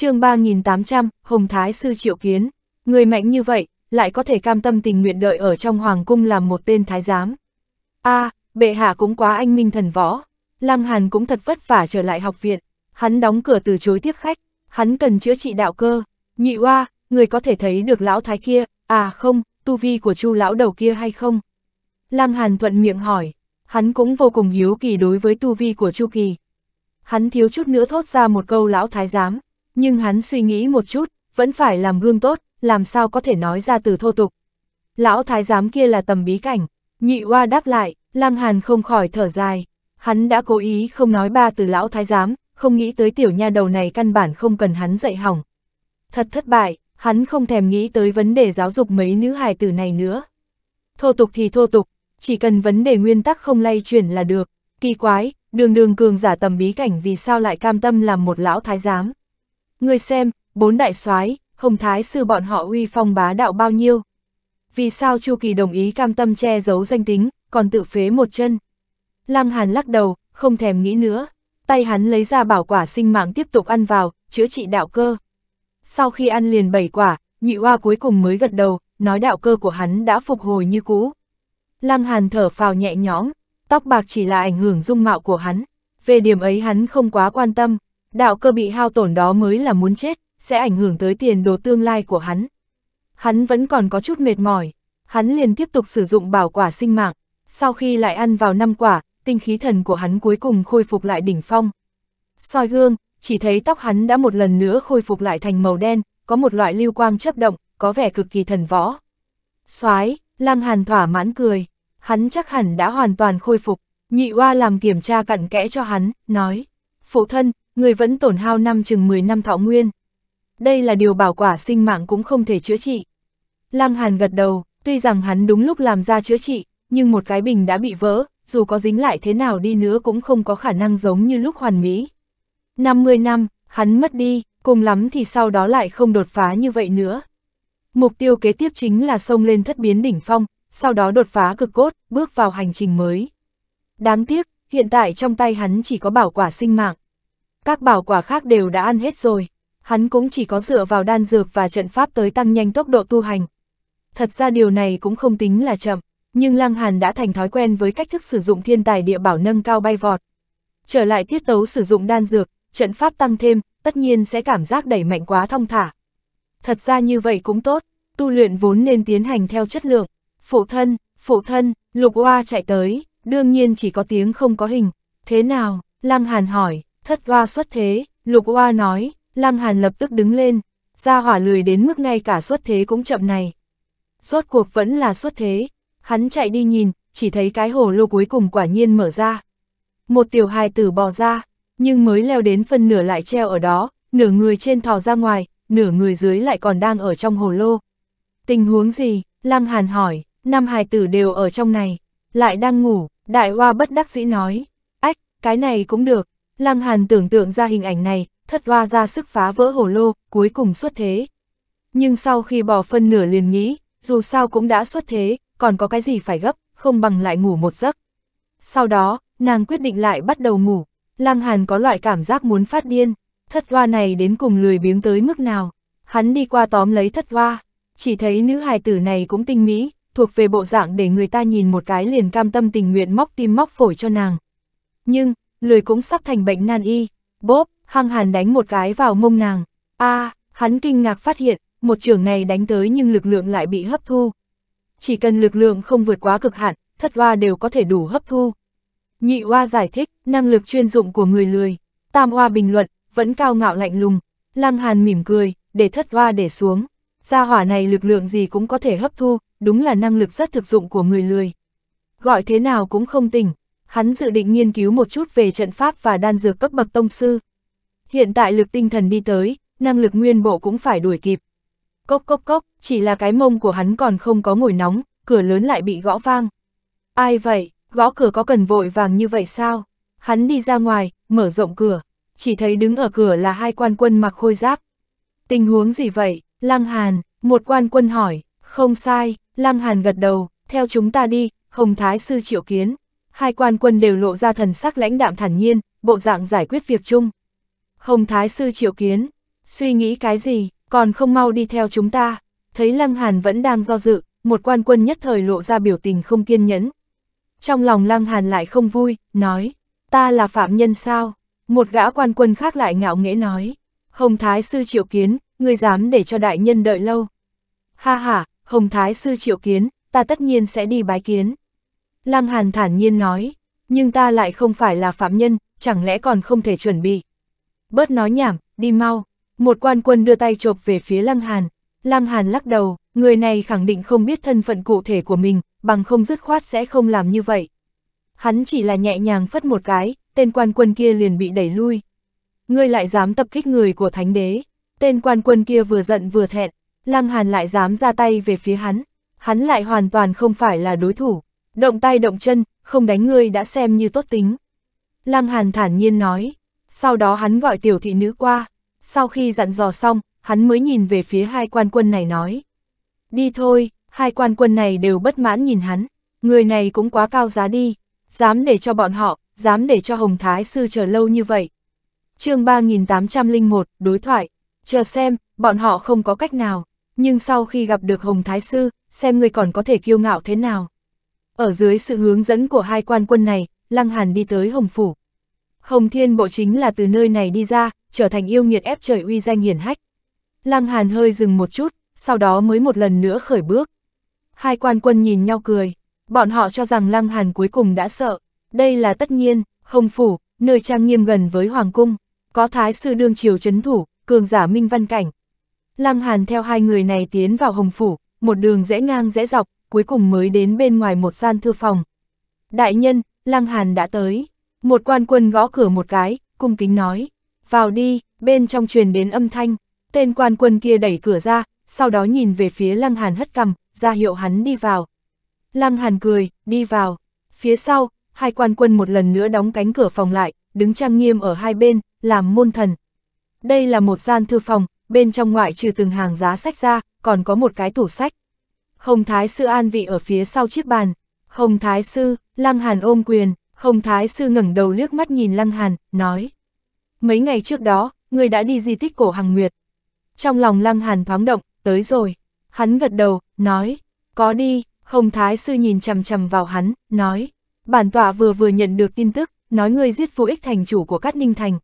chương 3800, Hồng Thái Sư Triệu Kiến, người mạnh như vậy, lại có thể cam tâm tình nguyện đợi ở trong Hoàng Cung làm một tên thái giám. a à, bệ hạ cũng quá anh minh thần võ, Lăng Hàn cũng thật vất vả trở lại học viện, hắn đóng cửa từ chối tiếp khách, hắn cần chữa trị đạo cơ, nhị oa người có thể thấy được lão thái kia, à không, tu vi của chu lão đầu kia hay không? Lăng Hàn thuận miệng hỏi, hắn cũng vô cùng hiếu kỳ đối với tu vi của chu kỳ. Hắn thiếu chút nữa thốt ra một câu lão thái giám. Nhưng hắn suy nghĩ một chút, vẫn phải làm gương tốt, làm sao có thể nói ra từ thô tục. Lão thái giám kia là tầm bí cảnh, nhị oa đáp lại, lang hàn không khỏi thở dài. Hắn đã cố ý không nói ba từ lão thái giám, không nghĩ tới tiểu nha đầu này căn bản không cần hắn dạy hỏng. Thật thất bại, hắn không thèm nghĩ tới vấn đề giáo dục mấy nữ hài tử này nữa. Thô tục thì thô tục, chỉ cần vấn đề nguyên tắc không lay chuyển là được. Kỳ quái, đường đường cường giả tầm bí cảnh vì sao lại cam tâm làm một lão thái giám ngươi xem, bốn đại soái, Hồng Thái sư bọn họ uy phong bá đạo bao nhiêu. Vì sao Chu Kỳ đồng ý cam tâm che giấu danh tính, còn tự phế một chân. Lăng Hàn lắc đầu, không thèm nghĩ nữa, tay hắn lấy ra bảo quả sinh mạng tiếp tục ăn vào, chữa trị đạo cơ. Sau khi ăn liền bảy quả, nhị hoa cuối cùng mới gật đầu, nói đạo cơ của hắn đã phục hồi như cũ. Lăng Hàn thở phào nhẹ nhõm, tóc bạc chỉ là ảnh hưởng dung mạo của hắn, về điểm ấy hắn không quá quan tâm, đạo cơ bị hao tổn đó mới là muốn chết, sẽ ảnh hưởng tới tiền đồ tương lai của hắn. Hắn vẫn còn có chút mệt mỏi, hắn liền tiếp tục sử dụng bảo quả sinh mạng, sau khi lại ăn vào năm quả, tinh khí thần của hắn cuối cùng khôi phục lại đỉnh phong. soi gương, chỉ thấy tóc hắn đã một lần nữa khôi phục lại thành màu đen, có một loại lưu quang chấp động, có vẻ cực kỳ thần võ. soái lăng hàn thỏa mãn cười, hắn chắc hẳn đã hoàn toàn khôi phục, nhị oa làm kiểm tra cặn kẽ cho hắn, nói, phụ thân, người vẫn tổn hao năm chừng 10 năm thọ nguyên. Đây là điều bảo quả sinh mạng cũng không thể chữa trị. Lăng Hàn gật đầu, tuy rằng hắn đúng lúc làm ra chữa trị, nhưng một cái bình đã bị vỡ, dù có dính lại thế nào đi nữa cũng không có khả năng giống như lúc hoàn mỹ. 50 năm, hắn mất đi, cùng lắm thì sau đó lại không đột phá như vậy nữa. Mục tiêu kế tiếp chính là sông lên thất biến đỉnh phong, sau đó đột phá cực cốt, bước vào hành trình mới. Đáng tiếc, hiện tại trong tay hắn chỉ có bảo quả sinh mạng các bảo quả khác đều đã ăn hết rồi, hắn cũng chỉ có dựa vào đan dược và trận pháp tới tăng nhanh tốc độ tu hành. Thật ra điều này cũng không tính là chậm, nhưng Lăng Hàn đã thành thói quen với cách thức sử dụng thiên tài địa bảo nâng cao bay vọt. Trở lại tiết tấu sử dụng đan dược, trận pháp tăng thêm, tất nhiên sẽ cảm giác đẩy mạnh quá thong thả. Thật ra như vậy cũng tốt, tu luyện vốn nên tiến hành theo chất lượng. Phụ thân, phụ thân, lục oa chạy tới, đương nhiên chỉ có tiếng không có hình. Thế nào? Lăng Hàn hỏi, thất hoa xuất thế, lục hoa nói, lăng hàn lập tức đứng lên, ra hỏa lười đến mức ngay cả xuất thế cũng chậm này. Rốt cuộc vẫn là xuất thế, hắn chạy đi nhìn, chỉ thấy cái hồ lô cuối cùng quả nhiên mở ra. Một tiểu hài tử bò ra, nhưng mới leo đến phần nửa lại treo ở đó, nửa người trên thò ra ngoài, nửa người dưới lại còn đang ở trong hồ lô. Tình huống gì? Lăng Hàn hỏi, năm hài tử đều ở trong này, lại đang ngủ, đại hoa bất đắc dĩ nói, ách, cái này cũng được, Lăng Hàn tưởng tượng ra hình ảnh này, thất hoa ra sức phá vỡ hồ lô, cuối cùng xuất thế. Nhưng sau khi bỏ phân nửa liền nghĩ, dù sao cũng đã xuất thế, còn có cái gì phải gấp, không bằng lại ngủ một giấc. Sau đó, nàng quyết định lại bắt đầu ngủ, Lăng Hàn có loại cảm giác muốn phát điên, thất hoa này đến cùng lười biếng tới mức nào. Hắn đi qua tóm lấy thất hoa, chỉ thấy nữ hài tử này cũng tinh mỹ, thuộc về bộ dạng để người ta nhìn một cái liền cam tâm tình nguyện móc tim móc phổi cho nàng. Nhưng, lười cũng sắp thành bệnh nan y, bốp, hăng hàn đánh một cái vào mông nàng. a à, hắn kinh ngạc phát hiện, một trường này đánh tới nhưng lực lượng lại bị hấp thu. Chỉ cần lực lượng không vượt quá cực hạn, thất hoa đều có thể đủ hấp thu. Nhị hoa giải thích, năng lực chuyên dụng của người lười. Tam hoa bình luận, vẫn cao ngạo lạnh lùng. Lăng hàn mỉm cười, để thất hoa để xuống. Gia hỏa này lực lượng gì cũng có thể hấp thu, đúng là năng lực rất thực dụng của người lười. Gọi thế nào cũng không tỉnh, hắn dự định nghiên cứu một chút về trận pháp và đan dược cấp bậc tông sư. Hiện tại lực tinh thần đi tới, năng lực nguyên bộ cũng phải đuổi kịp. Cốc cốc cốc, chỉ là cái mông của hắn còn không có ngồi nóng, cửa lớn lại bị gõ vang. Ai vậy, gõ cửa có cần vội vàng như vậy sao? Hắn đi ra ngoài, mở rộng cửa, chỉ thấy đứng ở cửa là hai quan quân mặc khôi giáp. Tình huống gì vậy, Lăng Hàn, một quan quân hỏi, không sai, Lăng Hàn gật đầu, theo chúng ta đi, Hồng Thái Sư triệu kiến. Hai quan quân đều lộ ra thần sắc lãnh đạm thản nhiên, bộ dạng giải quyết việc chung. Hồng Thái Sư triệu kiến, suy nghĩ cái gì, còn không mau đi theo chúng ta. Thấy Lăng Hàn vẫn đang do dự, một quan quân nhất thời lộ ra biểu tình không kiên nhẫn. Trong lòng Lăng Hàn lại không vui, nói, ta là phạm nhân sao? Một gã quan quân khác lại ngạo nghễ nói, Hồng Thái Sư triệu kiến, ngươi dám để cho đại nhân đợi lâu. Ha ha, Hồng Thái Sư triệu kiến, ta tất nhiên sẽ đi bái kiến. Lăng Hàn thản nhiên nói, nhưng ta lại không phải là phạm nhân, chẳng lẽ còn không thể chuẩn bị. Bớt nói nhảm, đi mau. Một quan quân đưa tay chộp về phía Lăng Hàn. Lăng Hàn lắc đầu, người này khẳng định không biết thân phận cụ thể của mình, bằng không dứt khoát sẽ không làm như vậy. Hắn chỉ là nhẹ nhàng phất một cái, tên quan quân kia liền bị đẩy lui. Ngươi lại dám tập kích người của thánh đế. Tên quan quân kia vừa giận vừa thẹn, Lăng Hàn lại dám ra tay về phía hắn. Hắn lại hoàn toàn không phải là đối thủ. Động tay động chân, không đánh ngươi đã xem như tốt tính. Lăng Hàn thản nhiên nói, sau đó hắn gọi tiểu thị nữ qua, sau khi dặn dò xong, hắn mới nhìn về phía hai quan quân này nói. Đi thôi, hai quan quân này đều bất mãn nhìn hắn, người này cũng quá cao giá đi, dám để cho bọn họ, dám để cho Hồng Thái Sư chờ lâu như vậy. chương 3801, đối thoại, chờ xem, bọn họ không có cách nào, nhưng sau khi gặp được Hồng Thái Sư, xem người còn có thể kiêu ngạo thế nào. Ở dưới sự hướng dẫn của hai quan quân này, Lăng Hàn đi tới Hồng Phủ. Hồng Thiên Bộ chính là từ nơi này đi ra, trở thành yêu nghiệt ép trời uy danh hiển hách. Lăng Hàn hơi dừng một chút, sau đó mới một lần nữa khởi bước. Hai quan quân nhìn nhau cười, bọn họ cho rằng Lăng Hàn cuối cùng đã sợ. Đây là tất nhiên, Hồng Phủ, nơi trang nghiêm gần với Hoàng Cung, có Thái Sư Đương Triều chấn thủ, cường giả Minh Văn Cảnh. Lăng Hàn theo hai người này tiến vào Hồng Phủ, một đường rẽ ngang rẽ dọc, cuối cùng mới đến bên ngoài một gian thư phòng. Đại nhân, Lăng Hàn đã tới. Một quan quân gõ cửa một cái, cung kính nói. Vào đi, bên trong truyền đến âm thanh. Tên quan quân kia đẩy cửa ra, sau đó nhìn về phía Lăng Hàn hất cằm, ra hiệu hắn đi vào. Lăng Hàn cười, đi vào. Phía sau, hai quan quân một lần nữa đóng cánh cửa phòng lại, đứng trang nghiêm ở hai bên, làm môn thần. Đây là một gian thư phòng, bên trong ngoại trừ từng hàng giá sách ra, còn có một cái tủ sách. Hồng Thái Sư an vị ở phía sau chiếc bàn. Hồng Thái Sư, Lăng Hàn ôm quyền, Hồng Thái Sư ngẩng đầu liếc mắt nhìn Lăng Hàn, nói. Mấy ngày trước đó, người đã đi di tích cổ Hằng Nguyệt. Trong lòng Lăng Hàn thoáng động, tới rồi. Hắn gật đầu, nói, có đi, Hồng Thái Sư nhìn chầm chầm vào hắn, nói. Bản tọa vừa vừa nhận được tin tức, nói người giết vô ích thành chủ của Cát Ninh Thành.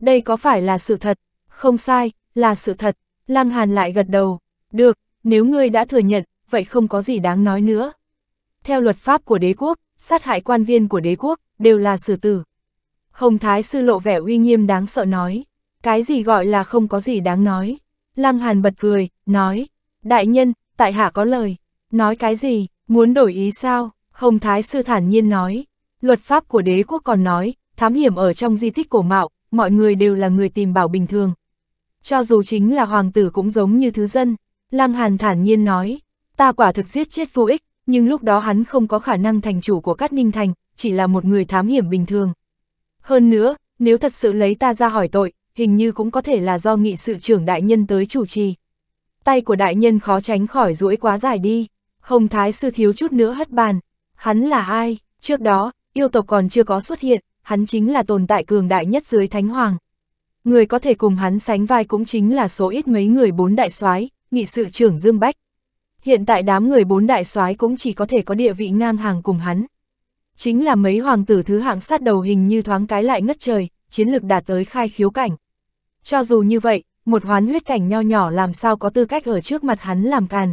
Đây có phải là sự thật? Không sai, là sự thật. Lăng Hàn lại gật đầu. Được, nếu ngươi đã thừa nhận, vậy không có gì đáng nói nữa. Theo luật pháp của đế quốc, sát hại quan viên của đế quốc đều là xử tử. Hồng Thái Sư lộ vẻ uy nghiêm đáng sợ nói, cái gì gọi là không có gì đáng nói. Lăng Hàn bật cười, nói, đại nhân, tại hạ có lời, nói cái gì, muốn đổi ý sao, Hồng Thái Sư thản nhiên nói, luật pháp của đế quốc còn nói, thám hiểm ở trong di tích cổ mạo, mọi người đều là người tìm bảo bình thường. Cho dù chính là hoàng tử cũng giống như thứ dân, Lăng Hàn thản nhiên nói, ta quả thực giết chết vô ích, nhưng lúc đó hắn không có khả năng thành chủ của Cát Ninh Thành, chỉ là một người thám hiểm bình thường. Hơn nữa, nếu thật sự lấy ta ra hỏi tội, hình như cũng có thể là do nghị sự trưởng đại nhân tới chủ trì. Tay của đại nhân khó tránh khỏi duỗi quá dài đi, Hồng Thái Sư thiếu chút nữa hất bàn. Hắn là ai? Trước đó, yêu tộc còn chưa có xuất hiện, hắn chính là tồn tại cường đại nhất dưới Thánh Hoàng. Người có thể cùng hắn sánh vai cũng chính là số ít mấy người bốn đại soái, nghị sự trưởng Dương Bách. Hiện tại đám người bốn đại soái cũng chỉ có thể có địa vị ngang hàng cùng hắn. Chính là mấy hoàng tử thứ hạng sát đầu hình như thoáng cái lại ngất trời, chiến lực đạt tới khai khiếu cảnh. Cho dù như vậy, một hoán huyết cảnh nho nhỏ làm sao có tư cách ở trước mặt hắn làm càn.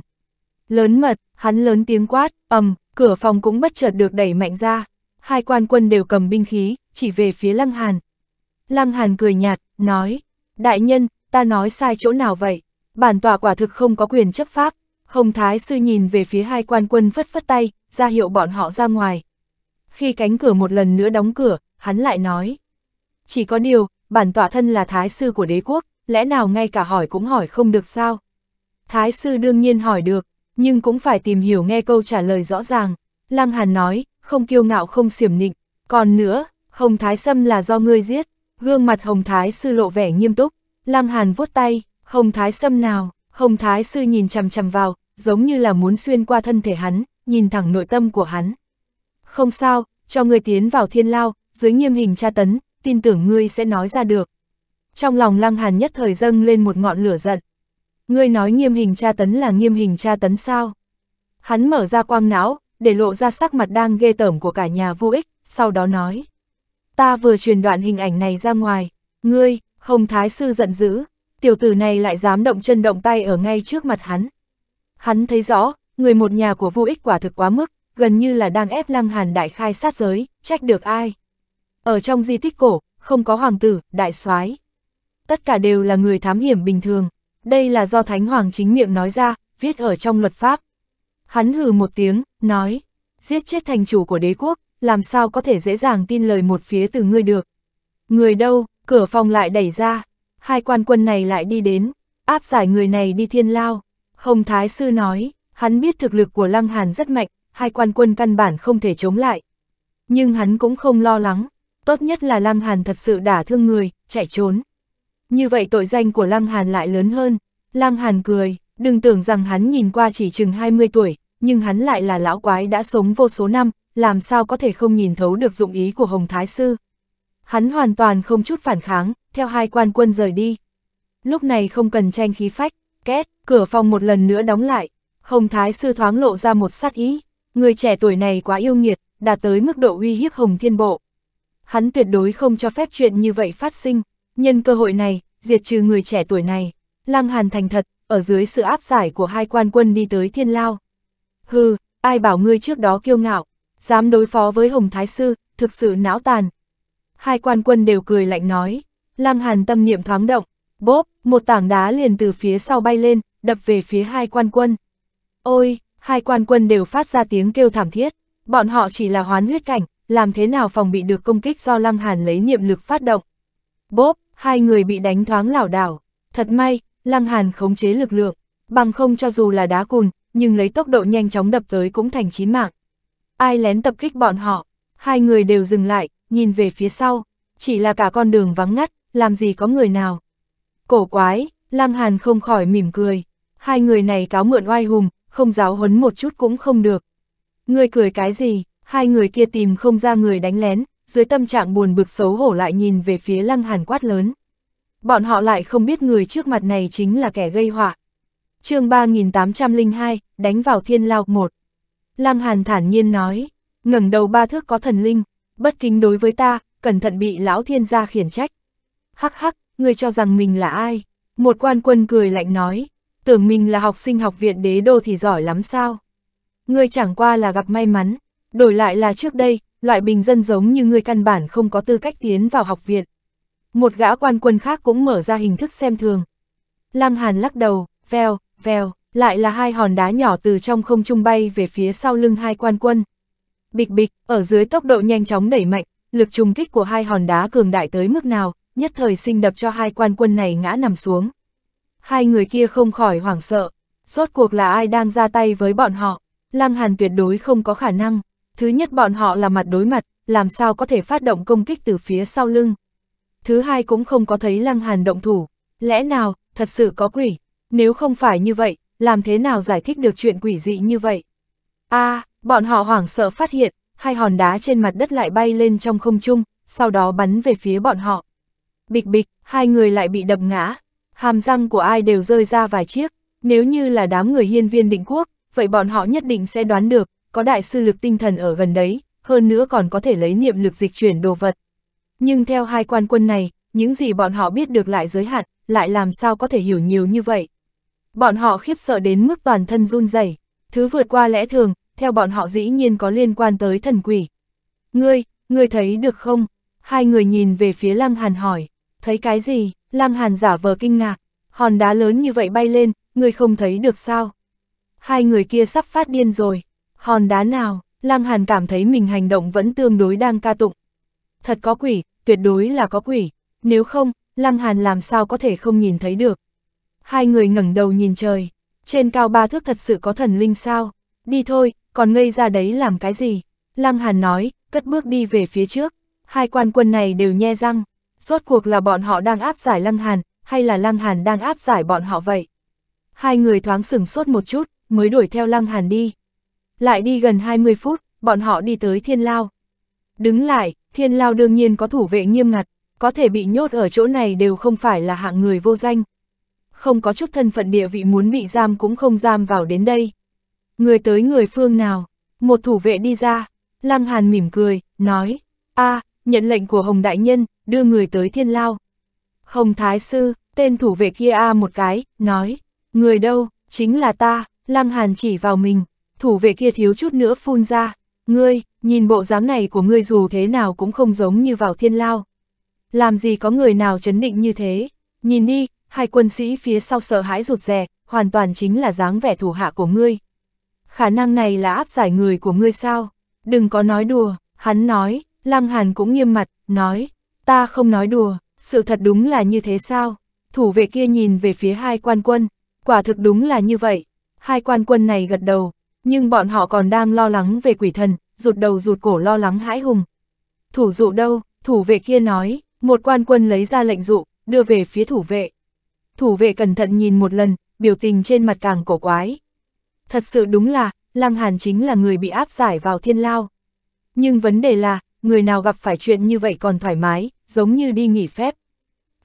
Lớn mật, hắn lớn tiếng quát, ầm, cửa phòng cũng bất chợt được đẩy mạnh ra. Hai quan quân đều cầm binh khí, chỉ về phía Lăng Hàn. Lăng Hàn cười nhạt, nói, đại nhân, ta nói sai chỗ nào vậy? Bản tòa quả thực không có quyền chấp pháp, Hồng Thái Sư nhìn về phía hai quan quân phất phất tay, ra hiệu bọn họ ra ngoài. Khi cánh cửa một lần nữa đóng cửa, hắn lại nói. Chỉ có điều, bản tọa thân là Thái Sư của đế quốc, lẽ nào ngay cả hỏi cũng hỏi không được sao? Thái Sư đương nhiên hỏi được, nhưng cũng phải tìm hiểu nghe câu trả lời rõ ràng. Lăng Hàn nói, không kiêu ngạo không xiểm nịnh. Còn nữa, Hồng Thái Sâm là do ngươi giết. Gương mặt Hồng Thái Sư lộ vẻ nghiêm túc. Lăng Hàn vuốt tay, Hồng Thái Sâm nào? Hồng Thái Sư nhìn chằm chằm vào, giống như là muốn xuyên qua thân thể hắn, nhìn thẳng nội tâm của hắn. Không sao, cho ngươi tiến vào thiên lao, dưới nghiêm hình tra tấn, tin tưởng ngươi sẽ nói ra được. Trong lòng Lăng Hàn nhất thời dâng lên một ngọn lửa giận. Ngươi nói nghiêm hình tra tấn là nghiêm hình tra tấn sao? Hắn mở ra quang não, để lộ ra sắc mặt đang ghê tởm của cả nhà vô ích, sau đó nói. Ta vừa truyền đoạn hình ảnh này ra ngoài, ngươi, Hồng Thái Sư giận dữ, tiểu tử này lại dám động chân động tay ở ngay trước mặt hắn, Hắn thấy rõ, người một nhà của vô ích quả thực quá mức, gần như là đang ép lăng hàn đại khai sát giới, trách được ai. Ở trong di tích cổ, không có hoàng tử, đại soái Tất cả đều là người thám hiểm bình thường. Đây là do Thánh Hoàng chính miệng nói ra, viết ở trong luật pháp. Hắn hừ một tiếng, nói, giết chết thành chủ của đế quốc, làm sao có thể dễ dàng tin lời một phía từ ngươi được. Người đâu, cửa phòng lại đẩy ra, hai quan quân này lại đi đến, áp giải người này đi thiên lao. Hồng Thái Sư nói, hắn biết thực lực của Lăng Hàn rất mạnh, hai quan quân căn bản không thể chống lại. Nhưng hắn cũng không lo lắng, tốt nhất là Lăng Hàn thật sự đả thương người, chạy trốn. Như vậy tội danh của Lăng Hàn lại lớn hơn. Lăng Hàn cười, đừng tưởng rằng hắn nhìn qua chỉ chừng 20 tuổi, nhưng hắn lại là lão quái đã sống vô số năm, làm sao có thể không nhìn thấu được dụng ý của Hồng Thái Sư. Hắn hoàn toàn không chút phản kháng, theo hai quan quân rời đi. Lúc này không cần tranh khí phách, Két, cửa phòng một lần nữa đóng lại, Hồng Thái Sư thoáng lộ ra một sát ý, người trẻ tuổi này quá yêu nghiệt, đạt tới mức độ uy hiếp Hồng Thiên Bộ. Hắn tuyệt đối không cho phép chuyện như vậy phát sinh, nhân cơ hội này, diệt trừ người trẻ tuổi này. Lăng Hàn thành thật, ở dưới sự áp giải của hai quan quân đi tới Thiên Lao. Hừ, ai bảo ngươi trước đó kiêu ngạo, dám đối phó với Hồng Thái Sư, thực sự não tàn. Hai quan quân đều cười lạnh nói, Lăng Hàn tâm niệm thoáng động, bốp, một tảng đá liền từ phía sau bay lên, đập về phía hai quan quân. Ôi, hai quan quân đều phát ra tiếng kêu thảm thiết, bọn họ chỉ là hoán huyết cảnh, làm thế nào phòng bị được công kích do Lăng Hàn lấy niệm lực phát động. Bốp, hai người bị đánh thoáng lảo đảo, thật may, Lăng Hàn khống chế lực lượng, bằng không cho dù là đá cùn, nhưng lấy tốc độ nhanh chóng đập tới cũng thành chín mạng. Ai lén tập kích bọn họ, hai người đều dừng lại, nhìn về phía sau, chỉ là cả con đường vắng ngắt, làm gì có người nào. Cổ quái, Lăng Hàn không khỏi mỉm cười. Hai người này cáo mượn oai hùng, không giáo huấn một chút cũng không được. Người cười cái gì, hai người kia tìm không ra người đánh lén, dưới tâm trạng buồn bực xấu hổ lại nhìn về phía Lăng Hàn quát lớn. Bọn họ lại không biết người trước mặt này chính là kẻ gây họa. chương 3802, đánh vào thiên lao một Lăng Hàn thản nhiên nói, ngẩng đầu ba thước có thần linh, bất kính đối với ta, cẩn thận bị lão thiên gia khiển trách. Hắc hắc, Ngươi cho rằng mình là ai? Một quan quân cười lạnh nói, tưởng mình là học sinh học viện đế đô thì giỏi lắm sao? Ngươi chẳng qua là gặp may mắn, đổi lại là trước đây, loại bình dân giống như ngươi căn bản không có tư cách tiến vào học viện. Một gã quan quân khác cũng mở ra hình thức xem thường. Lăng Hàn lắc đầu, veo, veo, lại là hai hòn đá nhỏ từ trong không trung bay về phía sau lưng hai quan quân. Bịch bịch, ở dưới tốc độ nhanh chóng đẩy mạnh, lực trùng kích của hai hòn đá cường đại tới mức nào, nhất thời sinh đập cho hai quan quân này ngã nằm xuống. Hai người kia không khỏi hoảng sợ, rốt cuộc là ai đang ra tay với bọn họ, Lăng Hàn tuyệt đối không có khả năng, thứ nhất bọn họ là mặt đối mặt, làm sao có thể phát động công kích từ phía sau lưng. Thứ hai cũng không có thấy Lăng Hàn động thủ, lẽ nào, thật sự có quỷ, nếu không phải như vậy, làm thế nào giải thích được chuyện quỷ dị như vậy? a à, bọn họ hoảng sợ phát hiện, hai hòn đá trên mặt đất lại bay lên trong không trung, sau đó bắn về phía bọn họ bịch bịch, hai người lại bị đập ngã, hàm răng của ai đều rơi ra vài chiếc, nếu như là đám người hiên viên định quốc, vậy bọn họ nhất định sẽ đoán được, có đại sư lực tinh thần ở gần đấy, hơn nữa còn có thể lấy niệm lực dịch chuyển đồ vật. Nhưng theo hai quan quân này, những gì bọn họ biết được lại giới hạn, lại làm sao có thể hiểu nhiều như vậy. Bọn họ khiếp sợ đến mức toàn thân run rẩy thứ vượt qua lẽ thường, theo bọn họ dĩ nhiên có liên quan tới thần quỷ. Ngươi, ngươi thấy được không? Hai người nhìn về phía Lăng Hàn hỏi thấy cái gì, Lam Hàn giả vờ kinh ngạc, hòn đá lớn như vậy bay lên, người không thấy được sao. Hai người kia sắp phát điên rồi, hòn đá nào, Lăng Hàn cảm thấy mình hành động vẫn tương đối đang ca tụng. Thật có quỷ, tuyệt đối là có quỷ, nếu không, Lăng Hàn làm sao có thể không nhìn thấy được. Hai người ngẩng đầu nhìn trời, trên cao ba thước thật sự có thần linh sao, đi thôi, còn ngây ra đấy làm cái gì. Lăng Hàn nói, cất bước đi về phía trước, hai quan quân này đều nhe răng. Rốt cuộc là bọn họ đang áp giải Lăng Hàn, hay là Lăng Hàn đang áp giải bọn họ vậy? Hai người thoáng sửng sốt một chút, mới đuổi theo Lăng Hàn đi. Lại đi gần 20 phút, bọn họ đi tới Thiên Lao. Đứng lại, Thiên Lao đương nhiên có thủ vệ nghiêm ngặt, có thể bị nhốt ở chỗ này đều không phải là hạng người vô danh. Không có chút thân phận địa vị muốn bị giam cũng không giam vào đến đây. Người tới người phương nào, một thủ vệ đi ra, Lăng Hàn mỉm cười, nói, a à, nhận lệnh của Hồng Đại Nhân, đưa người tới thiên lao. Hồng Thái Sư, tên thủ vệ kia a một cái, nói, người đâu, chính là ta, Lăng Hàn chỉ vào mình, thủ vệ kia thiếu chút nữa phun ra, ngươi, nhìn bộ dáng này của ngươi dù thế nào cũng không giống như vào thiên lao. Làm gì có người nào chấn định như thế, nhìn đi, hai quân sĩ phía sau sợ hãi rụt rè, hoàn toàn chính là dáng vẻ thủ hạ của ngươi. Khả năng này là áp giải người của ngươi sao, đừng có nói đùa, hắn nói, Lăng Hàn cũng nghiêm mặt, nói, Ta không nói đùa, sự thật đúng là như thế sao? Thủ vệ kia nhìn về phía hai quan quân, quả thực đúng là như vậy. Hai quan quân này gật đầu, nhưng bọn họ còn đang lo lắng về quỷ thần, rụt đầu rụt cổ lo lắng hãi hùng. Thủ dụ đâu? Thủ vệ kia nói, một quan quân lấy ra lệnh dụ, đưa về phía thủ vệ. Thủ vệ cẩn thận nhìn một lần, biểu tình trên mặt càng cổ quái. Thật sự đúng là, Lăng Hàn chính là người bị áp giải vào thiên lao. Nhưng vấn đề là, người nào gặp phải chuyện như vậy còn thoải mái, giống như đi nghỉ phép.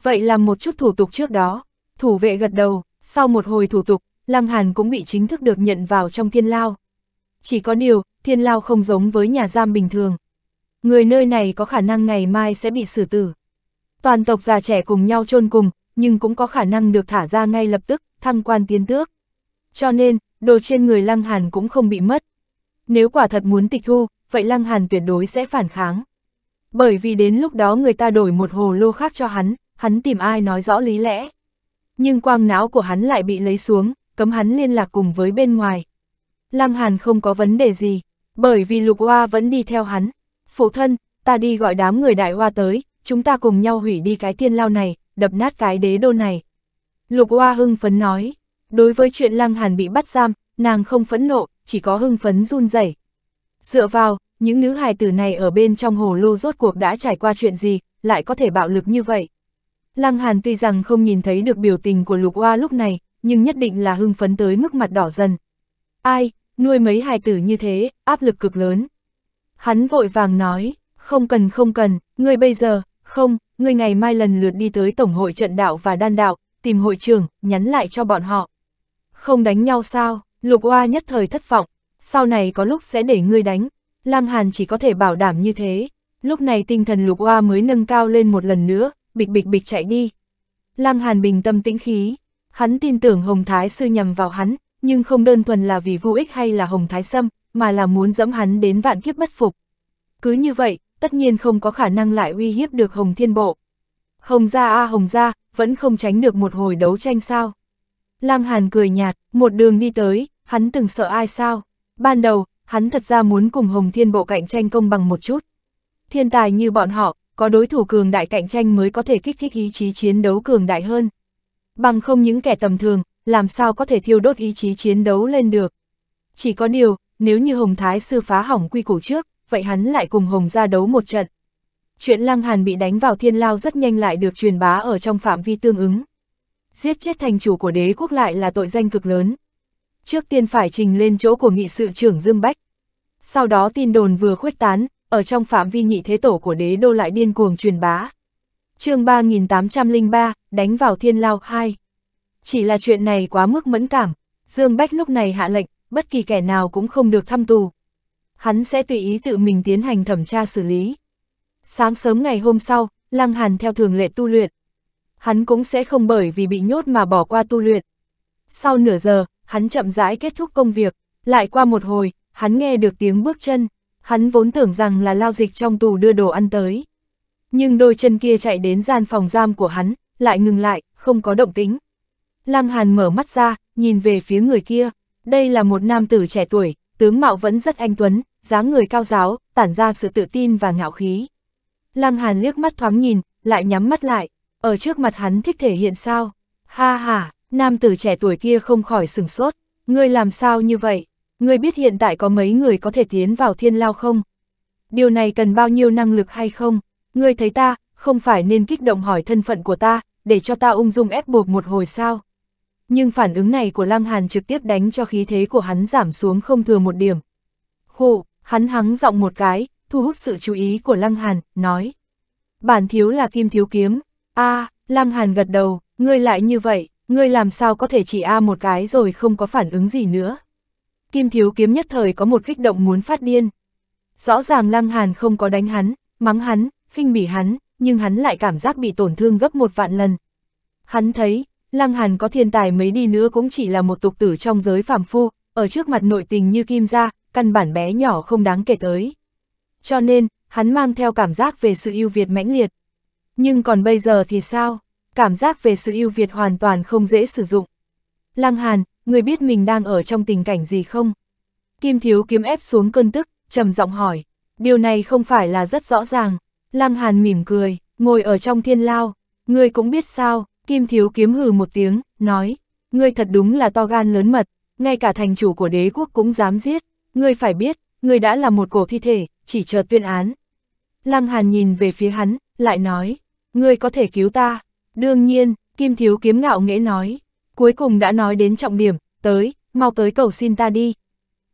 Vậy làm một chút thủ tục trước đó, thủ vệ gật đầu, sau một hồi thủ tục, Lăng Hàn cũng bị chính thức được nhận vào trong thiên lao. Chỉ có điều, thiên lao không giống với nhà giam bình thường. Người nơi này có khả năng ngày mai sẽ bị xử tử. Toàn tộc già trẻ cùng nhau chôn cùng, nhưng cũng có khả năng được thả ra ngay lập tức, thăng quan tiến tước. Cho nên, đồ trên người Lăng Hàn cũng không bị mất. Nếu quả thật muốn tịch thu, vậy Lăng Hàn tuyệt đối sẽ phản kháng. Bởi vì đến lúc đó người ta đổi một hồ lô khác cho hắn, hắn tìm ai nói rõ lý lẽ. Nhưng quang não của hắn lại bị lấy xuống, cấm hắn liên lạc cùng với bên ngoài. Lăng Hàn không có vấn đề gì, bởi vì Lục Hoa vẫn đi theo hắn. Phụ thân, ta đi gọi đám người đại hoa tới, chúng ta cùng nhau hủy đi cái thiên lao này, đập nát cái đế đô này. Lục Hoa hưng phấn nói, đối với chuyện Lăng Hàn bị bắt giam, nàng không phẫn nộ, chỉ có hưng phấn run rẩy. Dựa vào, những nữ hài tử này ở bên trong hồ lô rốt cuộc đã trải qua chuyện gì, lại có thể bạo lực như vậy. Lăng Hàn tuy rằng không nhìn thấy được biểu tình của Lục Hoa lúc này, nhưng nhất định là hưng phấn tới mức mặt đỏ dần. Ai, nuôi mấy hài tử như thế, áp lực cực lớn. Hắn vội vàng nói, không cần không cần, ngươi bây giờ, không, ngươi ngày mai lần lượt đi tới Tổng hội trận đạo và đan đạo, tìm hội trưởng, nhắn lại cho bọn họ. Không đánh nhau sao, Lục Hoa nhất thời thất vọng, sau này có lúc sẽ để ngươi đánh, Lăng Hàn chỉ có thể bảo đảm như thế. Lúc này tinh thần lục Hoa mới nâng cao lên một lần nữa, bịch bịch bịch chạy đi. Lăng Hàn bình tâm tĩnh khí. Hắn tin tưởng Hồng Thái Sư nhầm vào hắn, nhưng không đơn thuần là vì vô ích hay là Hồng Thái Sâm, mà là muốn dẫm hắn đến vạn kiếp bất phục. Cứ như vậy, tất nhiên không có khả năng lại uy hiếp được Hồng Thiên Bộ. Hồng gia a à Hồng gia, vẫn không tránh được một hồi đấu tranh sao. Lăng Hàn cười nhạt, một đường đi tới, hắn từng sợ ai sao. Ban đầu, hắn thật ra muốn cùng Hồng Thiên Bộ cạnh tranh công bằng một chút. Thiên tài như bọn họ, có đối thủ cường đại cạnh tranh mới có thể kích thích ý chí chiến đấu cường đại hơn. Bằng không những kẻ tầm thường, làm sao có thể thiêu đốt ý chí chiến đấu lên được. Chỉ có điều, nếu như Hồng Thái Sư phá hỏng quy củ trước, vậy hắn lại cùng Hồng ra đấu một trận. Chuyện Lăng Hàn bị đánh vào thiên lao rất nhanh lại được truyền bá ở trong phạm vi tương ứng. Giết chết thành chủ của đế quốc lại là tội danh cực lớn, trước tiên phải trình lên chỗ của nghị sự trưởng Dương Bách. Sau đó tin đồn vừa khuếch tán, ở trong phạm vi nhị thế tổ của đế đô lại điên cuồng truyền bá. chương 3803, đánh vào thiên lao 2. Chỉ là chuyện này quá mức mẫn cảm, Dương Bách lúc này hạ lệnh, bất kỳ kẻ nào cũng không được thăm tù. Hắn sẽ tùy ý tự mình tiến hành thẩm tra xử lý. Sáng sớm ngày hôm sau, Lăng Hàn theo thường lệ tu luyện. Hắn cũng sẽ không bởi vì bị nhốt mà bỏ qua tu luyện. Sau nửa giờ, hắn chậm rãi kết thúc công việc, lại qua một hồi, hắn nghe được tiếng bước chân, hắn vốn tưởng rằng là lao dịch trong tù đưa đồ ăn tới. Nhưng đôi chân kia chạy đến gian phòng giam của hắn, lại ngừng lại, không có động tính. Lăng Hàn mở mắt ra, nhìn về phía người kia, đây là một nam tử trẻ tuổi, tướng mạo vẫn rất anh tuấn, dáng người cao giáo, tản ra sự tự tin và ngạo khí. Lăng Hàn liếc mắt thoáng nhìn, lại nhắm mắt lại, ở trước mặt hắn thích thể hiện sao? Ha ha! nam tử trẻ tuổi kia không khỏi sừng sốt, ngươi làm sao như vậy, ngươi biết hiện tại có mấy người có thể tiến vào thiên lao không? Điều này cần bao nhiêu năng lực hay không? Ngươi thấy ta, không phải nên kích động hỏi thân phận của ta, để cho ta ung dung ép buộc một hồi sao? Nhưng phản ứng này của Lăng Hàn trực tiếp đánh cho khí thế của hắn giảm xuống không thừa một điểm. Khụ, hắn hắng giọng một cái, thu hút sự chú ý của Lăng Hàn, nói. Bản thiếu là kim thiếu kiếm. a à, Lăng Hàn gật đầu, ngươi lại như vậy, ngươi làm sao có thể chỉ A một cái rồi không có phản ứng gì nữa. Kim thiếu kiếm nhất thời có một kích động muốn phát điên. Rõ ràng Lăng Hàn không có đánh hắn, mắng hắn, khinh bỉ hắn, nhưng hắn lại cảm giác bị tổn thương gấp một vạn lần. Hắn thấy, Lăng Hàn có thiên tài mấy đi nữa cũng chỉ là một tục tử trong giới phàm phu, ở trước mặt nội tình như kim gia, căn bản bé nhỏ không đáng kể tới. Cho nên, hắn mang theo cảm giác về sự ưu việt mãnh liệt. Nhưng còn bây giờ thì sao? cảm giác về sự ưu việt hoàn toàn không dễ sử dụng. Lăng Hàn, người biết mình đang ở trong tình cảnh gì không? Kim Thiếu kiếm ép xuống cơn tức, trầm giọng hỏi. Điều này không phải là rất rõ ràng. Lăng Hàn mỉm cười, ngồi ở trong thiên lao. người cũng biết sao, Kim Thiếu kiếm hừ một tiếng, nói. người thật đúng là to gan lớn mật, ngay cả thành chủ của đế quốc cũng dám giết. người phải biết, người đã là một cổ thi thể, chỉ chờ tuyên án. Lăng Hàn nhìn về phía hắn, lại nói. người có thể cứu ta, Đương nhiên, Kim Thiếu Kiếm ngạo nghễ nói, cuối cùng đã nói đến trọng điểm, tới, mau tới cầu xin ta đi.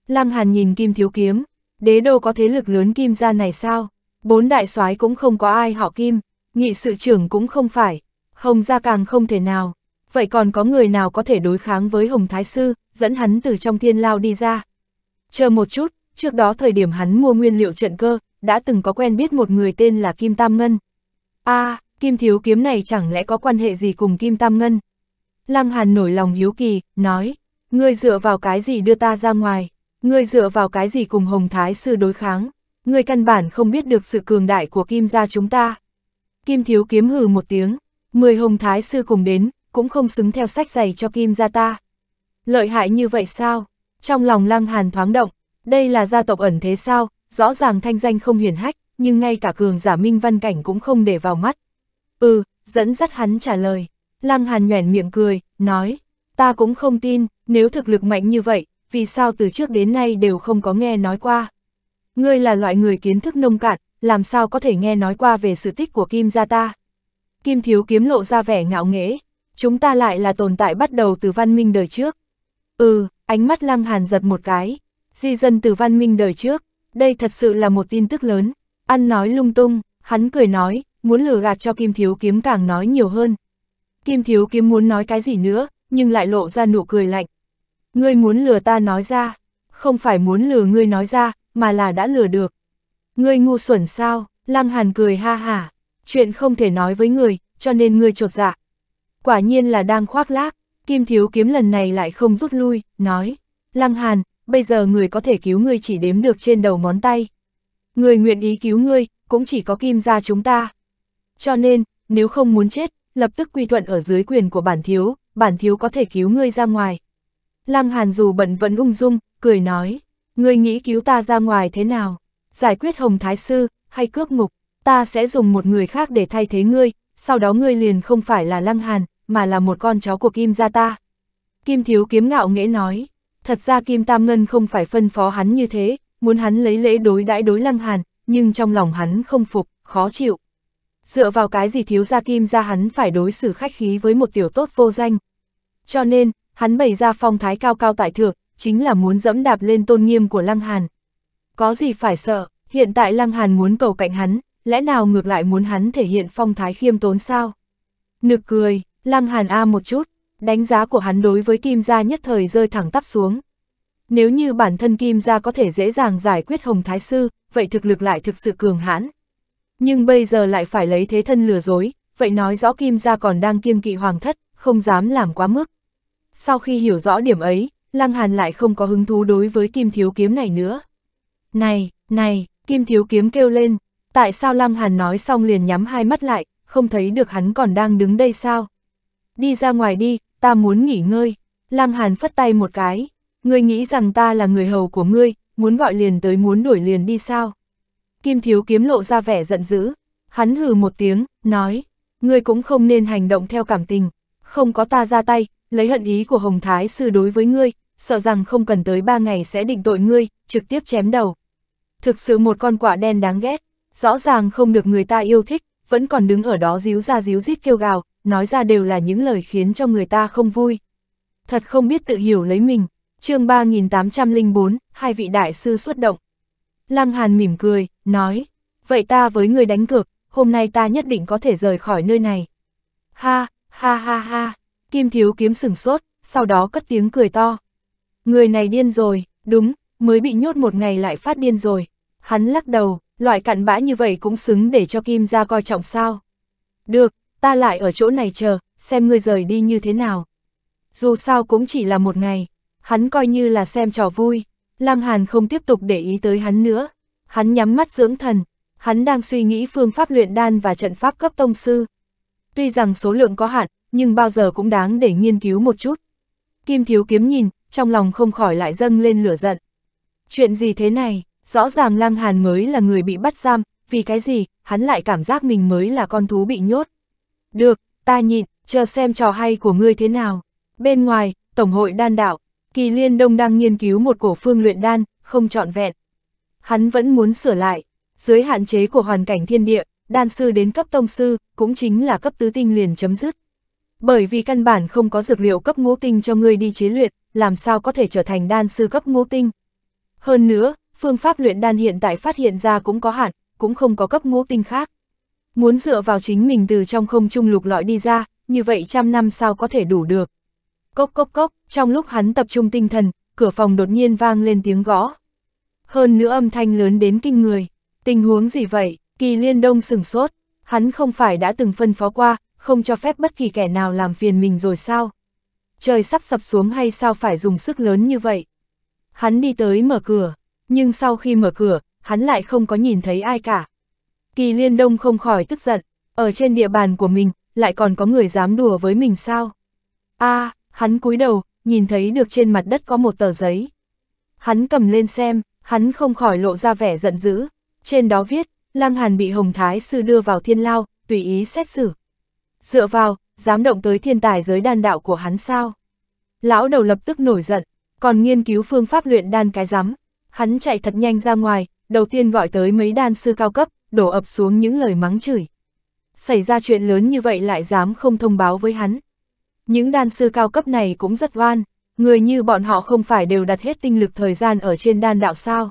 Lăng Hàn nhìn Kim Thiếu Kiếm, đế đô có thế lực lớn Kim gia này sao? Bốn đại soái cũng không có ai họ Kim, nghị sự trưởng cũng không phải, Hồng ra càng không thể nào. Vậy còn có người nào có thể đối kháng với Hồng Thái Sư, dẫn hắn từ trong thiên lao đi ra? Chờ một chút, trước đó thời điểm hắn mua nguyên liệu trận cơ, đã từng có quen biết một người tên là Kim Tam Ngân. a à, kim thiếu kiếm này chẳng lẽ có quan hệ gì cùng kim tam ngân? Lăng Hàn nổi lòng hiếu kỳ, nói, ngươi dựa vào cái gì đưa ta ra ngoài, ngươi dựa vào cái gì cùng Hồng Thái Sư đối kháng, ngươi căn bản không biết được sự cường đại của kim gia chúng ta. Kim thiếu kiếm hừ một tiếng, mười Hồng Thái Sư cùng đến, cũng không xứng theo sách giày cho kim gia ta. Lợi hại như vậy sao? Trong lòng Lăng Hàn thoáng động, đây là gia tộc ẩn thế sao, rõ ràng thanh danh không hiển hách, nhưng ngay cả cường giả minh văn cảnh cũng không để vào mắt. Ừ, dẫn dắt hắn trả lời. Lăng Hàn nhoẻn miệng cười, nói, ta cũng không tin, nếu thực lực mạnh như vậy, vì sao từ trước đến nay đều không có nghe nói qua. Ngươi là loại người kiến thức nông cạn, làm sao có thể nghe nói qua về sự tích của Kim gia ta. Kim thiếu kiếm lộ ra vẻ ngạo nghễ, chúng ta lại là tồn tại bắt đầu từ văn minh đời trước. Ừ, ánh mắt lăng hàn giật một cái, di dân từ văn minh đời trước, đây thật sự là một tin tức lớn, ăn nói lung tung, hắn cười nói, muốn lừa gạt cho Kim Thiếu Kiếm càng nói nhiều hơn. Kim Thiếu Kiếm muốn nói cái gì nữa, nhưng lại lộ ra nụ cười lạnh. Ngươi muốn lừa ta nói ra, không phải muốn lừa ngươi nói ra, mà là đã lừa được. Ngươi ngu xuẩn sao, Lăng Hàn cười ha hả, chuyện không thể nói với người, cho nên ngươi trột dạ. Quả nhiên là đang khoác lác, Kim Thiếu Kiếm lần này lại không rút lui, nói, Lăng Hàn, bây giờ người có thể cứu ngươi chỉ đếm được trên đầu ngón tay. Người nguyện ý cứu ngươi, cũng chỉ có Kim gia chúng ta. Cho nên, nếu không muốn chết, lập tức quy thuận ở dưới quyền của bản thiếu, bản thiếu có thể cứu ngươi ra ngoài. Lăng Hàn dù bận vẫn ung dung, cười nói, ngươi nghĩ cứu ta ra ngoài thế nào? Giải quyết Hồng Thái Sư, hay cướp ngục, ta sẽ dùng một người khác để thay thế ngươi, sau đó ngươi liền không phải là Lăng Hàn, mà là một con chó của Kim gia ta. Kim Thiếu Kiếm ngạo nghễ nói, thật ra Kim Tam Ngân không phải phân phó hắn như thế, muốn hắn lấy lễ đối đãi đối Lăng Hàn, nhưng trong lòng hắn không phục, khó chịu dựa vào cái gì thiếu gia kim gia hắn phải đối xử khách khí với một tiểu tốt vô danh. Cho nên, hắn bày ra phong thái cao cao tại thượng, chính là muốn dẫm đạp lên tôn nghiêm của Lăng Hàn. Có gì phải sợ, hiện tại Lăng Hàn muốn cầu cạnh hắn, lẽ nào ngược lại muốn hắn thể hiện phong thái khiêm tốn sao? Nực cười, Lăng Hàn a một chút, đánh giá của hắn đối với Kim Gia nhất thời rơi thẳng tắp xuống. Nếu như bản thân Kim Gia có thể dễ dàng giải quyết Hồng Thái Sư, vậy thực lực lại thực sự cường hãn, nhưng bây giờ lại phải lấy thế thân lừa dối, vậy nói rõ Kim gia còn đang kiêng kỵ hoàng thất, không dám làm quá mức. Sau khi hiểu rõ điểm ấy, Lăng Hàn lại không có hứng thú đối với Kim Thiếu Kiếm này nữa. Này, này, Kim Thiếu Kiếm kêu lên, tại sao Lăng Hàn nói xong liền nhắm hai mắt lại, không thấy được hắn còn đang đứng đây sao? Đi ra ngoài đi, ta muốn nghỉ ngơi. Lăng Hàn phất tay một cái, ngươi nghĩ rằng ta là người hầu của ngươi, muốn gọi liền tới muốn đuổi liền đi sao? Kim thiếu kiếm lộ ra vẻ giận dữ, hắn hừ một tiếng, nói, ngươi cũng không nên hành động theo cảm tình, không có ta ra tay, lấy hận ý của Hồng Thái Sư đối với ngươi, sợ rằng không cần tới ba ngày sẽ định tội ngươi, trực tiếp chém đầu. Thực sự một con quả đen đáng ghét, rõ ràng không được người ta yêu thích, vẫn còn đứng ở đó díu ra díu rít kêu gào, nói ra đều là những lời khiến cho người ta không vui. Thật không biết tự hiểu lấy mình, chương 3804, hai vị đại sư xuất động. Lăng Hàn mỉm cười, nói, vậy ta với người đánh cược, hôm nay ta nhất định có thể rời khỏi nơi này. Ha, ha ha ha, kim thiếu kiếm sửng sốt, sau đó cất tiếng cười to. Người này điên rồi, đúng, mới bị nhốt một ngày lại phát điên rồi. Hắn lắc đầu, loại cặn bã như vậy cũng xứng để cho kim ra coi trọng sao. Được, ta lại ở chỗ này chờ, xem ngươi rời đi như thế nào. Dù sao cũng chỉ là một ngày, hắn coi như là xem trò vui, Lăng Hàn không tiếp tục để ý tới hắn nữa. Hắn nhắm mắt dưỡng thần, hắn đang suy nghĩ phương pháp luyện đan và trận pháp cấp tông sư. Tuy rằng số lượng có hạn, nhưng bao giờ cũng đáng để nghiên cứu một chút. Kim thiếu kiếm nhìn, trong lòng không khỏi lại dâng lên lửa giận. Chuyện gì thế này, rõ ràng lang hàn mới là người bị bắt giam, vì cái gì, hắn lại cảm giác mình mới là con thú bị nhốt. Được, ta nhịn, chờ xem trò hay của ngươi thế nào. Bên ngoài, Tổng hội đan đạo, Kỳ Liên Đông đang nghiên cứu một cổ phương luyện đan, không trọn vẹn hắn vẫn muốn sửa lại. Dưới hạn chế của hoàn cảnh thiên địa, đan sư đến cấp tông sư, cũng chính là cấp tứ tinh liền chấm dứt. Bởi vì căn bản không có dược liệu cấp ngũ tinh cho người đi chế luyện, làm sao có thể trở thành đan sư cấp ngũ tinh. Hơn nữa, phương pháp luyện đan hiện tại phát hiện ra cũng có hạn, cũng không có cấp ngũ tinh khác. Muốn dựa vào chính mình từ trong không trung lục lọi đi ra, như vậy trăm năm sao có thể đủ được. Cốc cốc cốc, trong lúc hắn tập trung tinh thần, cửa phòng đột nhiên vang lên tiếng gõ, hơn nữa âm thanh lớn đến kinh người. Tình huống gì vậy? Kỳ Liên Đông sừng sốt, hắn không phải đã từng phân phó qua, không cho phép bất kỳ kẻ nào làm phiền mình rồi sao? Trời sắp sập xuống hay sao phải dùng sức lớn như vậy? Hắn đi tới mở cửa, nhưng sau khi mở cửa, hắn lại không có nhìn thấy ai cả. Kỳ Liên Đông không khỏi tức giận, ở trên địa bàn của mình, lại còn có người dám đùa với mình sao? a à, hắn cúi đầu, nhìn thấy được trên mặt đất có một tờ giấy. Hắn cầm lên xem, hắn không khỏi lộ ra vẻ giận dữ. Trên đó viết, Lăng Hàn bị Hồng Thái Sư đưa vào thiên lao, tùy ý xét xử. Dựa vào, dám động tới thiên tài giới đan đạo của hắn sao? Lão đầu lập tức nổi giận, còn nghiên cứu phương pháp luyện đan cái rắm. Hắn chạy thật nhanh ra ngoài, đầu tiên gọi tới mấy đan sư cao cấp, đổ ập xuống những lời mắng chửi. Xảy ra chuyện lớn như vậy lại dám không thông báo với hắn. Những đan sư cao cấp này cũng rất oan, người như bọn họ không phải đều đặt hết tinh lực thời gian ở trên đan đạo sao.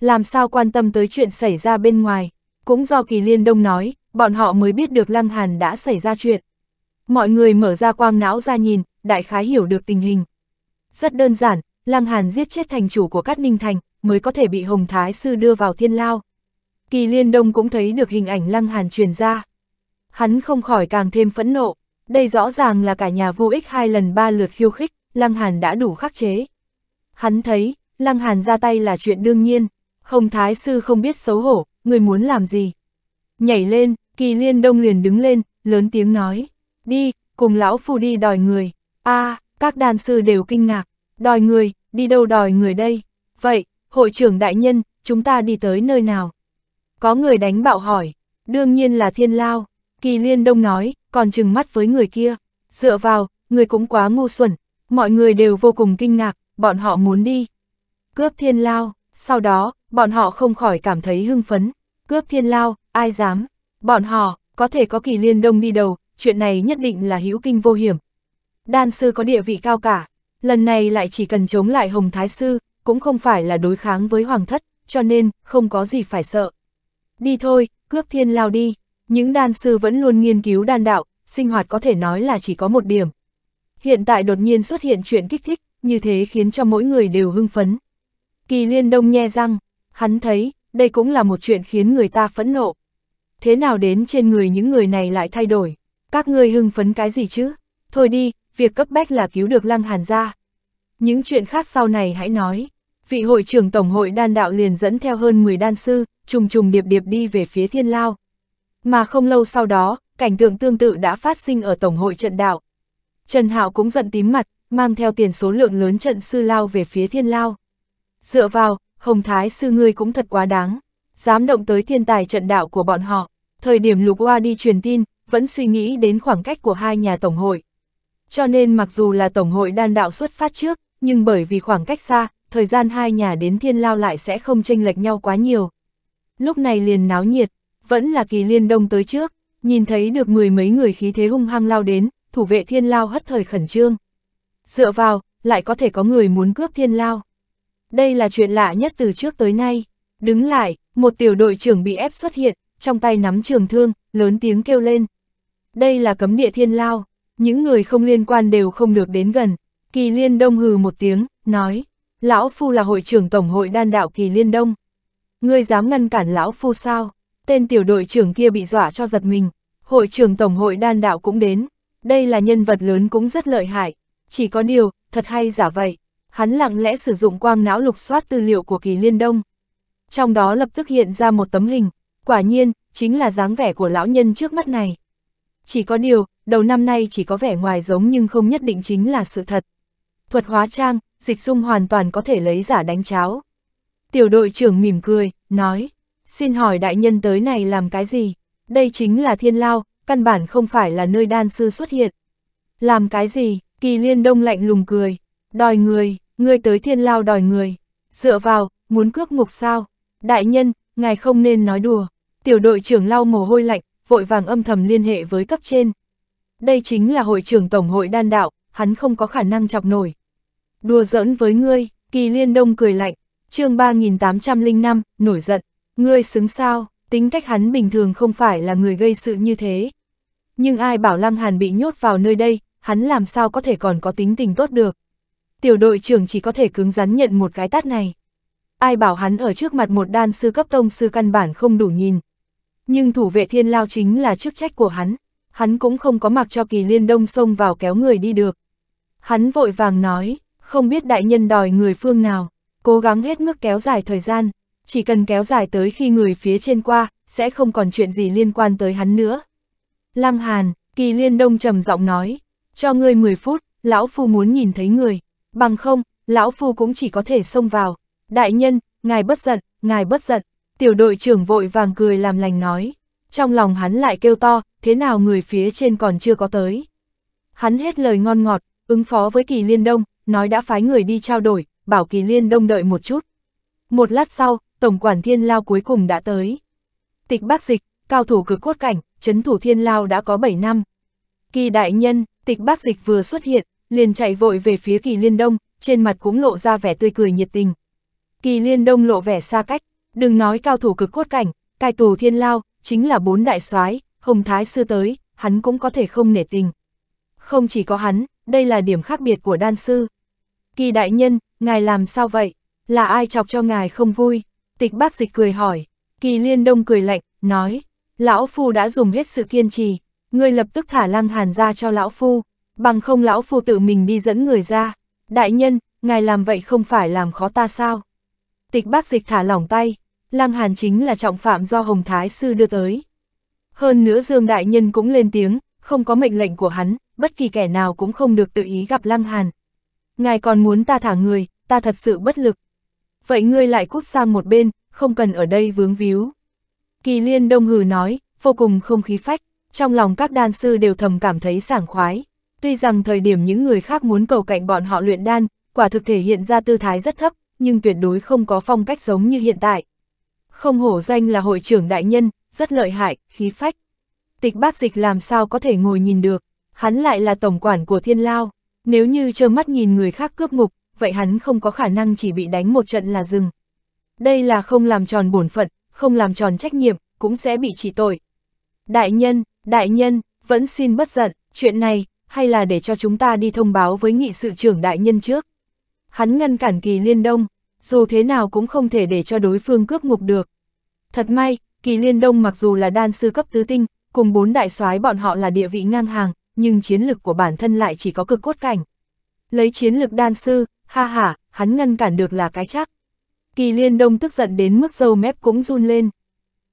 Làm sao quan tâm tới chuyện xảy ra bên ngoài, cũng do kỳ liên đông nói, bọn họ mới biết được Lăng Hàn đã xảy ra chuyện. Mọi người mở ra quang não ra nhìn, đại khái hiểu được tình hình. Rất đơn giản, Lăng Hàn giết chết thành chủ của Cát Ninh Thành, mới có thể bị Hồng Thái Sư đưa vào thiên lao. Kỳ Liên Đông cũng thấy được hình ảnh Lăng Hàn truyền ra. Hắn không khỏi càng thêm phẫn nộ, đây rõ ràng là cả nhà vô ích hai lần ba lượt khiêu khích. Lăng Hàn đã đủ khắc chế. Hắn thấy, Lăng Hàn ra tay là chuyện đương nhiên, Hồng Thái Sư không biết xấu hổ, người muốn làm gì. Nhảy lên, Kỳ Liên Đông liền đứng lên, lớn tiếng nói, đi, cùng lão phu đi đòi người. a à, các đàn sư đều kinh ngạc, đòi người, đi đâu đòi người đây. Vậy, hội trưởng đại nhân, chúng ta đi tới nơi nào? Có người đánh bạo hỏi, đương nhiên là thiên lao. Kỳ Liên Đông nói, còn chừng mắt với người kia. Dựa vào, người cũng quá ngu xuẩn, Mọi người đều vô cùng kinh ngạc, bọn họ muốn đi. Cướp thiên lao, sau đó, bọn họ không khỏi cảm thấy hưng phấn. Cướp thiên lao, ai dám? Bọn họ, có thể có kỳ liên đông đi đầu, chuyện này nhất định là hữu kinh vô hiểm. Đan sư có địa vị cao cả, lần này lại chỉ cần chống lại Hồng Thái Sư, cũng không phải là đối kháng với Hoàng Thất, cho nên không có gì phải sợ. Đi thôi, cướp thiên lao đi, những đan sư vẫn luôn nghiên cứu đan đạo, sinh hoạt có thể nói là chỉ có một điểm. Hiện tại đột nhiên xuất hiện chuyện kích thích, như thế khiến cho mỗi người đều hưng phấn. Kỳ liên đông nhe răng, hắn thấy, đây cũng là một chuyện khiến người ta phẫn nộ. Thế nào đến trên người những người này lại thay đổi, các ngươi hưng phấn cái gì chứ? Thôi đi, việc cấp bách là cứu được lăng hàn ra. Những chuyện khác sau này hãy nói. Vị hội trưởng Tổng hội đan đạo liền dẫn theo hơn 10 đan sư, trùng trùng điệp điệp đi về phía thiên lao. Mà không lâu sau đó, cảnh tượng tương tự đã phát sinh ở Tổng hội trận đạo, Trần Hạo cũng giận tím mặt, mang theo tiền số lượng lớn trận sư lao về phía thiên lao. Dựa vào, Hồng Thái sư ngươi cũng thật quá đáng, dám động tới thiên tài trận đạo của bọn họ. Thời điểm Lục qua đi truyền tin, vẫn suy nghĩ đến khoảng cách của hai nhà tổng hội. Cho nên mặc dù là tổng hội đan đạo xuất phát trước, nhưng bởi vì khoảng cách xa, thời gian hai nhà đến thiên lao lại sẽ không tranh lệch nhau quá nhiều. Lúc này liền náo nhiệt, vẫn là kỳ liên đông tới trước, nhìn thấy được mười mấy người khí thế hung hăng lao đến, thủ vệ thiên lao hất thời khẩn trương. Dựa vào, lại có thể có người muốn cướp thiên lao. Đây là chuyện lạ nhất từ trước tới nay. Đứng lại, một tiểu đội trưởng bị ép xuất hiện, trong tay nắm trường thương, lớn tiếng kêu lên. Đây là cấm địa thiên lao, những người không liên quan đều không được đến gần. Kỳ Liên Đông hừ một tiếng, nói, Lão Phu là hội trưởng Tổng hội đan đạo Kỳ Liên Đông. Ngươi dám ngăn cản Lão Phu sao? Tên tiểu đội trưởng kia bị dọa cho giật mình, hội trưởng Tổng hội đan đạo cũng đến, đây là nhân vật lớn cũng rất lợi hại, chỉ có điều, thật hay giả vậy, hắn lặng lẽ sử dụng quang não lục soát tư liệu của kỳ liên đông. Trong đó lập tức hiện ra một tấm hình, quả nhiên, chính là dáng vẻ của lão nhân trước mắt này. Chỉ có điều, đầu năm nay chỉ có vẻ ngoài giống nhưng không nhất định chính là sự thật. Thuật hóa trang, dịch dung hoàn toàn có thể lấy giả đánh cháo. Tiểu đội trưởng mỉm cười, nói, xin hỏi đại nhân tới này làm cái gì? Đây chính là thiên lao, căn bản không phải là nơi đan sư xuất hiện. Làm cái gì, kỳ liên đông lạnh lùng cười, đòi người, ngươi tới thiên lao đòi người, dựa vào, muốn cướp ngục sao, đại nhân, ngài không nên nói đùa, tiểu đội trưởng lau mồ hôi lạnh, vội vàng âm thầm liên hệ với cấp trên. Đây chính là hội trưởng tổng hội đan đạo, hắn không có khả năng chọc nổi. Đùa giỡn với ngươi, kỳ liên đông cười lạnh, chương 3805, nổi giận, ngươi xứng sao, tính cách hắn bình thường không phải là người gây sự như thế. Nhưng ai bảo Lăng Hàn bị nhốt vào nơi đây, hắn làm sao có thể còn có tính tình tốt được. Tiểu đội trưởng chỉ có thể cứng rắn nhận một cái tát này. Ai bảo hắn ở trước mặt một đan sư cấp tông sư căn bản không đủ nhìn. Nhưng thủ vệ thiên lao chính là chức trách của hắn, hắn cũng không có mặc cho kỳ liên đông xông vào kéo người đi được. Hắn vội vàng nói, không biết đại nhân đòi người phương nào, cố gắng hết mức kéo dài thời gian, chỉ cần kéo dài tới khi người phía trên qua, sẽ không còn chuyện gì liên quan tới hắn nữa. Lăng Hàn, Kỳ Liên Đông trầm giọng nói, cho ngươi 10 phút, lão phu muốn nhìn thấy người, bằng không, lão phu cũng chỉ có thể xông vào. Đại nhân, ngài bất giận, ngài bất giận, tiểu đội trưởng vội vàng cười làm lành nói. Trong lòng hắn lại kêu to, thế nào người phía trên còn chưa có tới. Hắn hết lời ngon ngọt, ứng phó với Kỳ Liên Đông, nói đã phái người đi trao đổi, bảo Kỳ Liên Đông đợi một chút. Một lát sau, Tổng quản Thiên Lao cuối cùng đã tới. Tịch bác dịch, cao thủ cực cốt cảnh, chấn thủ thiên lao đã có 7 năm. Kỳ đại nhân, tịch bác dịch vừa xuất hiện, liền chạy vội về phía kỳ liên đông, trên mặt cũng lộ ra vẻ tươi cười nhiệt tình. Kỳ liên đông lộ vẻ xa cách, đừng nói cao thủ cực cốt cảnh, cai tù thiên lao, chính là bốn đại soái hồng thái sư tới, hắn cũng có thể không nể tình. Không chỉ có hắn, đây là điểm khác biệt của đan sư. Kỳ đại nhân, ngài làm sao vậy? Là ai chọc cho ngài không vui? Tịch bác dịch cười hỏi. Kỳ liên đông cười lạnh, nói, Lão Phu đã dùng hết sự kiên trì, ngươi lập tức thả lăng hàn ra cho Lão Phu, bằng không Lão Phu tự mình đi dẫn người ra. Đại nhân, ngài làm vậy không phải làm khó ta sao? Tịch bác dịch thả lỏng tay, lăng hàn chính là trọng phạm do Hồng Thái Sư đưa tới. Hơn nữa Dương Đại Nhân cũng lên tiếng, không có mệnh lệnh của hắn, bất kỳ kẻ nào cũng không được tự ý gặp lăng hàn. Ngài còn muốn ta thả người, ta thật sự bất lực. Vậy ngươi lại cút sang một bên, không cần ở đây vướng víu. Kỳ liên đông hừ nói, vô cùng không khí phách, trong lòng các đan sư đều thầm cảm thấy sảng khoái. Tuy rằng thời điểm những người khác muốn cầu cạnh bọn họ luyện đan, quả thực thể hiện ra tư thái rất thấp, nhưng tuyệt đối không có phong cách giống như hiện tại. Không hổ danh là hội trưởng đại nhân, rất lợi hại, khí phách. Tịch bác dịch làm sao có thể ngồi nhìn được, hắn lại là tổng quản của thiên lao, nếu như trơ mắt nhìn người khác cướp ngục, vậy hắn không có khả năng chỉ bị đánh một trận là dừng. Đây là không làm tròn bổn phận, không làm tròn trách nhiệm, cũng sẽ bị chỉ tội. Đại nhân, đại nhân, vẫn xin bất giận, chuyện này, hay là để cho chúng ta đi thông báo với nghị sự trưởng đại nhân trước. Hắn ngăn cản kỳ liên đông, dù thế nào cũng không thể để cho đối phương cướp ngục được. Thật may, kỳ liên đông mặc dù là đan sư cấp tứ tinh, cùng bốn đại soái bọn họ là địa vị ngang hàng, nhưng chiến lực của bản thân lại chỉ có cực cốt cảnh. Lấy chiến lực đan sư, ha ha, hắn ngăn cản được là cái chắc. Kỳ liên đông tức giận đến mức dâu mép cũng run lên.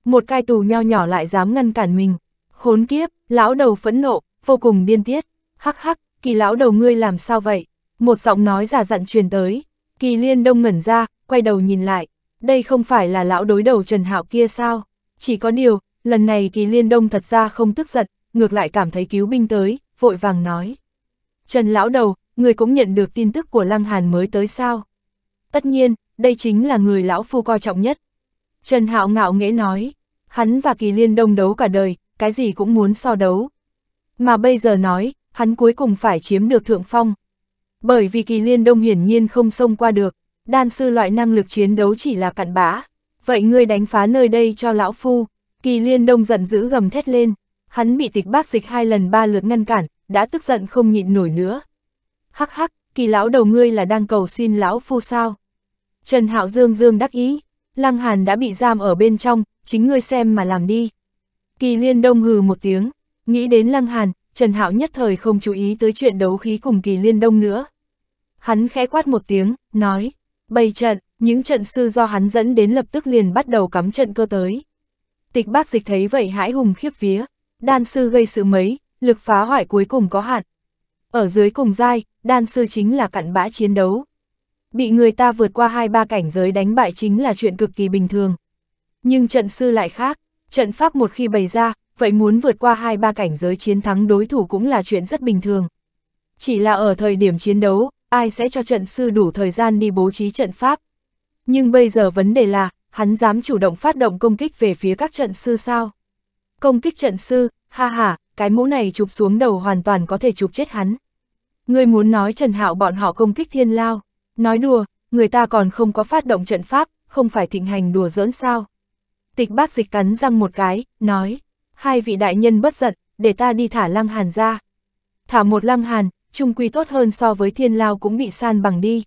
Một cai tù nho nhỏ lại dám ngăn cản mình. Khốn kiếp, lão đầu phẫn nộ, vô cùng điên tiết. Hắc hắc, kỳ lão đầu ngươi làm sao vậy? Một giọng nói giả dặn truyền tới. Kỳ liên đông ngẩn ra, quay đầu nhìn lại. Đây không phải là lão đối đầu Trần Hạo kia sao? Chỉ có điều, lần này kỳ liên đông thật ra không tức giận, ngược lại cảm thấy cứu binh tới, vội vàng nói. Trần lão đầu, người cũng nhận được tin tức của Lăng Hàn mới tới sao? Tất nhiên, đây chính là người lão phu coi trọng nhất. Trần Hạo ngạo nghễ nói, hắn và Kỳ Liên đông đấu cả đời, cái gì cũng muốn so đấu. Mà bây giờ nói, hắn cuối cùng phải chiếm được thượng phong. Bởi vì Kỳ Liên đông hiển nhiên không xông qua được, đan sư loại năng lực chiến đấu chỉ là cặn bã. Vậy ngươi đánh phá nơi đây cho lão phu, Kỳ Liên đông giận dữ gầm thét lên. Hắn bị tịch bác dịch hai lần ba lượt ngăn cản, đã tức giận không nhịn nổi nữa. Hắc hắc, kỳ lão đầu ngươi là đang cầu xin lão phu sao? Trần Hạo Dương Dương đắc ý, Lăng Hàn đã bị giam ở bên trong, chính ngươi xem mà làm đi. Kỳ liên đông hừ một tiếng, nghĩ đến Lăng Hàn, Trần Hạo nhất thời không chú ý tới chuyện đấu khí cùng kỳ liên đông nữa. Hắn khẽ quát một tiếng, nói, bày trận, những trận sư do hắn dẫn đến lập tức liền bắt đầu cắm trận cơ tới. Tịch bác dịch thấy vậy hãi hùng khiếp vía, đan sư gây sự mấy, lực phá hoại cuối cùng có hạn. Ở dưới cùng dai, đan sư chính là cặn bã chiến đấu bị người ta vượt qua hai ba cảnh giới đánh bại chính là chuyện cực kỳ bình thường. Nhưng trận sư lại khác, trận pháp một khi bày ra, vậy muốn vượt qua hai ba cảnh giới chiến thắng đối thủ cũng là chuyện rất bình thường. Chỉ là ở thời điểm chiến đấu, ai sẽ cho trận sư đủ thời gian đi bố trí trận pháp. Nhưng bây giờ vấn đề là, hắn dám chủ động phát động công kích về phía các trận sư sao? Công kích trận sư, ha ha, cái mũ này chụp xuống đầu hoàn toàn có thể chụp chết hắn. Ngươi muốn nói Trần Hạo bọn họ công kích thiên lao. Nói đùa, người ta còn không có phát động trận pháp, không phải thịnh hành đùa giỡn sao. Tịch bác dịch cắn răng một cái, nói, hai vị đại nhân bất giận, để ta đi thả lăng hàn ra. Thả một lăng hàn, trung quy tốt hơn so với thiên lao cũng bị san bằng đi.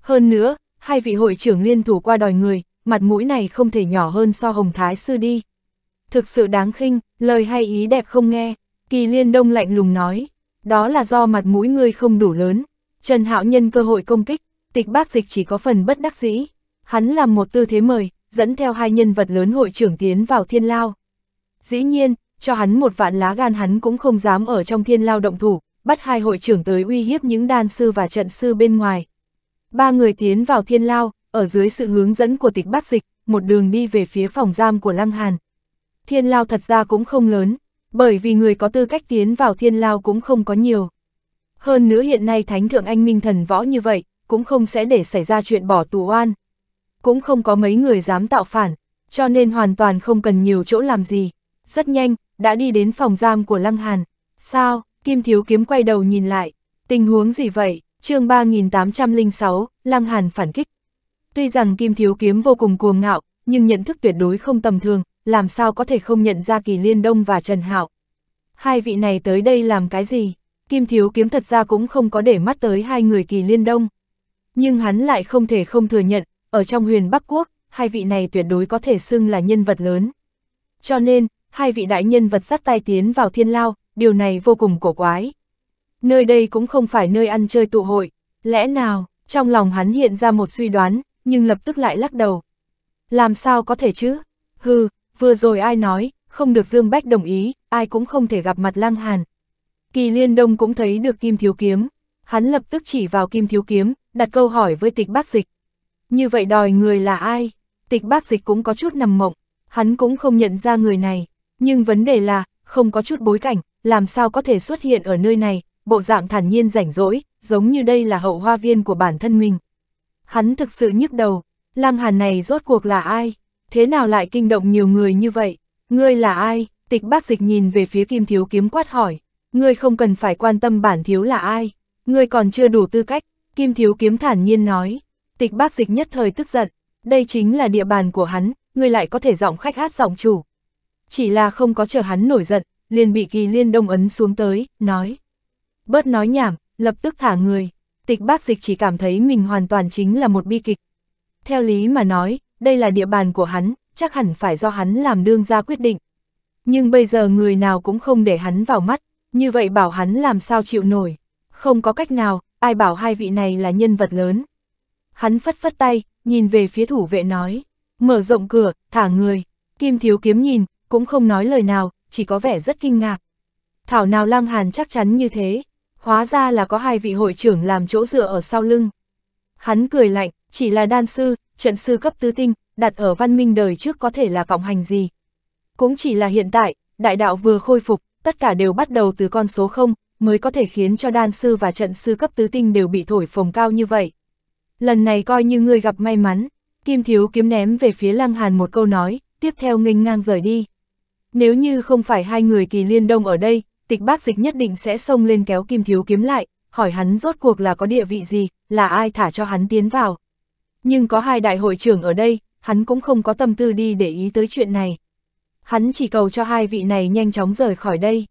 Hơn nữa, hai vị hội trưởng liên thủ qua đòi người, mặt mũi này không thể nhỏ hơn so hồng thái sư đi. Thực sự đáng khinh, lời hay ý đẹp không nghe, kỳ liên đông lạnh lùng nói, đó là do mặt mũi ngươi không đủ lớn. Trần Hạo Nhân cơ hội công kích, tịch bác dịch chỉ có phần bất đắc dĩ. Hắn làm một tư thế mời, dẫn theo hai nhân vật lớn hội trưởng tiến vào thiên lao. Dĩ nhiên, cho hắn một vạn lá gan hắn cũng không dám ở trong thiên lao động thủ, bắt hai hội trưởng tới uy hiếp những đan sư và trận sư bên ngoài. Ba người tiến vào thiên lao, ở dưới sự hướng dẫn của tịch bác dịch, một đường đi về phía phòng giam của Lăng Hàn. Thiên lao thật ra cũng không lớn, bởi vì người có tư cách tiến vào thiên lao cũng không có nhiều. Hơn nữa hiện nay Thánh Thượng Anh Minh Thần Võ như vậy, cũng không sẽ để xảy ra chuyện bỏ tù oan. Cũng không có mấy người dám tạo phản, cho nên hoàn toàn không cần nhiều chỗ làm gì. Rất nhanh, đã đi đến phòng giam của Lăng Hàn. Sao, Kim Thiếu Kiếm quay đầu nhìn lại, tình huống gì vậy? chương 3806, Lăng Hàn phản kích. Tuy rằng Kim Thiếu Kiếm vô cùng cuồng ngạo, nhưng nhận thức tuyệt đối không tầm thường, làm sao có thể không nhận ra Kỳ Liên Đông và Trần Hạo. Hai vị này tới đây làm cái gì? Kim Thiếu Kiếm thật ra cũng không có để mắt tới hai người Kỳ Liên Đông. Nhưng hắn lại không thể không thừa nhận, ở trong huyền Bắc Quốc, hai vị này tuyệt đối có thể xưng là nhân vật lớn. Cho nên, hai vị đại nhân vật sắt tay tiến vào thiên lao, điều này vô cùng cổ quái. Nơi đây cũng không phải nơi ăn chơi tụ hội, lẽ nào, trong lòng hắn hiện ra một suy đoán, nhưng lập tức lại lắc đầu. Làm sao có thể chứ? Hừ, vừa rồi ai nói, không được Dương Bách đồng ý, ai cũng không thể gặp mặt Lăng Hàn. Kỳ Liên Đông cũng thấy được Kim Thiếu Kiếm, hắn lập tức chỉ vào Kim Thiếu Kiếm, đặt câu hỏi với tịch bác dịch. Như vậy đòi người là ai? Tịch bác dịch cũng có chút nằm mộng, hắn cũng không nhận ra người này, nhưng vấn đề là, không có chút bối cảnh, làm sao có thể xuất hiện ở nơi này, bộ dạng thản nhiên rảnh rỗi, giống như đây là hậu hoa viên của bản thân mình. Hắn thực sự nhức đầu, lang Hàn này rốt cuộc là ai? Thế nào lại kinh động nhiều người như vậy? Ngươi là ai? Tịch bác dịch nhìn về phía Kim Thiếu Kiếm quát hỏi. Ngươi không cần phải quan tâm bản thiếu là ai. Ngươi còn chưa đủ tư cách, Kim Thiếu Kiếm thản nhiên nói, tịch bác dịch nhất thời tức giận, đây chính là địa bàn của hắn, người lại có thể giọng khách hát giọng chủ. Chỉ là không có chờ hắn nổi giận, liền bị kỳ liên đông ấn xuống tới, nói. Bớt nói nhảm, lập tức thả người, tịch bác dịch chỉ cảm thấy mình hoàn toàn chính là một bi kịch. Theo lý mà nói, đây là địa bàn của hắn, chắc hẳn phải do hắn làm đương ra quyết định. Nhưng bây giờ người nào cũng không để hắn vào mắt, như vậy bảo hắn làm sao chịu nổi. Không có cách nào, ai bảo hai vị này là nhân vật lớn. Hắn phất phất tay, nhìn về phía thủ vệ nói, mở rộng cửa, thả người, kim thiếu kiếm nhìn, cũng không nói lời nào, chỉ có vẻ rất kinh ngạc. Thảo nào Lang hàn chắc chắn như thế, hóa ra là có hai vị hội trưởng làm chỗ dựa ở sau lưng. Hắn cười lạnh, chỉ là đan sư, trận sư cấp tứ tinh, đặt ở văn minh đời trước có thể là cộng hành gì. Cũng chỉ là hiện tại, đại đạo vừa khôi phục, tất cả đều bắt đầu từ con số 0, mới có thể khiến cho đan sư và trận sư cấp tứ tinh đều bị thổi phồng cao như vậy. Lần này coi như ngươi gặp may mắn, Kim Thiếu kiếm ném về phía Lăng Hàn một câu nói, tiếp theo nghênh ngang rời đi. Nếu như không phải hai người kỳ liên đông ở đây, tịch bác dịch nhất định sẽ xông lên kéo Kim Thiếu kiếm lại, hỏi hắn rốt cuộc là có địa vị gì, là ai thả cho hắn tiến vào. Nhưng có hai đại hội trưởng ở đây, hắn cũng không có tâm tư đi để ý tới chuyện này. Hắn chỉ cầu cho hai vị này nhanh chóng rời khỏi đây.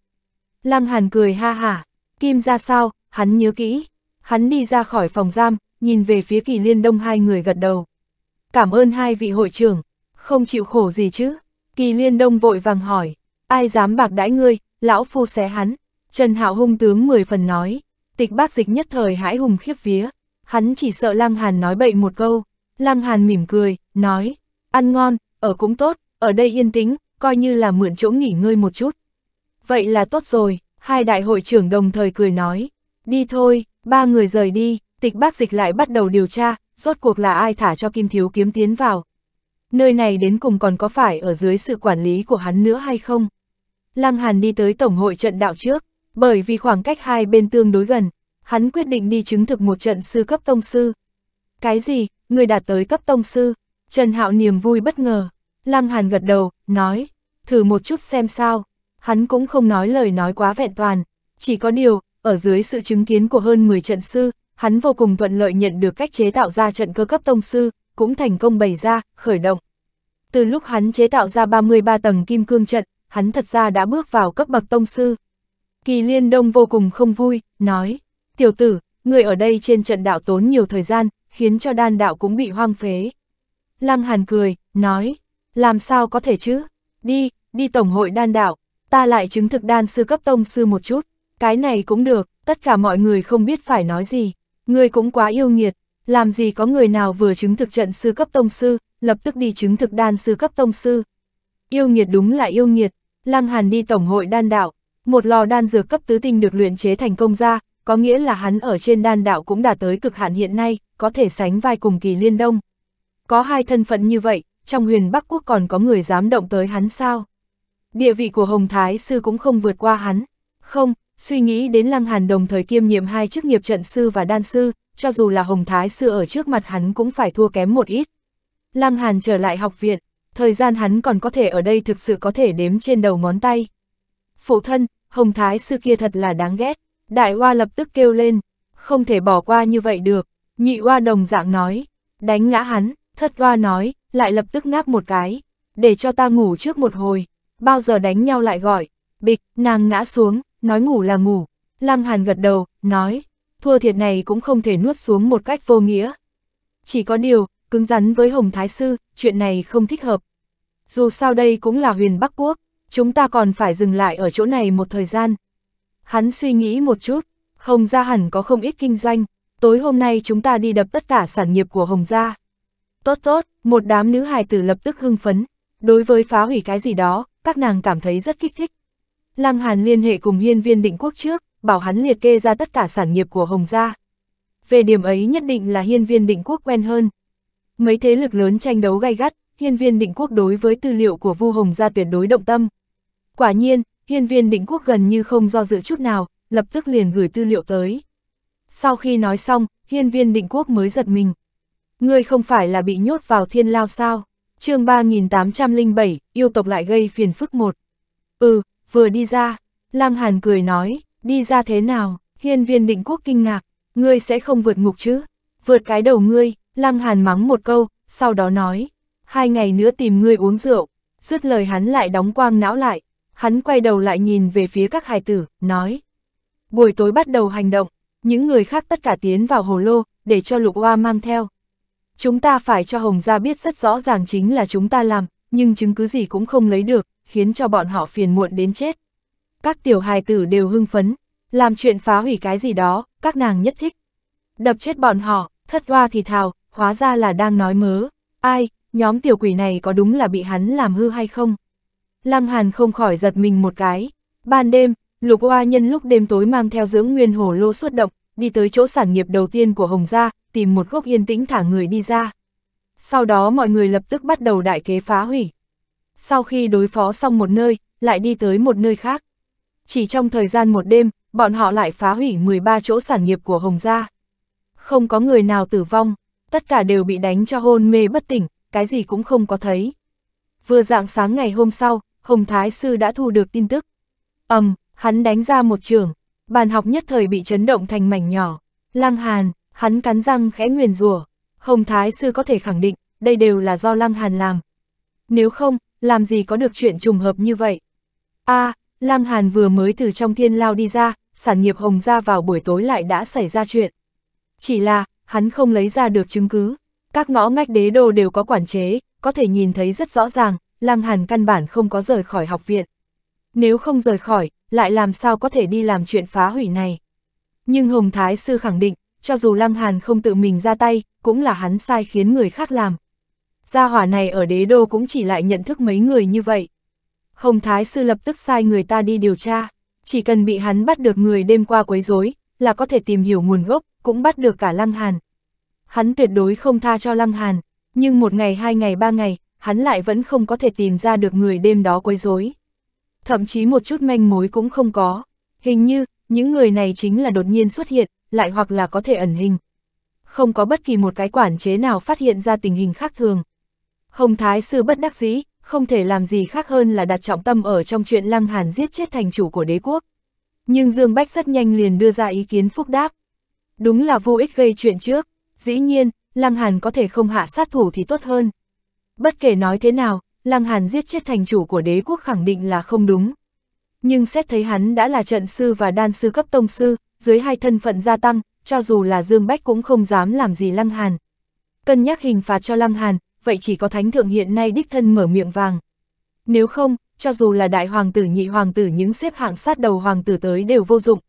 Lăng Hàn cười ha hả, Kim ra sao, hắn nhớ kỹ. Hắn đi ra khỏi phòng giam, nhìn về phía kỳ liên đông hai người gật đầu. Cảm ơn hai vị hội trưởng, không chịu khổ gì chứ. Kỳ liên đông vội vàng hỏi, ai dám bạc đãi ngươi, lão phu xé hắn. Trần Hạo hung tướng mười phần nói, tịch bác dịch nhất thời hãi hùng khiếp vía. Hắn chỉ sợ Lăng Hàn nói bậy một câu. Lăng Hàn mỉm cười, nói, ăn ngon, ở cũng tốt, ở đây yên tĩnh, coi như là mượn chỗ nghỉ ngơi một chút vậy là tốt rồi, hai đại hội trưởng đồng thời cười nói, đi thôi, ba người rời đi, tịch bác dịch lại bắt đầu điều tra, rốt cuộc là ai thả cho Kim Thiếu Kiếm tiến vào. Nơi này đến cùng còn có phải ở dưới sự quản lý của hắn nữa hay không? Lăng Hàn đi tới Tổng hội trận đạo trước, bởi vì khoảng cách hai bên tương đối gần, hắn quyết định đi chứng thực một trận sư cấp tông sư. Cái gì, người đạt tới cấp tông sư? Trần Hạo niềm vui bất ngờ. Lăng Hàn gật đầu, nói, thử một chút xem sao, hắn cũng không nói lời nói quá vẹn toàn, chỉ có điều, ở dưới sự chứng kiến của hơn 10 trận sư, hắn vô cùng thuận lợi nhận được cách chế tạo ra trận cơ cấp tông sư, cũng thành công bày ra, khởi động. Từ lúc hắn chế tạo ra 33 tầng kim cương trận, hắn thật ra đã bước vào cấp bậc tông sư. Kỳ Liên Đông vô cùng không vui, nói, tiểu tử, người ở đây trên trận đạo tốn nhiều thời gian, khiến cho đan đạo cũng bị hoang phế. Lăng Hàn cười, nói, làm sao có thể chứ, đi, đi Tổng hội đan đạo, ta lại chứng thực đan sư cấp tông sư một chút, cái này cũng được, tất cả mọi người không biết phải nói gì, ngươi cũng quá yêu nghiệt, làm gì có người nào vừa chứng thực trận sư cấp tông sư, lập tức đi chứng thực đan sư cấp tông sư. Yêu nghiệt đúng là yêu nghiệt, Lăng Hàn đi tổng hội đan đạo, một lò đan dược cấp tứ tinh được luyện chế thành công ra, có nghĩa là hắn ở trên đan đạo cũng đã tới cực hạn hiện nay, có thể sánh vai cùng kỳ liên đông. Có hai thân phận như vậy, trong huyền Bắc Quốc còn có người dám động tới hắn sao? địa vị của Hồng Thái Sư cũng không vượt qua hắn. Không, suy nghĩ đến Lăng Hàn đồng thời kiêm nhiệm hai chức nghiệp trận sư và đan sư, cho dù là Hồng Thái Sư ở trước mặt hắn cũng phải thua kém một ít. Lăng Hàn trở lại học viện, thời gian hắn còn có thể ở đây thực sự có thể đếm trên đầu ngón tay. Phụ thân, Hồng Thái Sư kia thật là đáng ghét, Đại Hoa lập tức kêu lên, không thể bỏ qua như vậy được, nhị Hoa đồng dạng nói, đánh ngã hắn, thất Hoa nói, lại lập tức ngáp một cái, để cho ta ngủ trước một hồi bao giờ đánh nhau lại gọi, bịch, nàng ngã xuống, nói ngủ là ngủ. Lăng Hàn gật đầu, nói, thua thiệt này cũng không thể nuốt xuống một cách vô nghĩa. Chỉ có điều, cứng rắn với Hồng Thái Sư, chuyện này không thích hợp. Dù sao đây cũng là huyền Bắc Quốc, chúng ta còn phải dừng lại ở chỗ này một thời gian. Hắn suy nghĩ một chút, Hồng Gia hẳn có không ít kinh doanh, tối hôm nay chúng ta đi đập tất cả sản nghiệp của Hồng Gia. Tốt tốt, một đám nữ hài tử lập tức hưng phấn, đối với phá hủy cái gì đó, các nàng cảm thấy rất kích thích. Lăng Hàn liên hệ cùng hiên viên định quốc trước, bảo hắn liệt kê ra tất cả sản nghiệp của Hồng Gia. Về điểm ấy nhất định là hiên viên định quốc quen hơn. Mấy thế lực lớn tranh đấu gay gắt, hiên viên định quốc đối với tư liệu của Vu Hồng Gia tuyệt đối động tâm. Quả nhiên, hiên viên định quốc gần như không do dự chút nào, lập tức liền gửi tư liệu tới. Sau khi nói xong, hiên viên định quốc mới giật mình. Ngươi không phải là bị nhốt vào thiên lao sao? chương 3807, yêu tộc lại gây phiền phức một. Ừ, vừa đi ra, Lăng Hàn cười nói, đi ra thế nào, hiên viên định quốc kinh ngạc, ngươi sẽ không vượt ngục chứ, vượt cái đầu ngươi, Lăng Hàn mắng một câu, sau đó nói, hai ngày nữa tìm ngươi uống rượu, dứt lời hắn lại đóng quang não lại, hắn quay đầu lại nhìn về phía các hài tử, nói. Buổi tối bắt đầu hành động, những người khác tất cả tiến vào hồ lô, để cho lục hoa mang theo. Chúng ta phải cho Hồng Gia biết rất rõ ràng chính là chúng ta làm, nhưng chứng cứ gì cũng không lấy được, khiến cho bọn họ phiền muộn đến chết. Các tiểu hài tử đều hưng phấn, làm chuyện phá hủy cái gì đó, các nàng nhất thích. Đập chết bọn họ, thất hoa thì thào, hóa ra là đang nói mớ. Ai, nhóm tiểu quỷ này có đúng là bị hắn làm hư hay không? Lăng Hàn không khỏi giật mình một cái. Ban đêm, Lục Hoa nhân lúc đêm tối mang theo dưỡng nguyên hồ lô xuất động, đi tới chỗ sản nghiệp đầu tiên của Hồng Gia, tìm một gốc yên tĩnh thả người đi ra. Sau đó mọi người lập tức bắt đầu đại kế phá hủy. Sau khi đối phó xong một nơi, lại đi tới một nơi khác. Chỉ trong thời gian một đêm, bọn họ lại phá hủy 13 chỗ sản nghiệp của Hồng Gia. Không có người nào tử vong, tất cả đều bị đánh cho hôn mê bất tỉnh, cái gì cũng không có thấy. Vừa dạng sáng ngày hôm sau, Hồng Thái Sư đã thu được tin tức. ầm, um, hắn đánh ra một trường, bàn học nhất thời bị chấn động thành mảnh nhỏ. Lăng Hàn, Hắn cắn răng khẽ nguyền rủa Hồng Thái Sư có thể khẳng định, đây đều là do Lăng Hàn làm. Nếu không, làm gì có được chuyện trùng hợp như vậy? a à, Lăng Hàn vừa mới từ trong thiên lao đi ra, sản nghiệp Hồng ra vào buổi tối lại đã xảy ra chuyện. Chỉ là, hắn không lấy ra được chứng cứ. Các ngõ ngách đế đô đều có quản chế, có thể nhìn thấy rất rõ ràng, Lăng Hàn căn bản không có rời khỏi học viện. Nếu không rời khỏi, lại làm sao có thể đi làm chuyện phá hủy này? Nhưng Hồng Thái Sư khẳng định, cho dù Lăng Hàn không tự mình ra tay, cũng là hắn sai khiến người khác làm. Gia hỏa này ở đế đô cũng chỉ lại nhận thức mấy người như vậy. Hồng Thái Sư lập tức sai người ta đi điều tra, chỉ cần bị hắn bắt được người đêm qua quấy rối là có thể tìm hiểu nguồn gốc, cũng bắt được cả Lăng Hàn. Hắn tuyệt đối không tha cho Lăng Hàn, nhưng một ngày hai ngày ba ngày, hắn lại vẫn không có thể tìm ra được người đêm đó quấy rối Thậm chí một chút manh mối cũng không có. Hình như, những người này chính là đột nhiên xuất hiện, lại hoặc là có thể ẩn hình. Không có bất kỳ một cái quản chế nào phát hiện ra tình hình khác thường. Hồng Thái Sư bất đắc dĩ, không thể làm gì khác hơn là đặt trọng tâm ở trong chuyện Lăng Hàn giết chết thành chủ của đế quốc. Nhưng Dương Bách rất nhanh liền đưa ra ý kiến phúc đáp. Đúng là vô ích gây chuyện trước, dĩ nhiên, Lăng Hàn có thể không hạ sát thủ thì tốt hơn. Bất kể nói thế nào, Lăng Hàn giết chết thành chủ của đế quốc khẳng định là không đúng. Nhưng xét thấy hắn đã là trận sư và đan sư cấp tông sư, dưới hai thân phận gia tăng, cho dù là Dương Bách cũng không dám làm gì Lăng Hàn. Cân nhắc hình phạt cho Lăng Hàn, vậy chỉ có thánh thượng hiện nay đích thân mở miệng vàng. Nếu không, cho dù là đại hoàng tử nhị hoàng tử những xếp hạng sát đầu hoàng tử tới đều vô dụng.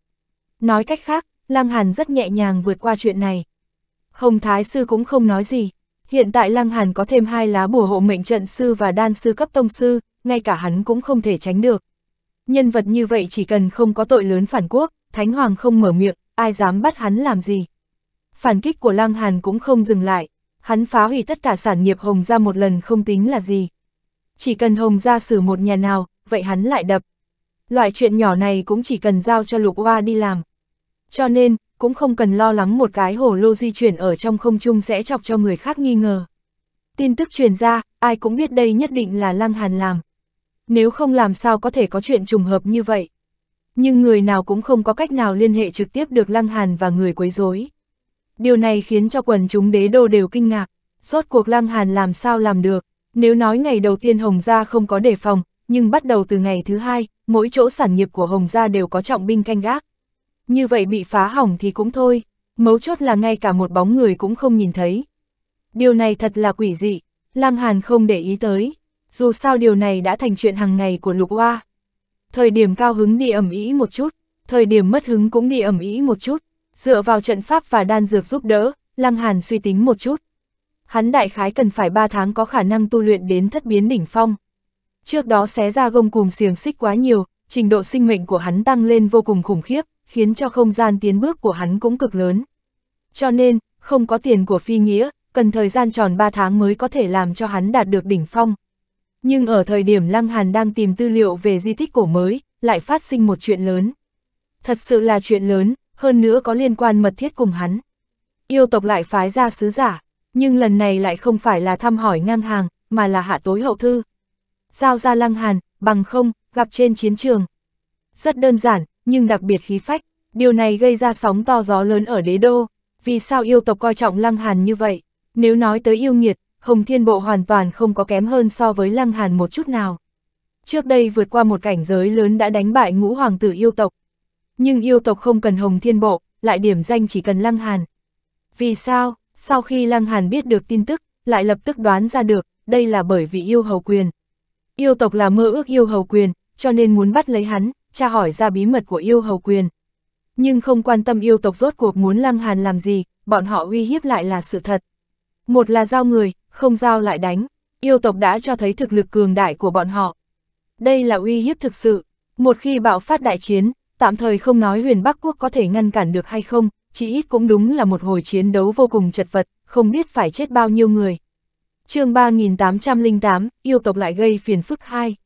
Nói cách khác, Lăng Hàn rất nhẹ nhàng vượt qua chuyện này. Hồng Thái Sư cũng không nói gì. Hiện tại Lăng Hàn có thêm hai lá bùa hộ mệnh trận sư và đan sư cấp tông sư, ngay cả hắn cũng không thể tránh được. Nhân vật như vậy chỉ cần không có tội lớn phản quốc, Thánh Hoàng không mở miệng, ai dám bắt hắn làm gì. Phản kích của Lăng Hàn cũng không dừng lại, hắn phá hủy tất cả sản nghiệp Hồng gia một lần không tính là gì. Chỉ cần Hồng gia xử một nhà nào, vậy hắn lại đập. Loại chuyện nhỏ này cũng chỉ cần giao cho Lục Hoa đi làm. Cho nên, cũng không cần lo lắng một cái hồ lô di chuyển ở trong không trung sẽ chọc cho người khác nghi ngờ. Tin tức truyền ra, ai cũng biết đây nhất định là Lăng Hàn làm. Nếu không làm sao có thể có chuyện trùng hợp như vậy nhưng người nào cũng không có cách nào liên hệ trực tiếp được Lăng Hàn và người quấy rối. Điều này khiến cho quần chúng đế đô đều kinh ngạc, rốt cuộc Lăng Hàn làm sao làm được, nếu nói ngày đầu tiên Hồng Gia không có đề phòng, nhưng bắt đầu từ ngày thứ hai, mỗi chỗ sản nghiệp của Hồng Gia đều có trọng binh canh gác. Như vậy bị phá hỏng thì cũng thôi, mấu chốt là ngay cả một bóng người cũng không nhìn thấy. Điều này thật là quỷ dị, Lăng Hàn không để ý tới, dù sao điều này đã thành chuyện hàng ngày của Lục Hoa thời điểm cao hứng đi ẩm ý một chút, thời điểm mất hứng cũng đi ẩm ý một chút, dựa vào trận pháp và đan dược giúp đỡ, Lăng Hàn suy tính một chút. Hắn đại khái cần phải 3 tháng có khả năng tu luyện đến thất biến đỉnh phong. Trước đó xé ra gông cùm xiềng xích quá nhiều, trình độ sinh mệnh của hắn tăng lên vô cùng khủng khiếp, khiến cho không gian tiến bước của hắn cũng cực lớn. Cho nên, không có tiền của phi nghĩa, cần thời gian tròn 3 tháng mới có thể làm cho hắn đạt được đỉnh phong, nhưng ở thời điểm Lăng Hàn đang tìm tư liệu về di tích cổ mới, lại phát sinh một chuyện lớn. Thật sự là chuyện lớn, hơn nữa có liên quan mật thiết cùng hắn. Yêu tộc lại phái ra sứ giả, nhưng lần này lại không phải là thăm hỏi ngang hàng, mà là hạ tối hậu thư. Giao ra Lăng Hàn, bằng không, gặp trên chiến trường. Rất đơn giản, nhưng đặc biệt khí phách, điều này gây ra sóng to gió lớn ở đế đô. Vì sao yêu tộc coi trọng Lăng Hàn như vậy? Nếu nói tới yêu nghiệt, Hồng Thiên Bộ hoàn toàn không có kém hơn so với Lăng Hàn một chút nào. Trước đây vượt qua một cảnh giới lớn đã đánh bại ngũ hoàng tử yêu tộc. Nhưng yêu tộc không cần Hồng Thiên Bộ, lại điểm danh chỉ cần Lăng Hàn. Vì sao, sau khi Lăng Hàn biết được tin tức, lại lập tức đoán ra được, đây là bởi vì yêu hầu quyền. Yêu tộc là mơ ước yêu hầu quyền, cho nên muốn bắt lấy hắn, tra hỏi ra bí mật của yêu hầu quyền. Nhưng không quan tâm yêu tộc rốt cuộc muốn Lăng Hàn làm gì, bọn họ uy hiếp lại là sự thật. Một là giao người, không giao lại đánh, yêu tộc đã cho thấy thực lực cường đại của bọn họ. Đây là uy hiếp thực sự, một khi bạo phát đại chiến, tạm thời không nói huyền Bắc Quốc có thể ngăn cản được hay không, chỉ ít cũng đúng là một hồi chiến đấu vô cùng chật vật, không biết phải chết bao nhiêu người. chương 3808, yêu tộc lại gây phiền phức hai.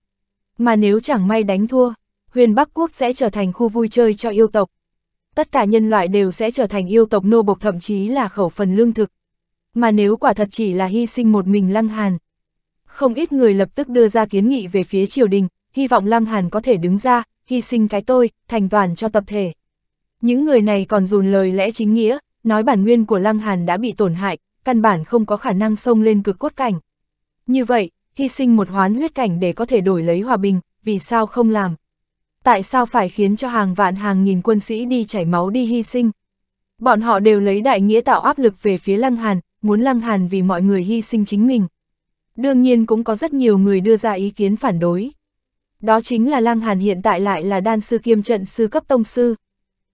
Mà nếu chẳng may đánh thua, huyền Bắc Quốc sẽ trở thành khu vui chơi cho yêu tộc. Tất cả nhân loại đều sẽ trở thành yêu tộc nô bộc thậm chí là khẩu phần lương thực mà nếu quả thật chỉ là hy sinh một mình Lăng Hàn. Không ít người lập tức đưa ra kiến nghị về phía triều đình, hy vọng Lăng Hàn có thể đứng ra, hy sinh cái tôi, thành toàn cho tập thể. Những người này còn dùn lời lẽ chính nghĩa, nói bản nguyên của Lăng Hàn đã bị tổn hại, căn bản không có khả năng xông lên cực cốt cảnh. Như vậy, hy sinh một hoán huyết cảnh để có thể đổi lấy hòa bình, vì sao không làm? Tại sao phải khiến cho hàng vạn hàng nghìn quân sĩ đi chảy máu đi hy sinh? Bọn họ đều lấy đại nghĩa tạo áp lực về phía Lăng Hàn, muốn Lăng Hàn vì mọi người hy sinh chính mình. Đương nhiên cũng có rất nhiều người đưa ra ý kiến phản đối. Đó chính là Lăng Hàn hiện tại lại là đan sư kiêm trận sư cấp tông sư.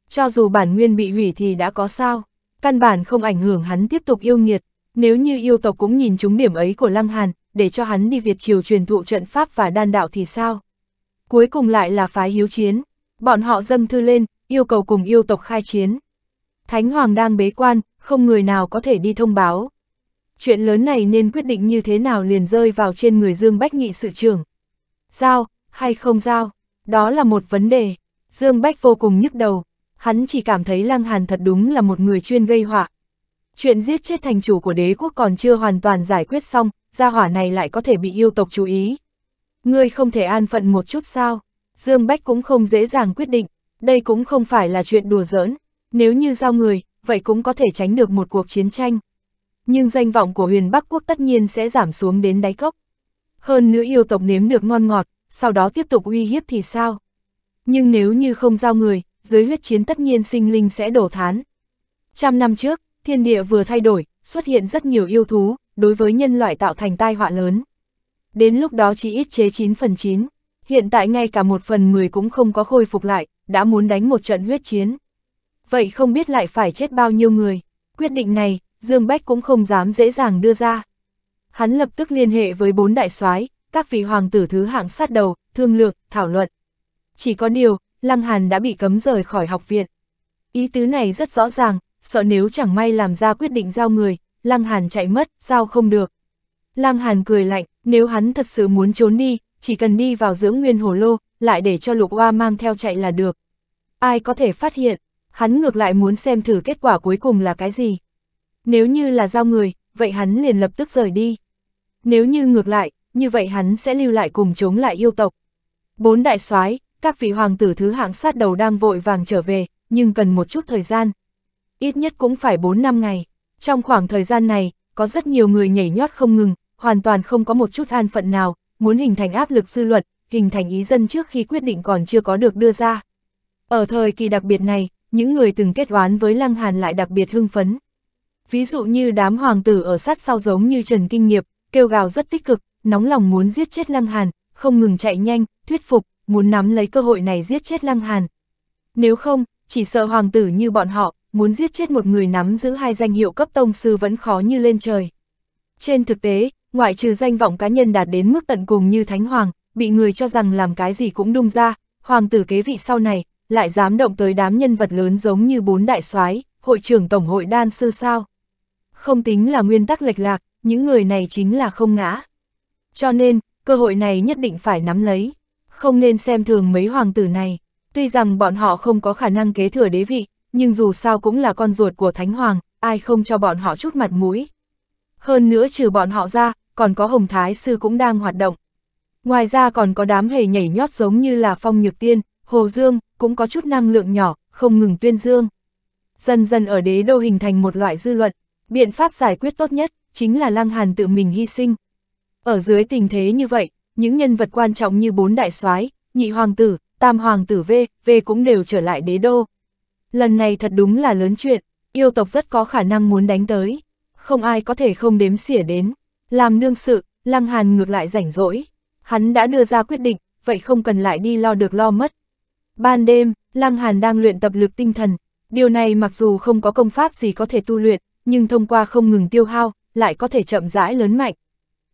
Cho dù bản nguyên bị hủy thì đã có sao, căn bản không ảnh hưởng hắn tiếp tục yêu nghiệt, nếu như yêu tộc cũng nhìn trúng điểm ấy của Lăng Hàn, để cho hắn đi Việt Triều truyền thụ trận pháp và đan đạo thì sao? Cuối cùng lại là phái hiếu chiến, bọn họ dâng thư lên, yêu cầu cùng yêu tộc khai chiến. Thánh Hoàng đang bế quan, không người nào có thể đi thông báo. Chuyện lớn này nên quyết định như thế nào liền rơi vào trên người Dương Bách Nghị sự trưởng. Giao, hay không giao, đó là một vấn đề. Dương Bách vô cùng nhức đầu, hắn chỉ cảm thấy Lăng Hàn thật đúng là một người chuyên gây họa. Chuyện giết chết thành chủ của đế quốc còn chưa hoàn toàn giải quyết xong, gia hỏa này lại có thể bị yêu tộc chú ý. Ngươi không thể an phận một chút sao? Dương Bách cũng không dễ dàng quyết định, đây cũng không phải là chuyện đùa giỡn, nếu như giao người, vậy cũng có thể tránh được một cuộc chiến tranh. Nhưng danh vọng của huyền Bắc Quốc tất nhiên sẽ giảm xuống đến đáy cốc. Hơn nữa yêu tộc nếm được ngon ngọt, sau đó tiếp tục uy hiếp thì sao? Nhưng nếu như không giao người, dưới huyết chiến tất nhiên sinh linh sẽ đổ thán. Trăm năm trước, thiên địa vừa thay đổi, xuất hiện rất nhiều yêu thú, đối với nhân loại tạo thành tai họa lớn. Đến lúc đó chỉ ít chế 9 phần 9, hiện tại ngay cả một phần 10 cũng không có khôi phục lại, đã muốn đánh một trận huyết chiến vậy không biết lại phải chết bao nhiêu người. Quyết định này, Dương Bách cũng không dám dễ dàng đưa ra. Hắn lập tức liên hệ với bốn đại soái, các vị hoàng tử thứ hạng sát đầu, thương lượng, thảo luận. Chỉ có điều, Lăng Hàn đã bị cấm rời khỏi học viện. Ý tứ này rất rõ ràng, sợ nếu chẳng may làm ra quyết định giao người, Lăng Hàn chạy mất, giao không được. Lăng Hàn cười lạnh, nếu hắn thật sự muốn trốn đi, chỉ cần đi vào dưỡng nguyên hồ lô, lại để cho lục hoa mang theo chạy là được. Ai có thể phát hiện, hắn ngược lại muốn xem thử kết quả cuối cùng là cái gì. Nếu như là giao người, vậy hắn liền lập tức rời đi. Nếu như ngược lại, như vậy hắn sẽ lưu lại cùng chống lại yêu tộc. Bốn đại soái, các vị hoàng tử thứ hạng sát đầu đang vội vàng trở về, nhưng cần một chút thời gian. Ít nhất cũng phải 4 năm ngày. Trong khoảng thời gian này, có rất nhiều người nhảy nhót không ngừng, hoàn toàn không có một chút an phận nào, muốn hình thành áp lực dư luận, hình thành ý dân trước khi quyết định còn chưa có được đưa ra. Ở thời kỳ đặc biệt này, những người từng kết oán với Lăng Hàn lại đặc biệt hưng phấn. Ví dụ như đám hoàng tử ở sát sau giống như Trần Kinh Nghiệp, kêu gào rất tích cực, nóng lòng muốn giết chết Lăng Hàn, không ngừng chạy nhanh, thuyết phục, muốn nắm lấy cơ hội này giết chết Lăng Hàn. Nếu không, chỉ sợ hoàng tử như bọn họ, muốn giết chết một người nắm giữ hai danh hiệu cấp tông sư vẫn khó như lên trời. Trên thực tế, ngoại trừ danh vọng cá nhân đạt đến mức tận cùng như Thánh Hoàng, bị người cho rằng làm cái gì cũng đung ra, hoàng tử kế vị sau này, lại dám động tới đám nhân vật lớn giống như bốn đại soái, hội trưởng tổng hội đan sư sao. Không tính là nguyên tắc lệch lạc, những người này chính là không ngã. Cho nên, cơ hội này nhất định phải nắm lấy, không nên xem thường mấy hoàng tử này. Tuy rằng bọn họ không có khả năng kế thừa đế vị, nhưng dù sao cũng là con ruột của Thánh Hoàng, ai không cho bọn họ chút mặt mũi. Hơn nữa trừ bọn họ ra, còn có Hồng Thái Sư cũng đang hoạt động. Ngoài ra còn có đám hề nhảy nhót giống như là Phong Nhược Tiên, Hồ Dương, cũng có chút năng lượng nhỏ, không ngừng tuyên dương. Dần dần ở đế đô hình thành một loại dư luận, biện pháp giải quyết tốt nhất chính là Lăng Hàn tự mình hy sinh. Ở dưới tình thế như vậy, những nhân vật quan trọng như bốn đại soái, nhị hoàng tử, tam hoàng tử V, V cũng đều trở lại đế đô. Lần này thật đúng là lớn chuyện, yêu tộc rất có khả năng muốn đánh tới, không ai có thể không đếm xỉa đến. Làm nương sự, Lăng Hàn ngược lại rảnh rỗi. Hắn đã đưa ra quyết định, vậy không cần lại đi lo được lo mất, Ban đêm, Lăng Hàn đang luyện tập lực tinh thần, điều này mặc dù không có công pháp gì có thể tu luyện, nhưng thông qua không ngừng tiêu hao, lại có thể chậm rãi lớn mạnh.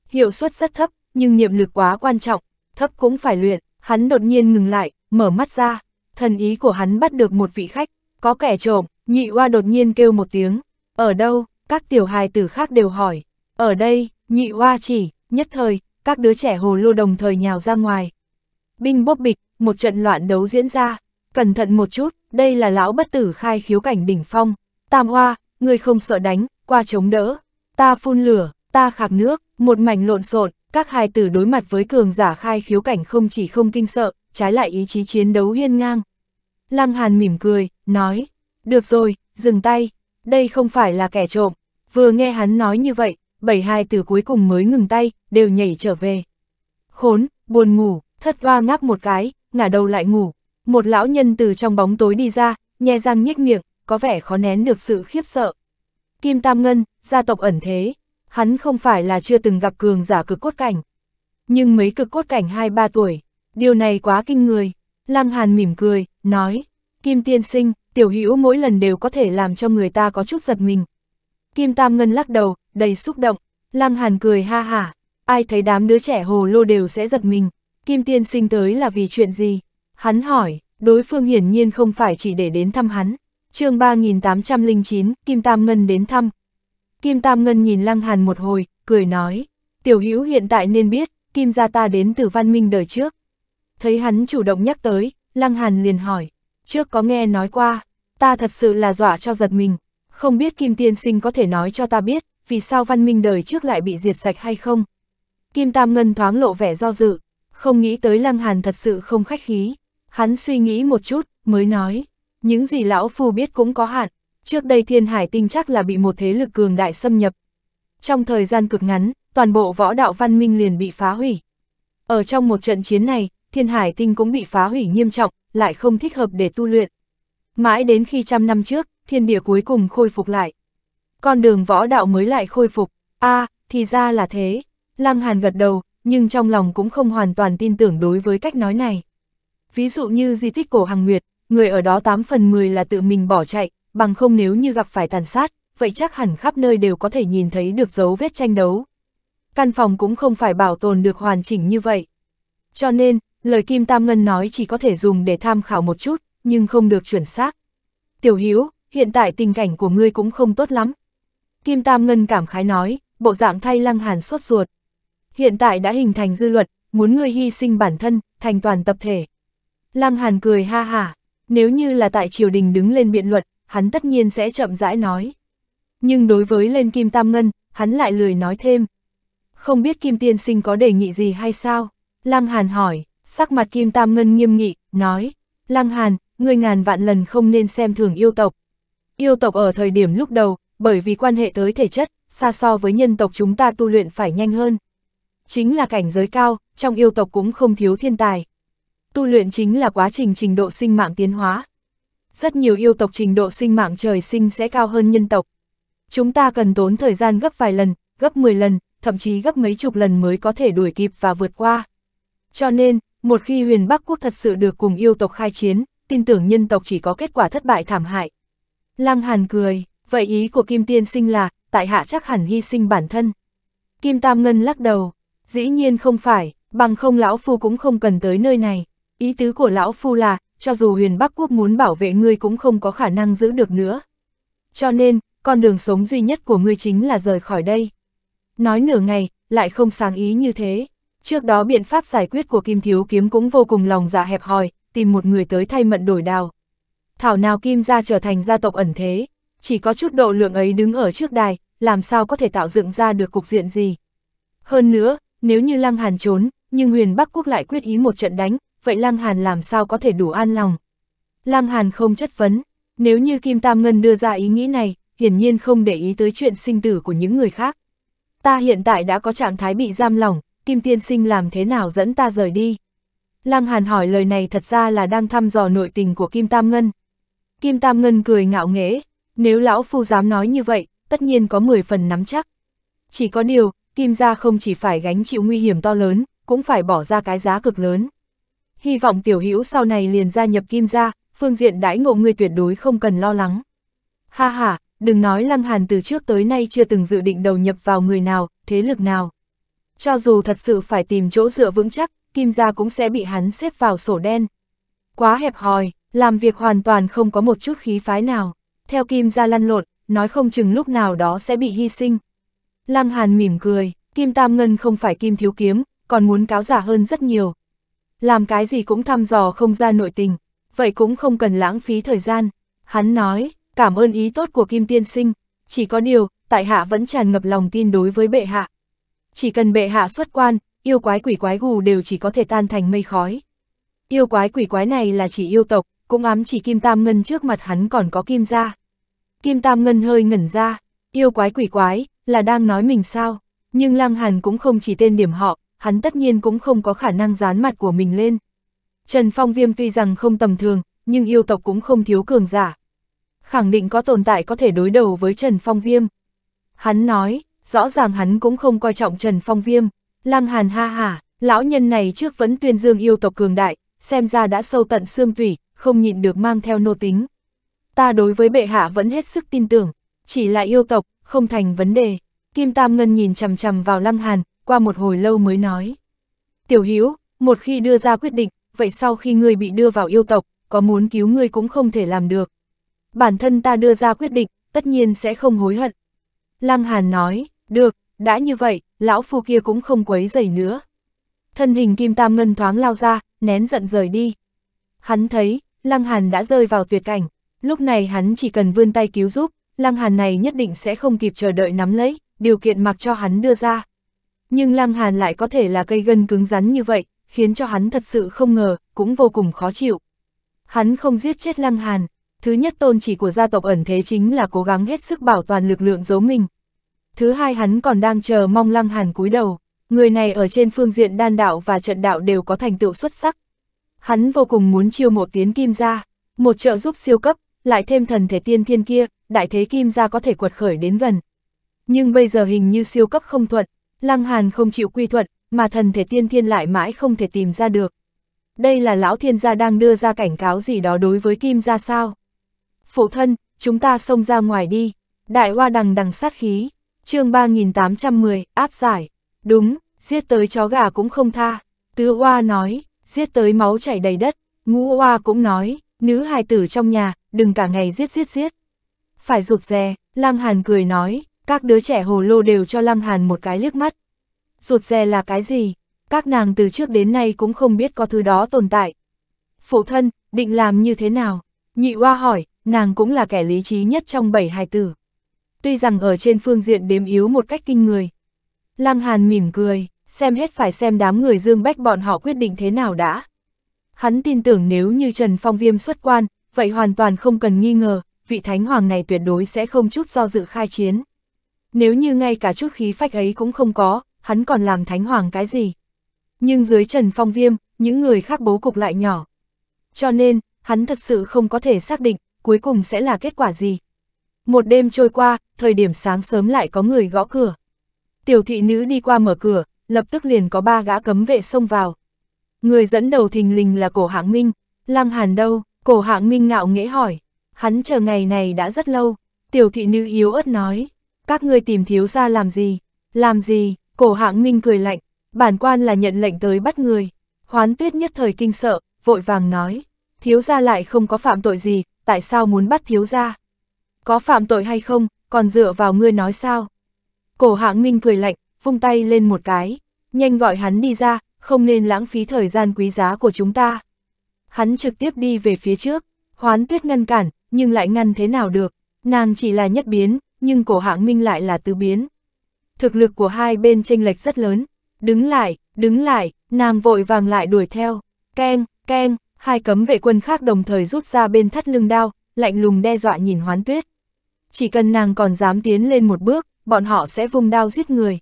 Hiệu suất rất thấp, nhưng niệm lực quá quan trọng, thấp cũng phải luyện, hắn đột nhiên ngừng lại, mở mắt ra, thần ý của hắn bắt được một vị khách, có kẻ trộm, nhị oa đột nhiên kêu một tiếng, ở đâu, các tiểu hài tử khác đều hỏi, ở đây, nhị oa chỉ, nhất thời, các đứa trẻ hồ lô đồng thời nhào ra ngoài. Binh bốp bịch, một trận loạn đấu diễn ra, cẩn thận một chút, đây là lão bất tử khai khiếu cảnh đỉnh phong, tam hoa, người không sợ đánh, qua chống đỡ, ta phun lửa, ta khạc nước, một mảnh lộn xộn các hài tử đối mặt với cường giả khai khiếu cảnh không chỉ không kinh sợ, trái lại ý chí chiến đấu hiên ngang. Lăng Hàn mỉm cười, nói, được rồi, dừng tay, đây không phải là kẻ trộm, vừa nghe hắn nói như vậy, bảy hài tử cuối cùng mới ngừng tay, đều nhảy trở về. Khốn, buồn ngủ, thất hoa ngáp một cái, ngả đầu lại ngủ. Một lão nhân từ trong bóng tối đi ra, nhe răng nhếch miệng, có vẻ khó nén được sự khiếp sợ. Kim Tam Ngân, gia tộc ẩn thế, hắn không phải là chưa từng gặp cường giả cực cốt cảnh. Nhưng mấy cực cốt cảnh 2-3 tuổi, điều này quá kinh người. Lăng Hàn mỉm cười, nói, Kim Tiên Sinh, tiểu hữu mỗi lần đều có thể làm cho người ta có chút giật mình. Kim Tam Ngân lắc đầu, đầy xúc động, Lăng Hàn cười ha hả, ai thấy đám đứa trẻ hồ lô đều sẽ giật mình. Kim Tiên sinh tới là vì chuyện gì? Hắn hỏi, đối phương hiển nhiên không phải chỉ để đến thăm hắn. chương 3809, Kim Tam Ngân đến thăm. Kim Tam Ngân nhìn Lăng Hàn một hồi, cười nói, tiểu hữu hiện tại nên biết, Kim gia ta đến từ văn minh đời trước. Thấy hắn chủ động nhắc tới, Lăng Hàn liền hỏi, trước có nghe nói qua, ta thật sự là dọa cho giật mình, không biết Kim Tiên Sinh có thể nói cho ta biết, vì sao văn minh đời trước lại bị diệt sạch hay không. Kim Tam Ngân thoáng lộ vẻ do dự, không nghĩ tới Lăng Hàn thật sự không khách khí. Hắn suy nghĩ một chút, mới nói. Những gì lão phu biết cũng có hạn. Trước đây thiên hải tinh chắc là bị một thế lực cường đại xâm nhập. Trong thời gian cực ngắn, toàn bộ võ đạo văn minh liền bị phá hủy. Ở trong một trận chiến này, thiên hải tinh cũng bị phá hủy nghiêm trọng, lại không thích hợp để tu luyện. Mãi đến khi trăm năm trước, thiên địa cuối cùng khôi phục lại. Con đường võ đạo mới lại khôi phục, a à, thì ra là thế. Lăng Hàn gật đầu, nhưng trong lòng cũng không hoàn toàn tin tưởng đối với cách nói này. Ví dụ như di tích cổ Hằng nguyệt, người ở đó 8 phần 10 là tự mình bỏ chạy, bằng không nếu như gặp phải tàn sát, vậy chắc hẳn khắp nơi đều có thể nhìn thấy được dấu vết tranh đấu. Căn phòng cũng không phải bảo tồn được hoàn chỉnh như vậy. Cho nên, lời Kim Tam Ngân nói chỉ có thể dùng để tham khảo một chút, nhưng không được chuẩn xác. Tiểu Hiếu hiện tại tình cảnh của ngươi cũng không tốt lắm. Kim Tam Ngân cảm khái nói, bộ dạng thay lăng hàn sốt ruột, hiện tại đã hình thành dư luận, muốn ngươi hy sinh bản thân, thành toàn tập thể. Lăng Hàn cười ha hả, nếu như là tại triều đình đứng lên biện luận, hắn tất nhiên sẽ chậm rãi nói. Nhưng đối với lên Kim Tam Ngân, hắn lại lười nói thêm. Không biết Kim Tiên Sinh có đề nghị gì hay sao? Lăng Hàn hỏi, sắc mặt Kim Tam Ngân nghiêm nghị, nói, Lăng Hàn, ngươi ngàn vạn lần không nên xem thường yêu tộc. Yêu tộc ở thời điểm lúc đầu, bởi vì quan hệ tới thể chất, xa so với nhân tộc chúng ta tu luyện phải nhanh hơn chính là cảnh giới cao, trong yêu tộc cũng không thiếu thiên tài. Tu luyện chính là quá trình trình độ sinh mạng tiến hóa. Rất nhiều yêu tộc trình độ sinh mạng trời sinh sẽ cao hơn nhân tộc. Chúng ta cần tốn thời gian gấp vài lần, gấp 10 lần, thậm chí gấp mấy chục lần mới có thể đuổi kịp và vượt qua. Cho nên, một khi huyền Bắc Quốc thật sự được cùng yêu tộc khai chiến, tin tưởng nhân tộc chỉ có kết quả thất bại thảm hại. Lăng Hàn cười, vậy ý của Kim Tiên Sinh là, tại hạ chắc hẳn hy sinh bản thân. Kim Tam Ngân lắc đầu, Dĩ nhiên không phải, bằng không lão phu cũng không cần tới nơi này. Ý tứ của lão phu là, cho dù huyền Bắc Quốc muốn bảo vệ ngươi cũng không có khả năng giữ được nữa. Cho nên, con đường sống duy nhất của ngươi chính là rời khỏi đây. Nói nửa ngày, lại không sáng ý như thế. Trước đó biện pháp giải quyết của Kim Thiếu Kiếm cũng vô cùng lòng dạ hẹp hòi, tìm một người tới thay mận đổi đào. Thảo nào Kim gia trở thành gia tộc ẩn thế, chỉ có chút độ lượng ấy đứng ở trước đài, làm sao có thể tạo dựng ra được cục diện gì. Hơn nữa, nếu như Lăng Hàn trốn, nhưng huyền Bắc Quốc lại quyết ý một trận đánh, vậy Lăng Hàn làm sao có thể đủ an lòng? Lăng Hàn không chất vấn, nếu như Kim Tam Ngân đưa ra ý nghĩ này, hiển nhiên không để ý tới chuyện sinh tử của những người khác. Ta hiện tại đã có trạng thái bị giam lỏng, Kim Tiên Sinh làm thế nào dẫn ta rời đi? Lăng Hàn hỏi lời này thật ra là đang thăm dò nội tình của Kim Tam Ngân. Kim Tam Ngân cười ngạo nghễ, nếu lão phu dám nói như vậy, tất nhiên có 10 phần nắm chắc. Chỉ có điều, Kim gia không chỉ phải gánh chịu nguy hiểm to lớn, cũng phải bỏ ra cái giá cực lớn. Hy vọng tiểu hữu sau này liền gia nhập Kim gia, phương diện đãi ngộ người tuyệt đối không cần lo lắng. Ha ha, đừng nói Lăng Hàn từ trước tới nay chưa từng dự định đầu nhập vào người nào, thế lực nào. Cho dù thật sự phải tìm chỗ dựa vững chắc, Kim gia cũng sẽ bị hắn xếp vào sổ đen. Quá hẹp hòi, làm việc hoàn toàn không có một chút khí phái nào. Theo Kim gia lăn lộn, nói không chừng lúc nào đó sẽ bị hy sinh, Lăng Hàn mỉm cười, Kim Tam Ngân không phải Kim Thiếu Kiếm, còn muốn cáo giả hơn rất nhiều. Làm cái gì cũng thăm dò không ra nội tình, vậy cũng không cần lãng phí thời gian. Hắn nói, cảm ơn ý tốt của Kim Tiên Sinh, chỉ có điều, tại hạ vẫn tràn ngập lòng tin đối với bệ hạ. Chỉ cần bệ hạ xuất quan, yêu quái quỷ quái gù đều chỉ có thể tan thành mây khói. Yêu quái quỷ quái này là chỉ yêu tộc, cũng ám chỉ Kim Tam Ngân trước mặt hắn còn có Kim gia. Kim Tam Ngân hơi ngẩn ra, Yêu quái quỷ quái, là đang nói mình sao? Nhưng Lăng Hàn cũng không chỉ tên điểm họ, hắn tất nhiên cũng không có khả năng dán mặt của mình lên. Trần Phong Viêm tuy rằng không tầm thường, nhưng yêu tộc cũng không thiếu cường giả. Khẳng định có tồn tại có thể đối đầu với Trần Phong Viêm. Hắn nói, rõ ràng hắn cũng không coi trọng Trần Phong Viêm. Lăng Hàn ha hả, lão nhân này trước vẫn tuyên dương yêu tộc cường đại, xem ra đã sâu tận xương tủy, không nhịn được mang theo nô tính. Ta đối với bệ hạ vẫn hết sức tin tưởng, chỉ là yêu tộc, không thành vấn đề. Kim Tam Ngân nhìn chầm chầm vào Lăng Hàn, qua một hồi lâu mới nói. Tiểu Hiếu, một khi đưa ra quyết định, vậy sau khi ngươi bị đưa vào yêu tộc, có muốn cứu ngươi cũng không thể làm được. Bản thân ta đưa ra quyết định, tất nhiên sẽ không hối hận. Lăng Hàn nói, được, đã như vậy, lão phu kia cũng không quấy rầy nữa. Thân hình Kim Tam Ngân thoáng lao ra, nén giận rời đi. Hắn thấy, Lăng Hàn đã rơi vào tuyệt cảnh, lúc này hắn chỉ cần vươn tay cứu giúp, Lăng Hàn này nhất định sẽ không kịp chờ đợi nắm lấy, điều kiện mặc cho hắn đưa ra. Nhưng Lăng Hàn lại có thể là cây gân cứng rắn như vậy, khiến cho hắn thật sự không ngờ, cũng vô cùng khó chịu. Hắn không giết chết Lăng Hàn, thứ nhất tôn chỉ của gia tộc ẩn thế chính là cố gắng hết sức bảo toàn lực lượng giấu mình. Thứ hai hắn còn đang chờ mong Lăng Hàn cúi đầu, người này ở trên phương diện đan đạo và trận đạo đều có thành tựu xuất sắc. Hắn vô cùng muốn chiêu mộ tiến kim ra, một trợ giúp siêu cấp, lại thêm thần thể tiên thiên kia, đại thế kim gia có thể quật khởi đến gần. Nhưng bây giờ hình như siêu cấp không thuận, Lăng Hàn không chịu quy thuận, mà thần thể tiên thiên lại mãi không thể tìm ra được. Đây là lão thiên gia đang đưa ra cảnh cáo gì đó đối với kim gia sao? Phụ thân, chúng ta xông ra ngoài đi. Đại hoa đằng đằng sát khí, chương 3810, áp giải. Đúng, giết tới chó gà cũng không tha. Tứ hoa nói, giết tới máu chảy đầy đất. Ngũ hoa cũng nói, nữ hài tử trong nhà, đừng cả ngày giết giết giết. Phải rụt rè, Lăng Hàn cười nói, các đứa trẻ hồ lô đều cho Lăng Hàn một cái liếc mắt. Rụt rè là cái gì? Các nàng từ trước đến nay cũng không biết có thứ đó tồn tại. Phụ thân, định làm như thế nào? Nhị Hoa hỏi, nàng cũng là kẻ lý trí nhất trong bảy hài tử. Tuy rằng ở trên phương diện đếm yếu một cách kinh người. Lăng Hàn mỉm cười, xem hết phải xem đám người Dương Bách bọn họ quyết định thế nào đã hắn tin tưởng nếu như Trần Phong Viêm xuất quan, vậy hoàn toàn không cần nghi ngờ, vị thánh hoàng này tuyệt đối sẽ không chút do dự khai chiến. Nếu như ngay cả chút khí phách ấy cũng không có, hắn còn làm thánh hoàng cái gì? Nhưng dưới Trần Phong Viêm, những người khác bố cục lại nhỏ. Cho nên, hắn thật sự không có thể xác định, cuối cùng sẽ là kết quả gì. Một đêm trôi qua, thời điểm sáng sớm lại có người gõ cửa. Tiểu thị nữ đi qua mở cửa, lập tức liền có ba gã cấm vệ xông vào. Người dẫn đầu thình lình là cổ hạng minh, lăng hàn đâu, cổ hạng minh ngạo nghễ hỏi. Hắn chờ ngày này đã rất lâu, tiểu thị nữ yếu ớt nói, các ngươi tìm thiếu ra làm gì, làm gì, cổ hạng minh cười lạnh, bản quan là nhận lệnh tới bắt người. Hoán tuyết nhất thời kinh sợ, vội vàng nói, thiếu gia lại không có phạm tội gì, tại sao muốn bắt thiếu gia? Có phạm tội hay không, còn dựa vào ngươi nói sao? Cổ hạng minh cười lạnh, vung tay lên một cái, nhanh gọi hắn đi ra, không nên lãng phí thời gian quý giá của chúng ta. Hắn trực tiếp đi về phía trước, hoán tuyết ngăn cản, nhưng lại ngăn thế nào được, nàng chỉ là nhất biến, nhưng cổ hạng minh lại là tứ biến. Thực lực của hai bên chênh lệch rất lớn, đứng lại, đứng lại, nàng vội vàng lại đuổi theo, keng, keng, hai cấm vệ quân khác đồng thời rút ra bên thắt lưng đao, lạnh lùng đe dọa nhìn hoán tuyết. Chỉ cần nàng còn dám tiến lên một bước, bọn họ sẽ vùng đao giết người.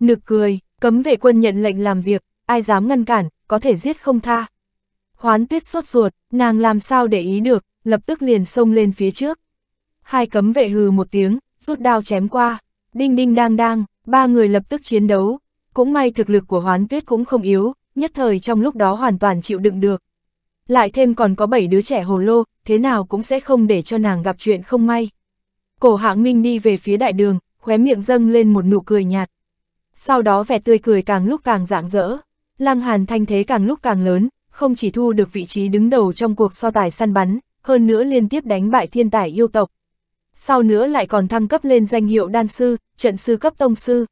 Nực cười, cấm vệ quân nhận lệnh làm việc, ai dám ngăn cản, có thể giết không tha. Hoán tuyết sốt ruột, nàng làm sao để ý được, lập tức liền xông lên phía trước. Hai cấm vệ hừ một tiếng, rút đao chém qua, đinh đinh đang đang, ba người lập tức chiến đấu. Cũng may thực lực của hoán tuyết cũng không yếu, nhất thời trong lúc đó hoàn toàn chịu đựng được. Lại thêm còn có bảy đứa trẻ hồ lô, thế nào cũng sẽ không để cho nàng gặp chuyện không may. Cổ hạng minh đi về phía đại đường, khóe miệng dâng lên một nụ cười nhạt. Sau đó vẻ tươi cười càng lúc càng rạng rỡ. Lăng Hàn thanh thế càng lúc càng lớn, không chỉ thu được vị trí đứng đầu trong cuộc so tài săn bắn, hơn nữa liên tiếp đánh bại thiên tài yêu tộc. Sau nữa lại còn thăng cấp lên danh hiệu đan sư, trận sư cấp tông sư.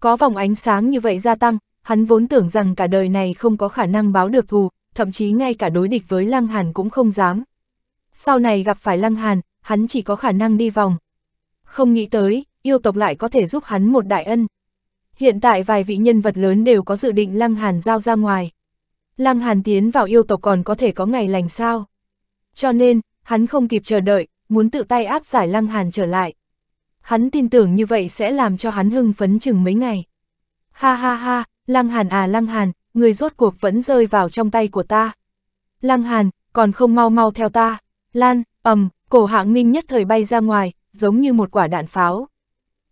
Có vòng ánh sáng như vậy gia tăng, hắn vốn tưởng rằng cả đời này không có khả năng báo được thù, thậm chí ngay cả đối địch với Lăng Hàn cũng không dám. Sau này gặp phải Lăng Hàn, hắn chỉ có khả năng đi vòng. Không nghĩ tới, yêu tộc lại có thể giúp hắn một đại ân. Hiện tại vài vị nhân vật lớn đều có dự định Lăng Hàn giao ra ngoài. Lăng Hàn tiến vào yêu tộc còn có thể có ngày lành sao. Cho nên, hắn không kịp chờ đợi, muốn tự tay áp giải Lăng Hàn trở lại. Hắn tin tưởng như vậy sẽ làm cho hắn hưng phấn chừng mấy ngày. Ha ha ha, Lăng Hàn à Lăng Hàn, người rốt cuộc vẫn rơi vào trong tay của ta. Lăng Hàn, còn không mau mau theo ta. Lan, ầm, cổ hạng minh nhất thời bay ra ngoài, giống như một quả đạn pháo.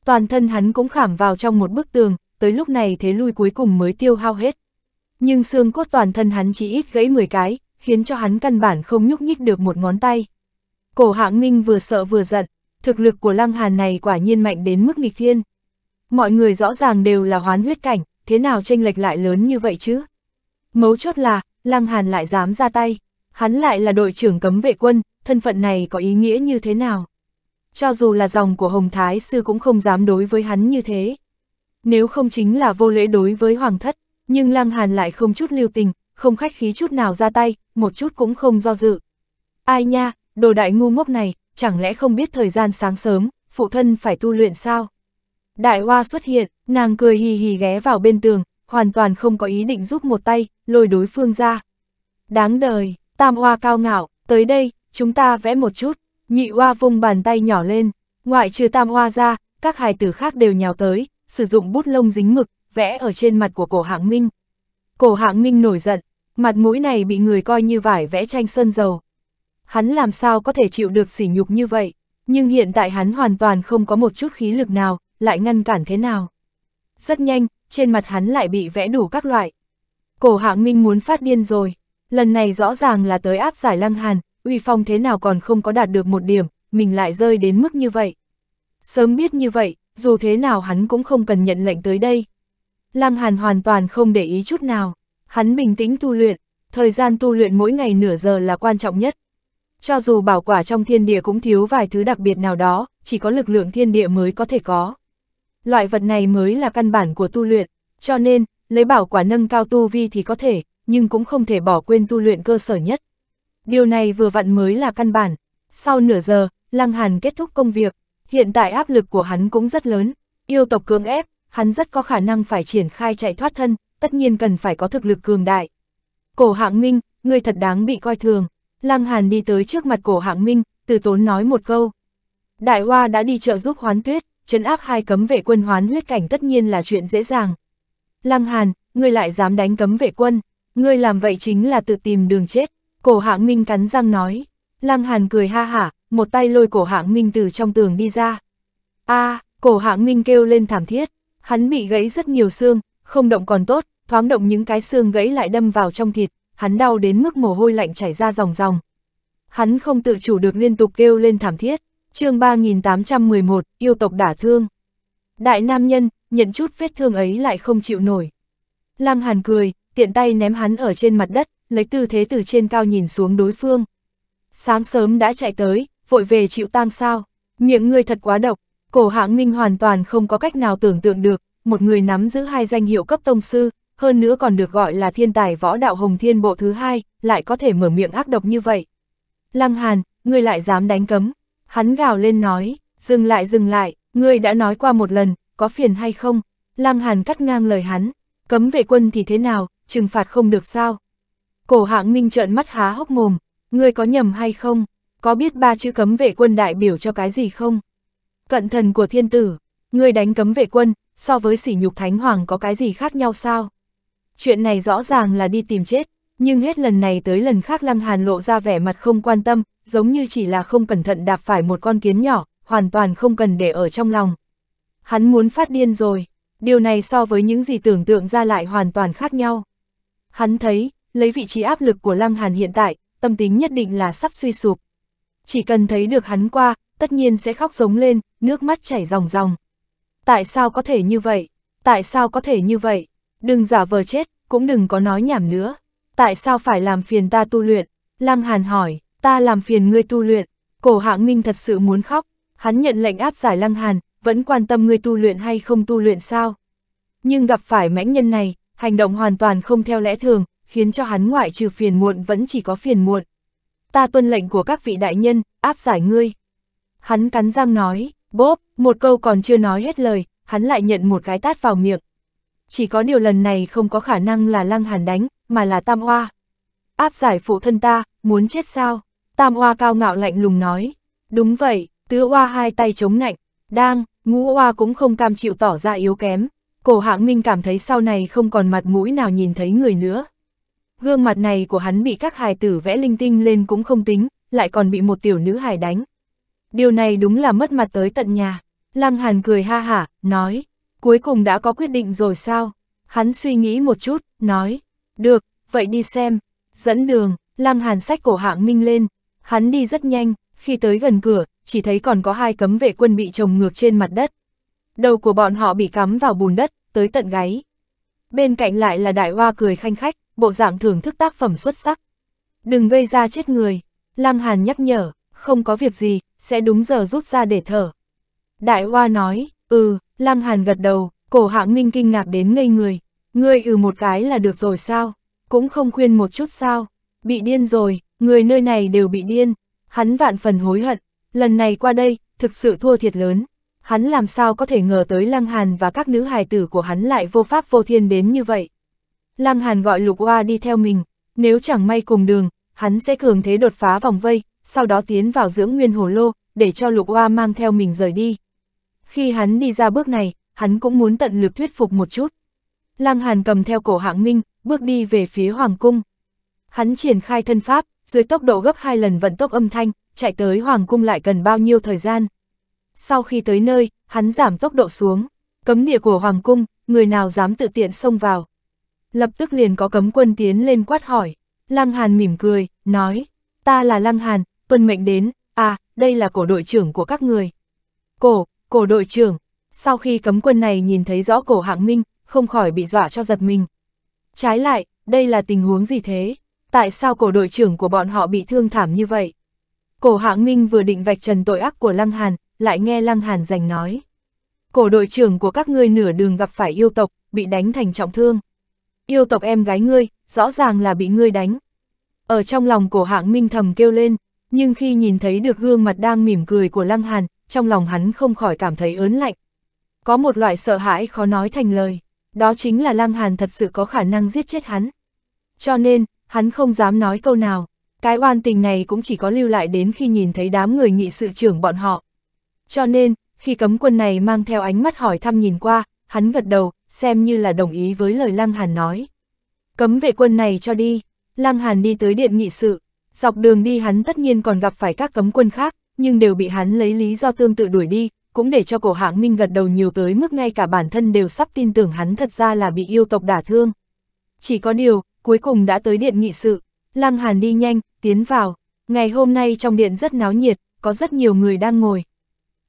Toàn thân hắn cũng khảm vào trong một bức tường, tới lúc này thế lui cuối cùng mới tiêu hao hết. Nhưng xương cốt toàn thân hắn chỉ ít gãy 10 cái, khiến cho hắn căn bản không nhúc nhích được một ngón tay. Cổ hạng Minh vừa sợ vừa giận, thực lực của lăng hàn này quả nhiên mạnh đến mức nghịch thiên. Mọi người rõ ràng đều là hoán huyết cảnh, thế nào tranh lệch lại lớn như vậy chứ? Mấu chốt là, lăng hàn lại dám ra tay, hắn lại là đội trưởng cấm vệ quân, thân phận này có ý nghĩa như thế nào? cho dù là dòng của Hồng Thái Sư cũng không dám đối với hắn như thế. Nếu không chính là vô lễ đối với Hoàng Thất, nhưng Lăng Hàn lại không chút lưu tình, không khách khí chút nào ra tay, một chút cũng không do dự. Ai nha, đồ đại ngu ngốc này, chẳng lẽ không biết thời gian sáng sớm, phụ thân phải tu luyện sao? Đại hoa xuất hiện, nàng cười hì hì ghé vào bên tường, hoàn toàn không có ý định giúp một tay, lôi đối phương ra. Đáng đời, tam hoa cao ngạo, tới đây, chúng ta vẽ một chút. Nhị oa vung bàn tay nhỏ lên, ngoại trừ tam oa ra, các hài tử khác đều nhào tới, sử dụng bút lông dính mực, vẽ ở trên mặt của cổ hạng minh. Cổ hạng minh nổi giận, mặt mũi này bị người coi như vải vẽ tranh sơn dầu. Hắn làm sao có thể chịu được sỉ nhục như vậy, nhưng hiện tại hắn hoàn toàn không có một chút khí lực nào, lại ngăn cản thế nào. Rất nhanh, trên mặt hắn lại bị vẽ đủ các loại. Cổ hạng minh muốn phát điên rồi, lần này rõ ràng là tới áp giải lăng hàn, uy phong thế nào còn không có đạt được một điểm, mình lại rơi đến mức như vậy. Sớm biết như vậy, dù thế nào hắn cũng không cần nhận lệnh tới đây. Lăng Hàn hoàn toàn không để ý chút nào, hắn bình tĩnh tu luyện, thời gian tu luyện mỗi ngày nửa giờ là quan trọng nhất. Cho dù bảo quả trong thiên địa cũng thiếu vài thứ đặc biệt nào đó, chỉ có lực lượng thiên địa mới có thể có. Loại vật này mới là căn bản của tu luyện, cho nên, lấy bảo quả nâng cao tu vi thì có thể, nhưng cũng không thể bỏ quên tu luyện cơ sở nhất. Điều này vừa vặn mới là căn bản. Sau nửa giờ, Lăng Hàn kết thúc công việc. Hiện tại áp lực của hắn cũng rất lớn. Yêu tộc cưỡng ép, hắn rất có khả năng phải triển khai chạy thoát thân, tất nhiên cần phải có thực lực cường đại. Cổ hạng minh, ngươi thật đáng bị coi thường. Lăng Hàn đi tới trước mặt cổ hạng minh, từ tốn nói một câu. Đại Hoa đã đi trợ giúp hoán tuyết, chấn áp hai cấm vệ quân hoán huyết cảnh tất nhiên là chuyện dễ dàng. Lăng Hàn, ngươi lại dám đánh cấm vệ quân, ngươi làm vậy chính là tự tìm đường chết. Cổ hạng minh cắn răng nói. Lăng hàn cười ha hả, một tay lôi cổ hạng minh từ trong tường đi ra. a à, cổ hạng minh kêu lên thảm thiết. Hắn bị gãy rất nhiều xương, không động còn tốt, thoáng động những cái xương gãy lại đâm vào trong thịt, hắn đau đến mức mồ hôi lạnh chảy ra ròng ròng. Hắn không tự chủ được liên tục kêu lên thảm thiết. chương 3811, yêu tộc đả thương. Đại nam nhân, nhận chút vết thương ấy lại không chịu nổi. Lăng hàn cười, tiện tay ném hắn ở trên mặt đất, lấy tư thế từ trên cao nhìn xuống đối phương. Sáng sớm đã chạy tới, vội về chịu tang sao, miệng ngươi thật quá độc, cổ hạng minh hoàn toàn không có cách nào tưởng tượng được, một người nắm giữ hai danh hiệu cấp tông sư, hơn nữa còn được gọi là thiên tài võ đạo hồng thiên bộ thứ hai, lại có thể mở miệng ác độc như vậy. Lăng Hàn, ngươi lại dám đánh cấm, hắn gào lên nói, dừng lại dừng lại, ngươi đã nói qua một lần, có phiền hay không? Lăng Hàn cắt ngang lời hắn, cấm vệ quân thì thế nào, trừng phạt không được sao? Cổ hạng minh trợn mắt há hốc mồm, ngươi có nhầm hay không? Có biết ba chữ cấm vệ quân đại biểu cho cái gì không? Cận thần của thiên tử, ngươi đánh cấm vệ quân, so với sỉ nhục thánh hoàng có cái gì khác nhau sao? Chuyện này rõ ràng là đi tìm chết, nhưng hết lần này tới lần khác Lăng Hàn lộ ra vẻ mặt không quan tâm, giống như chỉ là không cẩn thận đạp phải một con kiến nhỏ, hoàn toàn không cần để ở trong lòng. Hắn muốn phát điên rồi, điều này so với những gì tưởng tượng ra lại hoàn toàn khác nhau. Hắn thấy, lấy vị trí áp lực của Lăng Hàn hiện tại, tâm tính nhất định là sắp suy sụp. Chỉ cần thấy được hắn qua, tất nhiên sẽ khóc giống lên, nước mắt chảy ròng ròng. Tại sao có thể như vậy? Tại sao có thể như vậy? Đừng giả vờ chết, cũng đừng có nói nhảm nữa. Tại sao phải làm phiền ta tu luyện? Lăng Hàn hỏi, ta làm phiền ngươi tu luyện. Cổ hạng minh thật sự muốn khóc, hắn nhận lệnh áp giải Lăng Hàn, vẫn quan tâm ngươi tu luyện hay không tu luyện sao. Nhưng gặp phải mãnh nhân này, hành động hoàn toàn không theo lẽ thường, khiến cho hắn ngoại trừ phiền muộn vẫn chỉ có phiền muộn. Ta tuân lệnh của các vị đại nhân, áp giải ngươi. Hắn cắn răng nói, bốp, một câu còn chưa nói hết lời, hắn lại nhận một cái tát vào miệng. Chỉ có điều lần này không có khả năng là lăng hàn đánh, mà là tam hoa. Áp giải phụ thân ta, muốn chết sao? Tam hoa cao ngạo lạnh lùng nói. Đúng vậy, tứ hoa hai tay chống nạnh, đang, ngũ hoa cũng không cam chịu tỏ ra yếu kém. Cổ hạng minh cảm thấy sau này không còn mặt mũi nào nhìn thấy người nữa gương mặt này của hắn bị các hài tử vẽ linh tinh lên cũng không tính, lại còn bị một tiểu nữ hài đánh. Điều này đúng là mất mặt tới tận nhà. Lăng Hàn cười ha hả, nói, cuối cùng đã có quyết định rồi sao? Hắn suy nghĩ một chút, nói, được, vậy đi xem. Dẫn đường, Lăng Hàn sách cổ hạng minh lên, hắn đi rất nhanh, khi tới gần cửa, chỉ thấy còn có hai cấm vệ quân bị trồng ngược trên mặt đất. Đầu của bọn họ bị cắm vào bùn đất, tới tận gáy. Bên cạnh lại là đại hoa cười khanh khách, bộ dạng thưởng thức tác phẩm xuất sắc. Đừng gây ra chết người, Lăng Hàn nhắc nhở, không có việc gì, sẽ đúng giờ rút ra để thở. Đại Hoa nói, ừ, Lăng Hàn gật đầu, cổ hạng minh kinh ngạc đến ngây người, ngươi ừ một cái là được rồi sao, cũng không khuyên một chút sao, bị điên rồi, người nơi này đều bị điên, hắn vạn phần hối hận, lần này qua đây, thực sự thua thiệt lớn. Hắn làm sao có thể ngờ tới Lăng Hàn và các nữ hài tử của hắn lại vô pháp vô thiên đến như vậy. Lam Hàn gọi Lục Hoa đi theo mình, nếu chẳng may cùng đường, hắn sẽ cường thế đột phá vòng vây, sau đó tiến vào dưỡng nguyên hồ lô, để cho Lục Hoa mang theo mình rời đi. Khi hắn đi ra bước này, hắn cũng muốn tận lực thuyết phục một chút. Lăng Hàn cầm theo cổ hạng minh, bước đi về phía Hoàng Cung. Hắn triển khai thân pháp, dưới tốc độ gấp hai lần vận tốc âm thanh, chạy tới Hoàng Cung lại cần bao nhiêu thời gian. Sau khi tới nơi, hắn giảm tốc độ xuống. Cấm địa của Hoàng Cung, người nào dám tự tiện xông vào. Lập tức liền có cấm quân tiến lên quát hỏi. Lăng Hàn mỉm cười, nói, ta là Lăng Hàn, tuần mệnh đến, à, đây là cổ đội trưởng của các người. Cổ, cổ đội trưởng, sau khi cấm quân này nhìn thấy rõ cổ hạng minh, không khỏi bị dọa cho giật mình. Trái lại, đây là tình huống gì thế? Tại sao cổ đội trưởng của bọn họ bị thương thảm như vậy? Cổ hạng minh vừa định vạch trần tội ác của Lăng Hàn, lại nghe Lăng Hàn giành nói. Cổ đội trưởng của các ngươi nửa đường gặp phải yêu tộc, bị đánh thành trọng thương yêu tộc em gái ngươi, rõ ràng là bị ngươi đánh. Ở trong lòng cổ hạng minh thầm kêu lên, nhưng khi nhìn thấy được gương mặt đang mỉm cười của Lăng Hàn, trong lòng hắn không khỏi cảm thấy ớn lạnh. Có một loại sợ hãi khó nói thành lời, đó chính là Lăng Hàn thật sự có khả năng giết chết hắn. Cho nên, hắn không dám nói câu nào, cái oan tình này cũng chỉ có lưu lại đến khi nhìn thấy đám người nghị sự trưởng bọn họ. Cho nên, khi cấm quân này mang theo ánh mắt hỏi thăm nhìn qua, hắn gật đầu, xem như là đồng ý với lời Lăng Hàn nói. Cấm vệ quân này cho đi, Lăng Hàn đi tới điện nghị sự, dọc đường đi hắn tất nhiên còn gặp phải các cấm quân khác, nhưng đều bị hắn lấy lý do tương tự đuổi đi, cũng để cho cổ hạng minh gật đầu nhiều tới mức ngay cả bản thân đều sắp tin tưởng hắn thật ra là bị yêu tộc đả thương. Chỉ có điều, cuối cùng đã tới điện nghị sự, Lăng Hàn đi nhanh, tiến vào, ngày hôm nay trong điện rất náo nhiệt, có rất nhiều người đang ngồi.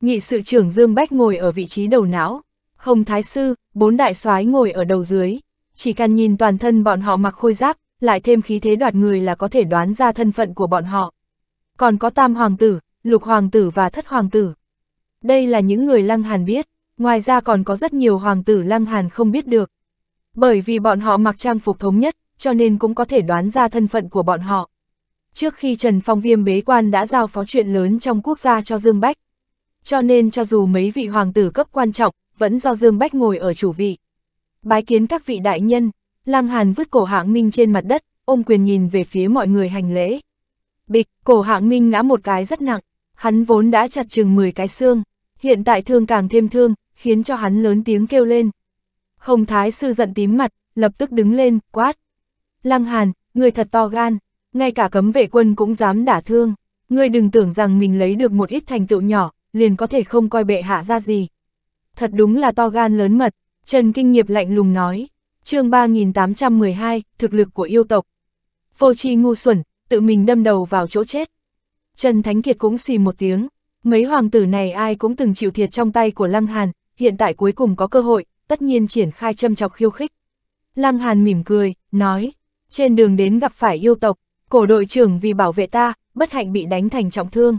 Nghị sự trưởng Dương Bách ngồi ở vị trí đầu não, Hồng Thái Sư, bốn đại soái ngồi ở đầu dưới, chỉ cần nhìn toàn thân bọn họ mặc khôi giáp, lại thêm khí thế đoạt người là có thể đoán ra thân phận của bọn họ. Còn có tam hoàng tử, lục hoàng tử và thất hoàng tử. Đây là những người Lăng Hàn biết, ngoài ra còn có rất nhiều hoàng tử Lăng Hàn không biết được. Bởi vì bọn họ mặc trang phục thống nhất, cho nên cũng có thể đoán ra thân phận của bọn họ. Trước khi Trần Phong Viêm bế quan đã giao phó chuyện lớn trong quốc gia cho Dương Bách. Cho nên cho dù mấy vị hoàng tử cấp quan trọng, vẫn do Dương Bách ngồi ở chủ vị. Bái kiến các vị đại nhân, Lăng Hàn vứt cổ hạng minh trên mặt đất, ôm quyền nhìn về phía mọi người hành lễ. Bịch, cổ hạng minh ngã một cái rất nặng, hắn vốn đã chặt chừng 10 cái xương, hiện tại thương càng thêm thương, khiến cho hắn lớn tiếng kêu lên. Hồng Thái Sư giận tím mặt, lập tức đứng lên, quát. Lăng Hàn, người thật to gan, ngay cả cấm vệ quân cũng dám đả thương, người đừng tưởng rằng mình lấy được một ít thành tựu nhỏ, liền có thể không coi bệ hạ ra gì, thật đúng là to gan lớn mật, Trần Kinh Nghiệp lạnh lùng nói, chương 3812, thực lực của yêu tộc. Vô tri ngu xuẩn, tự mình đâm đầu vào chỗ chết. Trần Thánh Kiệt cũng xì một tiếng, mấy hoàng tử này ai cũng từng chịu thiệt trong tay của Lăng Hàn, hiện tại cuối cùng có cơ hội, tất nhiên triển khai châm chọc khiêu khích. Lăng Hàn mỉm cười, nói, trên đường đến gặp phải yêu tộc, cổ đội trưởng vì bảo vệ ta, bất hạnh bị đánh thành trọng thương.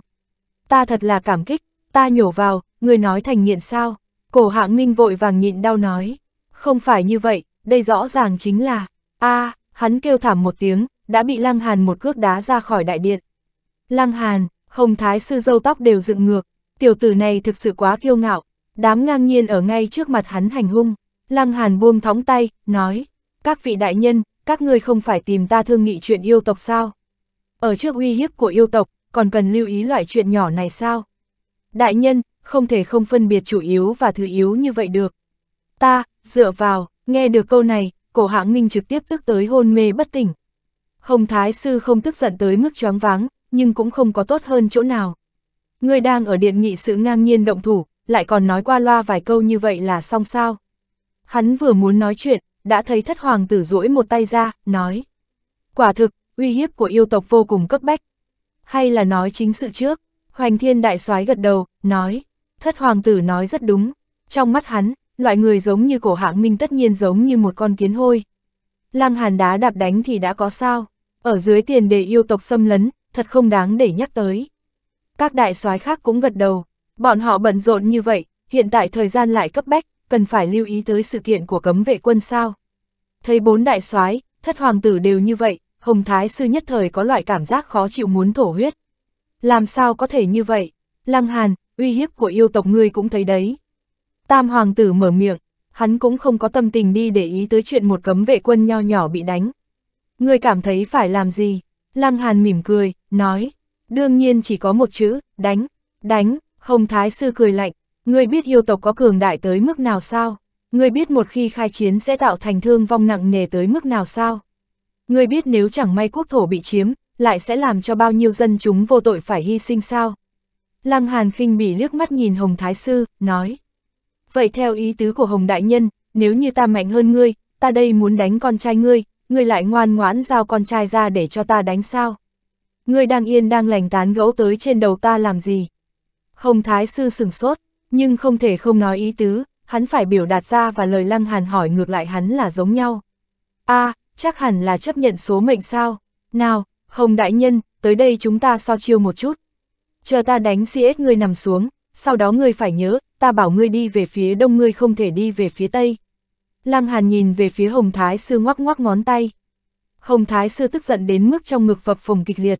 Ta thật là cảm kích, ta nhổ vào, người nói thành nghiện sao. Cổ hạng Minh vội vàng nhịn đau nói, không phải như vậy, đây rõ ràng chính là, a à, hắn kêu thảm một tiếng, đã bị Lăng Hàn một cước đá ra khỏi đại điện. Lăng Hàn, Hồng Thái sư dâu tóc đều dựng ngược, tiểu tử này thực sự quá kiêu ngạo, đám ngang nhiên ở ngay trước mặt hắn hành hung. Lăng Hàn buông thóng tay, nói, các vị đại nhân, các ngươi không phải tìm ta thương nghị chuyện yêu tộc sao? Ở trước uy hiếp của yêu tộc, còn cần lưu ý loại chuyện nhỏ này sao? Đại nhân, không thể không phân biệt chủ yếu và thứ yếu như vậy được. Ta, dựa vào, nghe được câu này, cổ hạng minh trực tiếp tức tới hôn mê bất tỉnh. Hồng Thái Sư không tức giận tới mức choáng váng, nhưng cũng không có tốt hơn chỗ nào. Người đang ở điện nghị sự ngang nhiên động thủ, lại còn nói qua loa vài câu như vậy là xong sao. Hắn vừa muốn nói chuyện, đã thấy thất hoàng tử duỗi một tay ra, nói. Quả thực, uy hiếp của yêu tộc vô cùng cấp bách. Hay là nói chính sự trước, Hoành Thiên Đại soái gật đầu, nói thất hoàng tử nói rất đúng, trong mắt hắn, loại người giống như cổ hạng minh tất nhiên giống như một con kiến hôi. Lăng hàn đá đạp đánh thì đã có sao, ở dưới tiền đề yêu tộc xâm lấn, thật không đáng để nhắc tới. Các đại soái khác cũng gật đầu, bọn họ bận rộn như vậy, hiện tại thời gian lại cấp bách, cần phải lưu ý tới sự kiện của cấm vệ quân sao. Thấy bốn đại soái, thất hoàng tử đều như vậy, Hồng Thái Sư nhất thời có loại cảm giác khó chịu muốn thổ huyết. Làm sao có thể như vậy? Lăng Hàn, uy hiếp của yêu tộc ngươi cũng thấy đấy. Tam hoàng tử mở miệng, hắn cũng không có tâm tình đi để ý tới chuyện một cấm vệ quân nho nhỏ bị đánh. Ngươi cảm thấy phải làm gì? Lăng Hàn mỉm cười, nói, đương nhiên chỉ có một chữ, đánh, đánh, Hồng Thái Sư cười lạnh, ngươi biết yêu tộc có cường đại tới mức nào sao? Ngươi biết một khi khai chiến sẽ tạo thành thương vong nặng nề tới mức nào sao? Ngươi biết nếu chẳng may quốc thổ bị chiếm, lại sẽ làm cho bao nhiêu dân chúng vô tội phải hy sinh sao? Lăng Hàn khinh bỉ liếc mắt nhìn Hồng Thái Sư, nói. Vậy theo ý tứ của Hồng Đại Nhân, nếu như ta mạnh hơn ngươi, ta đây muốn đánh con trai ngươi, ngươi lại ngoan ngoãn giao con trai ra để cho ta đánh sao? Ngươi đang yên đang lành tán gẫu tới trên đầu ta làm gì? Hồng Thái Sư sừng sốt, nhưng không thể không nói ý tứ, hắn phải biểu đạt ra và lời Lăng Hàn hỏi ngược lại hắn là giống nhau. a à, chắc hẳn là chấp nhận số mệnh sao? Nào, Hồng Đại Nhân, tới đây chúng ta so chiêu một chút chờ ta đánh CS ngươi nằm xuống, sau đó ngươi phải nhớ, ta bảo ngươi đi về phía đông ngươi không thể đi về phía tây. Lăng Hàn nhìn về phía Hồng Thái Sư ngoắc ngoắc ngón tay. Hồng Thái Sư tức giận đến mức trong ngực phập phồng kịch liệt.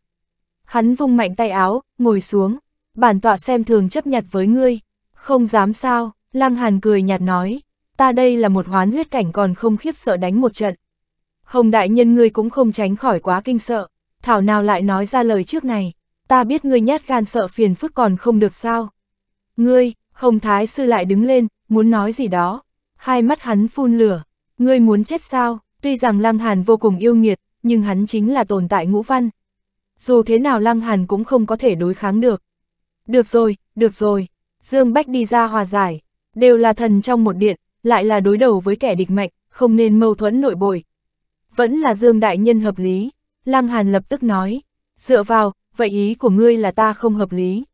Hắn vung mạnh tay áo, ngồi xuống, bản tọa xem thường chấp nhặt với ngươi. Không dám sao, Lăng Hàn cười nhạt nói, ta đây là một hoán huyết cảnh còn không khiếp sợ đánh một trận. Hồng Đại Nhân ngươi cũng không tránh khỏi quá kinh sợ, thảo nào lại nói ra lời trước này ta biết ngươi nhát gan sợ phiền phức còn không được sao. Ngươi, Hồng Thái Sư lại đứng lên, muốn nói gì đó. Hai mắt hắn phun lửa, ngươi muốn chết sao, tuy rằng Lăng Hàn vô cùng yêu nghiệt, nhưng hắn chính là tồn tại ngũ văn. Dù thế nào Lăng Hàn cũng không có thể đối kháng được. Được rồi, được rồi, Dương Bách đi ra hòa giải, đều là thần trong một điện, lại là đối đầu với kẻ địch mạnh, không nên mâu thuẫn nội bội. Vẫn là Dương Đại Nhân hợp lý, Lăng Hàn lập tức nói, dựa vào, vậy ý của ngươi là ta không hợp lý.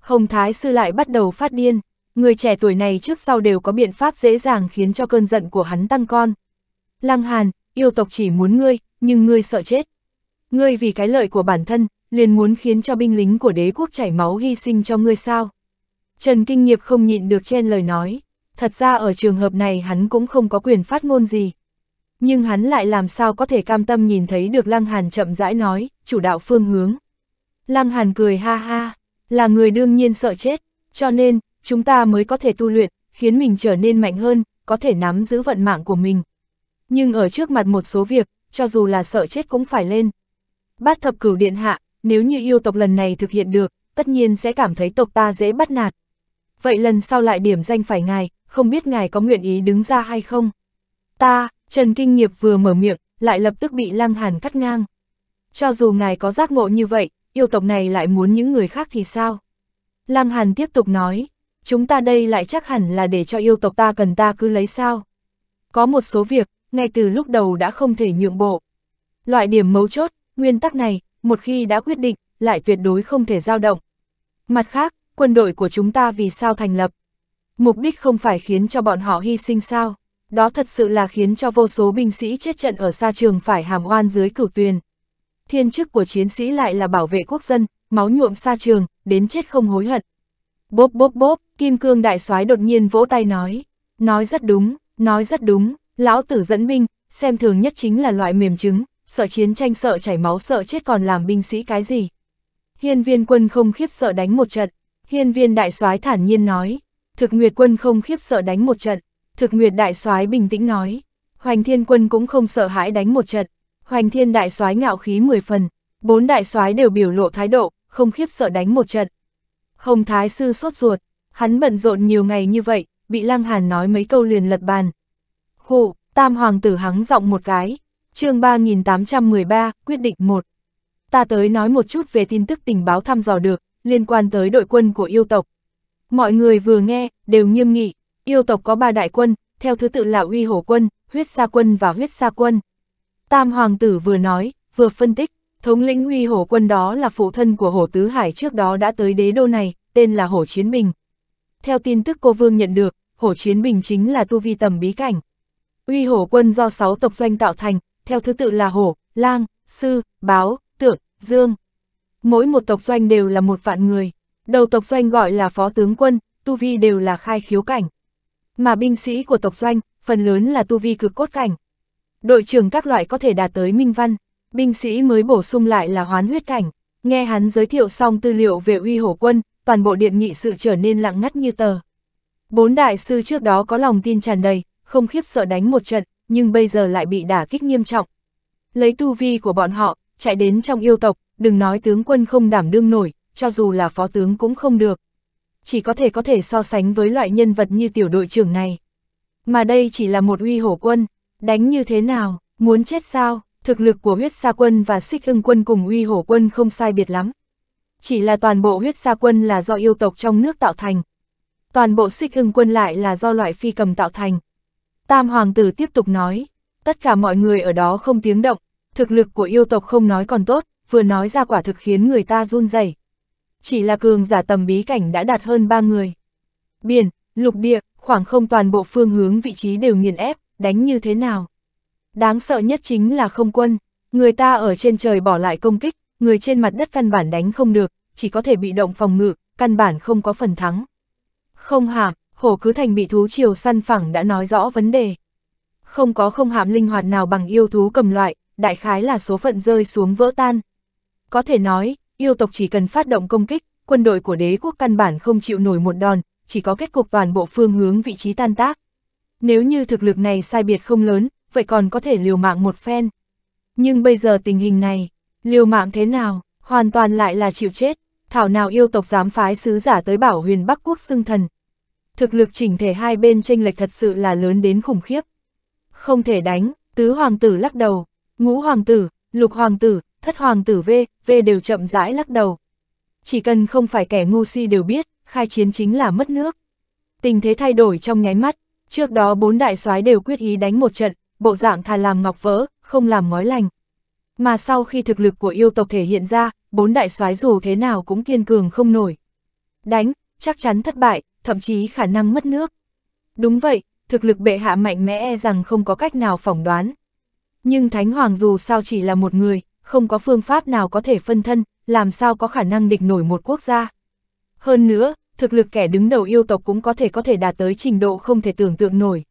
Hồng Thái Sư lại bắt đầu phát điên, người trẻ tuổi này trước sau đều có biện pháp dễ dàng khiến cho cơn giận của hắn tăng con. Lăng Hàn, yêu tộc chỉ muốn ngươi, nhưng ngươi sợ chết. Ngươi vì cái lợi của bản thân, liền muốn khiến cho binh lính của đế quốc chảy máu hy sinh cho ngươi sao. Trần Kinh Nghiệp không nhịn được chen lời nói, thật ra ở trường hợp này hắn cũng không có quyền phát ngôn gì. Nhưng hắn lại làm sao có thể cam tâm nhìn thấy được Lăng Hàn chậm rãi nói, chủ đạo phương hướng. Lăng Hàn cười ha ha, là người đương nhiên sợ chết, cho nên, chúng ta mới có thể tu luyện, khiến mình trở nên mạnh hơn, có thể nắm giữ vận mạng của mình. Nhưng ở trước mặt một số việc, cho dù là sợ chết cũng phải lên. Bát thập cửu điện hạ, nếu như yêu tộc lần này thực hiện được, tất nhiên sẽ cảm thấy tộc ta dễ bắt nạt. Vậy lần sau lại điểm danh phải ngài, không biết ngài có nguyện ý đứng ra hay không? Ta, Trần Kinh Nghiệp vừa mở miệng, lại lập tức bị Lăng Hàn cắt ngang. Cho dù ngài có giác ngộ như vậy, yêu tộc này lại muốn những người khác thì sao? Lăng Hàn tiếp tục nói, chúng ta đây lại chắc hẳn là để cho yêu tộc ta cần ta cứ lấy sao. Có một số việc, ngay từ lúc đầu đã không thể nhượng bộ. Loại điểm mấu chốt, nguyên tắc này, một khi đã quyết định, lại tuyệt đối không thể dao động. Mặt khác, quân đội của chúng ta vì sao thành lập? Mục đích không phải khiến cho bọn họ hy sinh sao? Đó thật sự là khiến cho vô số binh sĩ chết trận ở xa trường phải hàm oan dưới cửu tuyền thiên chức của chiến sĩ lại là bảo vệ quốc dân, máu nhuộm xa trường, đến chết không hối hận. Bốp bốp bốp, Kim Cương Đại soái đột nhiên vỗ tay nói, nói rất đúng, nói rất đúng, lão tử dẫn binh, xem thường nhất chính là loại mềm trứng, sợ chiến tranh sợ chảy máu sợ chết còn làm binh sĩ cái gì. Hiên viên quân không khiếp sợ đánh một trận, hiên viên đại soái thản nhiên nói, thực nguyệt quân không khiếp sợ đánh một trận, thực nguyệt đại soái bình tĩnh nói, hoành thiên quân cũng không sợ hãi đánh một trận, Hoành thiên đại soái ngạo khí 10 phần, bốn đại soái đều biểu lộ thái độ, không khiếp sợ đánh một trận. Hồng Thái Sư sốt ruột, hắn bận rộn nhiều ngày như vậy, bị Lăng Hàn nói mấy câu liền lật bàn. Khụ, Tam Hoàng tử hắng giọng một cái, chương 3813, quyết định 1. Ta tới nói một chút về tin tức tình báo thăm dò được, liên quan tới đội quân của yêu tộc. Mọi người vừa nghe, đều nghiêm nghị, yêu tộc có ba đại quân, theo thứ tự là uy hổ quân, huyết sa quân và huyết sa quân. Tam Hoàng tử vừa nói, vừa phân tích, thống lĩnh huy hổ quân đó là phụ thân của hổ tứ hải trước đó đã tới đế đô này, tên là hổ chiến bình. Theo tin tức cô vương nhận được, hổ chiến bình chính là tu vi tầm bí cảnh. Uy hổ quân do 6 tộc doanh tạo thành, theo thứ tự là hổ, lang, sư, báo, tượng, dương. Mỗi một tộc doanh đều là một vạn người, đầu tộc doanh gọi là phó tướng quân, tu vi đều là khai khiếu cảnh. Mà binh sĩ của tộc doanh, phần lớn là tu vi cực cốt cảnh, đội trưởng các loại có thể đạt tới minh văn, binh sĩ mới bổ sung lại là hoán huyết cảnh. Nghe hắn giới thiệu xong tư liệu về uy hổ quân, toàn bộ điện nghị sự trở nên lặng ngắt như tờ. Bốn đại sư trước đó có lòng tin tràn đầy, không khiếp sợ đánh một trận, nhưng bây giờ lại bị đả kích nghiêm trọng. Lấy tu vi của bọn họ, chạy đến trong yêu tộc, đừng nói tướng quân không đảm đương nổi, cho dù là phó tướng cũng không được. Chỉ có thể có thể so sánh với loại nhân vật như tiểu đội trưởng này. Mà đây chỉ là một uy hổ quân, Đánh như thế nào, muốn chết sao, thực lực của huyết sa quân và xích hưng quân cùng uy hổ quân không sai biệt lắm. Chỉ là toàn bộ huyết sa quân là do yêu tộc trong nước tạo thành. Toàn bộ xích hưng quân lại là do loại phi cầm tạo thành. Tam hoàng tử tiếp tục nói, tất cả mọi người ở đó không tiếng động, thực lực của yêu tộc không nói còn tốt, vừa nói ra quả thực khiến người ta run rẩy. Chỉ là cường giả tầm bí cảnh đã đạt hơn ba người. Biển, lục địa, khoảng không toàn bộ phương hướng vị trí đều nghiền ép, đánh như thế nào. Đáng sợ nhất chính là không quân, người ta ở trên trời bỏ lại công kích, người trên mặt đất căn bản đánh không được, chỉ có thể bị động phòng ngự, căn bản không có phần thắng. Không hàm, hổ cứ thành bị thú chiều săn phẳng đã nói rõ vấn đề. Không có không hàm linh hoạt nào bằng yêu thú cầm loại, đại khái là số phận rơi xuống vỡ tan. Có thể nói, yêu tộc chỉ cần phát động công kích, quân đội của đế quốc căn bản không chịu nổi một đòn, chỉ có kết cục toàn bộ phương hướng vị trí tan tác. Nếu như thực lực này sai biệt không lớn, vậy còn có thể liều mạng một phen. Nhưng bây giờ tình hình này, liều mạng thế nào, hoàn toàn lại là chịu chết, thảo nào yêu tộc dám phái sứ giả tới bảo huyền Bắc Quốc xưng thần. Thực lực chỉnh thể hai bên tranh lệch thật sự là lớn đến khủng khiếp. Không thể đánh, tứ hoàng tử lắc đầu, ngũ hoàng tử, lục hoàng tử, thất hoàng tử V, V đều chậm rãi lắc đầu. Chỉ cần không phải kẻ ngu si đều biết, khai chiến chính là mất nước. Tình thế thay đổi trong nháy mắt, Trước đó bốn đại soái đều quyết ý đánh một trận, bộ dạng thà làm ngọc vỡ, không làm ngói lành. Mà sau khi thực lực của yêu tộc thể hiện ra, bốn đại soái dù thế nào cũng kiên cường không nổi. Đánh, chắc chắn thất bại, thậm chí khả năng mất nước. Đúng vậy, thực lực bệ hạ mạnh mẽ e rằng không có cách nào phỏng đoán. Nhưng Thánh Hoàng dù sao chỉ là một người, không có phương pháp nào có thể phân thân, làm sao có khả năng địch nổi một quốc gia. Hơn nữa, thực lực kẻ đứng đầu yêu tộc cũng có thể có thể đạt tới trình độ không thể tưởng tượng nổi.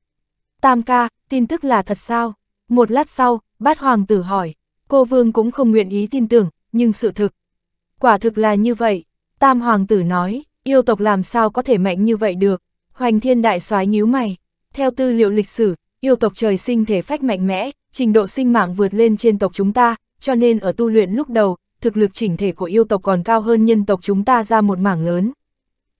Tam ca, tin tức là thật sao? Một lát sau, bát hoàng tử hỏi, cô vương cũng không nguyện ý tin tưởng, nhưng sự thực. Quả thực là như vậy, tam hoàng tử nói, yêu tộc làm sao có thể mạnh như vậy được, hoành thiên đại soái nhíu mày. Theo tư liệu lịch sử, yêu tộc trời sinh thể phách mạnh mẽ, trình độ sinh mạng vượt lên trên tộc chúng ta, cho nên ở tu luyện lúc đầu, thực lực chỉnh thể của yêu tộc còn cao hơn nhân tộc chúng ta ra một mảng lớn.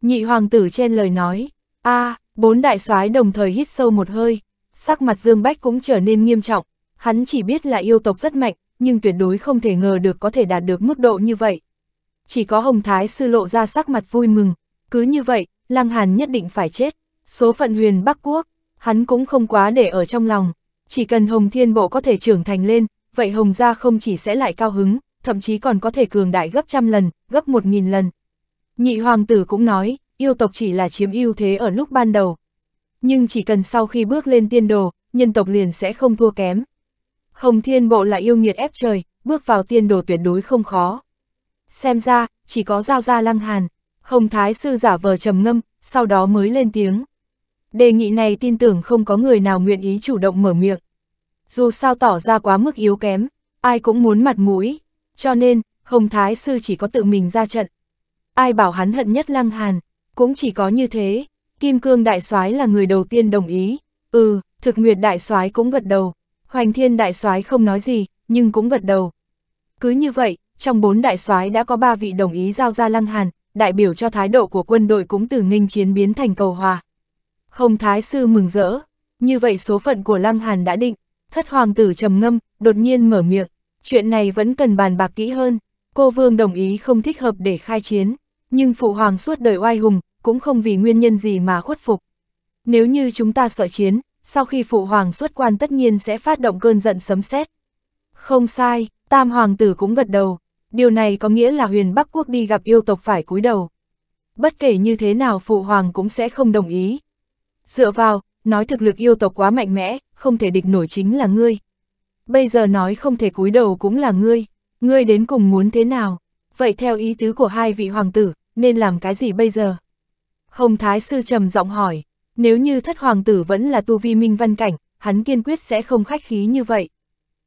Nhị hoàng tử trên lời nói, a à, bốn đại soái đồng thời hít sâu một hơi, sắc mặt Dương Bách cũng trở nên nghiêm trọng, hắn chỉ biết là yêu tộc rất mạnh, nhưng tuyệt đối không thể ngờ được có thể đạt được mức độ như vậy. Chỉ có Hồng Thái sư lộ ra sắc mặt vui mừng, cứ như vậy, Lăng Hàn nhất định phải chết, số phận huyền Bắc Quốc, hắn cũng không quá để ở trong lòng, chỉ cần Hồng Thiên Bộ có thể trưởng thành lên, vậy Hồng gia không chỉ sẽ lại cao hứng, thậm chí còn có thể cường đại gấp trăm lần, gấp một nghìn lần, Nhị hoàng tử cũng nói, yêu tộc chỉ là chiếm ưu thế ở lúc ban đầu. Nhưng chỉ cần sau khi bước lên tiên đồ, nhân tộc liền sẽ không thua kém. Hồng thiên bộ là yêu nghiệt ép trời, bước vào tiên đồ tuyệt đối không khó. Xem ra, chỉ có giao ra lăng hàn. Hồng thái sư giả vờ trầm ngâm, sau đó mới lên tiếng. Đề nghị này tin tưởng không có người nào nguyện ý chủ động mở miệng. Dù sao tỏ ra quá mức yếu kém, ai cũng muốn mặt mũi. Cho nên, Hồng Thái Sư chỉ có tự mình ra trận. Ai bảo hắn hận nhất Lăng Hàn, cũng chỉ có như thế. Kim Cương Đại soái là người đầu tiên đồng ý. Ừ, Thực Nguyệt Đại soái cũng gật đầu. Hoành Thiên Đại soái không nói gì, nhưng cũng gật đầu. Cứ như vậy, trong bốn đại soái đã có ba vị đồng ý giao ra Lăng Hàn, đại biểu cho thái độ của quân đội cũng từ nghênh chiến biến thành cầu hòa. Hồng Thái Sư mừng rỡ, như vậy số phận của Lăng Hàn đã định, thất hoàng tử trầm ngâm, đột nhiên mở miệng, chuyện này vẫn cần bàn bạc kỹ hơn, cô Vương đồng ý không thích hợp để khai chiến. Nhưng phụ hoàng suốt đời oai hùng, cũng không vì nguyên nhân gì mà khuất phục. Nếu như chúng ta sợ chiến, sau khi phụ hoàng xuất quan tất nhiên sẽ phát động cơn giận sấm sét. Không sai, tam hoàng tử cũng gật đầu, điều này có nghĩa là huyền Bắc Quốc đi gặp yêu tộc phải cúi đầu. Bất kể như thế nào phụ hoàng cũng sẽ không đồng ý. Dựa vào, nói thực lực yêu tộc quá mạnh mẽ, không thể địch nổi chính là ngươi. Bây giờ nói không thể cúi đầu cũng là ngươi, ngươi đến cùng muốn thế nào? vậy theo ý tứ của hai vị hoàng tử, nên làm cái gì bây giờ? Hồng Thái Sư trầm giọng hỏi, nếu như thất hoàng tử vẫn là tu vi minh văn cảnh, hắn kiên quyết sẽ không khách khí như vậy.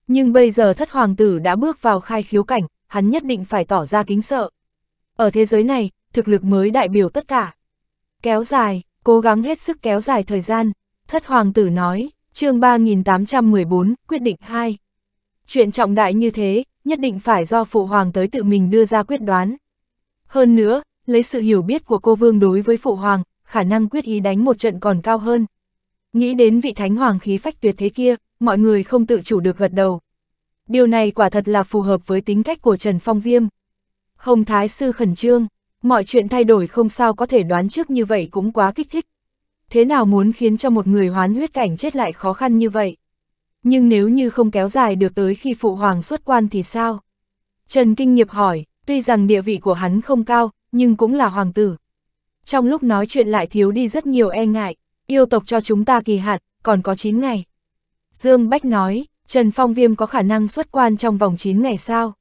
Nhưng bây giờ thất hoàng tử đã bước vào khai khiếu cảnh, hắn nhất định phải tỏ ra kính sợ. Ở thế giới này, thực lực mới đại biểu tất cả. Kéo dài, cố gắng hết sức kéo dài thời gian, thất hoàng tử nói, chương 3814, quyết định 2. Chuyện trọng đại như thế, nhất định phải do phụ hoàng tới tự mình đưa ra quyết đoán. Hơn nữa, lấy sự hiểu biết của cô vương đối với phụ hoàng, khả năng quyết ý đánh một trận còn cao hơn. Nghĩ đến vị thánh hoàng khí phách tuyệt thế kia, mọi người không tự chủ được gật đầu. Điều này quả thật là phù hợp với tính cách của Trần Phong Viêm. Hồng Thái Sư khẩn trương, mọi chuyện thay đổi không sao có thể đoán trước như vậy cũng quá kích thích. Thế nào muốn khiến cho một người hoán huyết cảnh chết lại khó khăn như vậy? Nhưng nếu như không kéo dài được tới khi phụ hoàng xuất quan thì sao? Trần Kinh Nghiệp hỏi, tuy rằng địa vị của hắn không cao, nhưng cũng là hoàng tử. Trong lúc nói chuyện lại thiếu đi rất nhiều e ngại, yêu tộc cho chúng ta kỳ hạn, còn có 9 ngày. Dương Bách nói, Trần Phong Viêm có khả năng xuất quan trong vòng 9 ngày sao?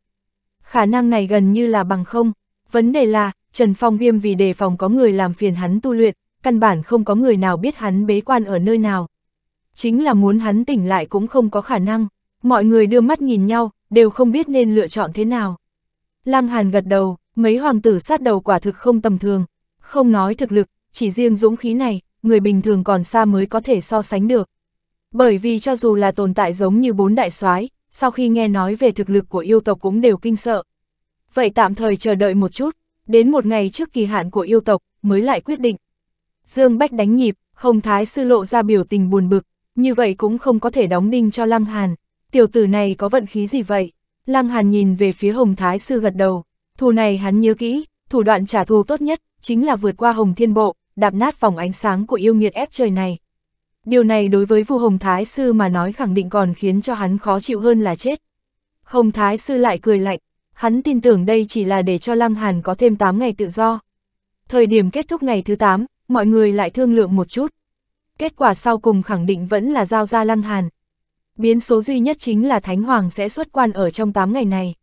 Khả năng này gần như là bằng không. Vấn đề là, Trần Phong Viêm vì đề phòng có người làm phiền hắn tu luyện, căn bản không có người nào biết hắn bế quan ở nơi nào chính là muốn hắn tỉnh lại cũng không có khả năng, mọi người đưa mắt nhìn nhau, đều không biết nên lựa chọn thế nào. Lăng Hàn gật đầu, mấy hoàng tử sát đầu quả thực không tầm thường, không nói thực lực, chỉ riêng dũng khí này, người bình thường còn xa mới có thể so sánh được. Bởi vì cho dù là tồn tại giống như bốn đại soái, sau khi nghe nói về thực lực của yêu tộc cũng đều kinh sợ. Vậy tạm thời chờ đợi một chút, đến một ngày trước kỳ hạn của yêu tộc mới lại quyết định. Dương Bách đánh nhịp, Hồng Thái Sư lộ ra biểu tình buồn bực, như vậy cũng không có thể đóng đinh cho Lăng Hàn. Tiểu tử này có vận khí gì vậy? Lăng Hàn nhìn về phía Hồng Thái Sư gật đầu. Thù này hắn nhớ kỹ, thủ đoạn trả thù tốt nhất, chính là vượt qua Hồng Thiên Bộ, đạp nát phòng ánh sáng của yêu nghiệt ép trời này. Điều này đối với Vu Hồng Thái Sư mà nói khẳng định còn khiến cho hắn khó chịu hơn là chết. Hồng Thái Sư lại cười lạnh, hắn tin tưởng đây chỉ là để cho Lăng Hàn có thêm 8 ngày tự do. Thời điểm kết thúc ngày thứ 8, mọi người lại thương lượng một chút kết quả sau cùng khẳng định vẫn là giao ra lăng hàn. Biến số duy nhất chính là Thánh Hoàng sẽ xuất quan ở trong 8 ngày này.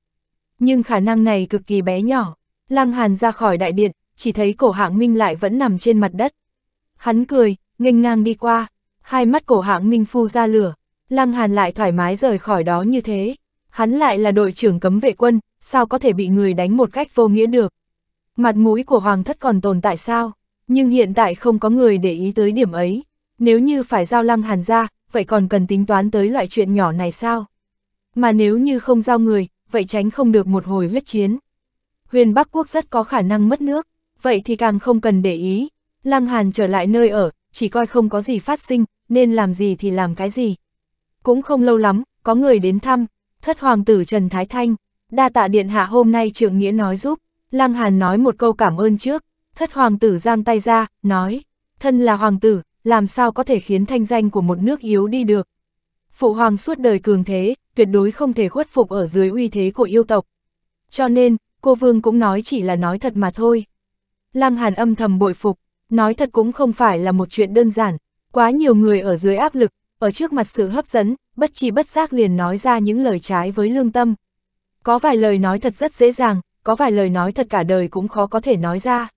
Nhưng khả năng này cực kỳ bé nhỏ, lăng hàn ra khỏi đại điện, chỉ thấy cổ hạng minh lại vẫn nằm trên mặt đất. Hắn cười, nghênh ngang đi qua, hai mắt cổ hạng minh phu ra lửa, lăng hàn lại thoải mái rời khỏi đó như thế. Hắn lại là đội trưởng cấm vệ quân, sao có thể bị người đánh một cách vô nghĩa được. Mặt mũi của hoàng thất còn tồn tại sao, nhưng hiện tại không có người để ý tới điểm ấy. Nếu như phải giao lăng hàn ra, vậy còn cần tính toán tới loại chuyện nhỏ này sao? Mà nếu như không giao người, vậy tránh không được một hồi huyết chiến. Huyền Bắc Quốc rất có khả năng mất nước, vậy thì càng không cần để ý. Lăng Hàn trở lại nơi ở, chỉ coi không có gì phát sinh, nên làm gì thì làm cái gì. Cũng không lâu lắm, có người đến thăm, thất hoàng tử Trần Thái Thanh, đa tạ điện hạ hôm nay trượng nghĩa nói giúp, Lăng Hàn nói một câu cảm ơn trước, thất hoàng tử giang tay ra, nói, thân là hoàng tử, làm sao có thể khiến thanh danh của một nước yếu đi được. Phụ hoàng suốt đời cường thế, tuyệt đối không thể khuất phục ở dưới uy thế của yêu tộc. Cho nên, cô Vương cũng nói chỉ là nói thật mà thôi. Lăng Hàn âm thầm bội phục, nói thật cũng không phải là một chuyện đơn giản, quá nhiều người ở dưới áp lực, ở trước mặt sự hấp dẫn, bất chi bất giác liền nói ra những lời trái với lương tâm. Có vài lời nói thật rất dễ dàng, có vài lời nói thật cả đời cũng khó có thể nói ra.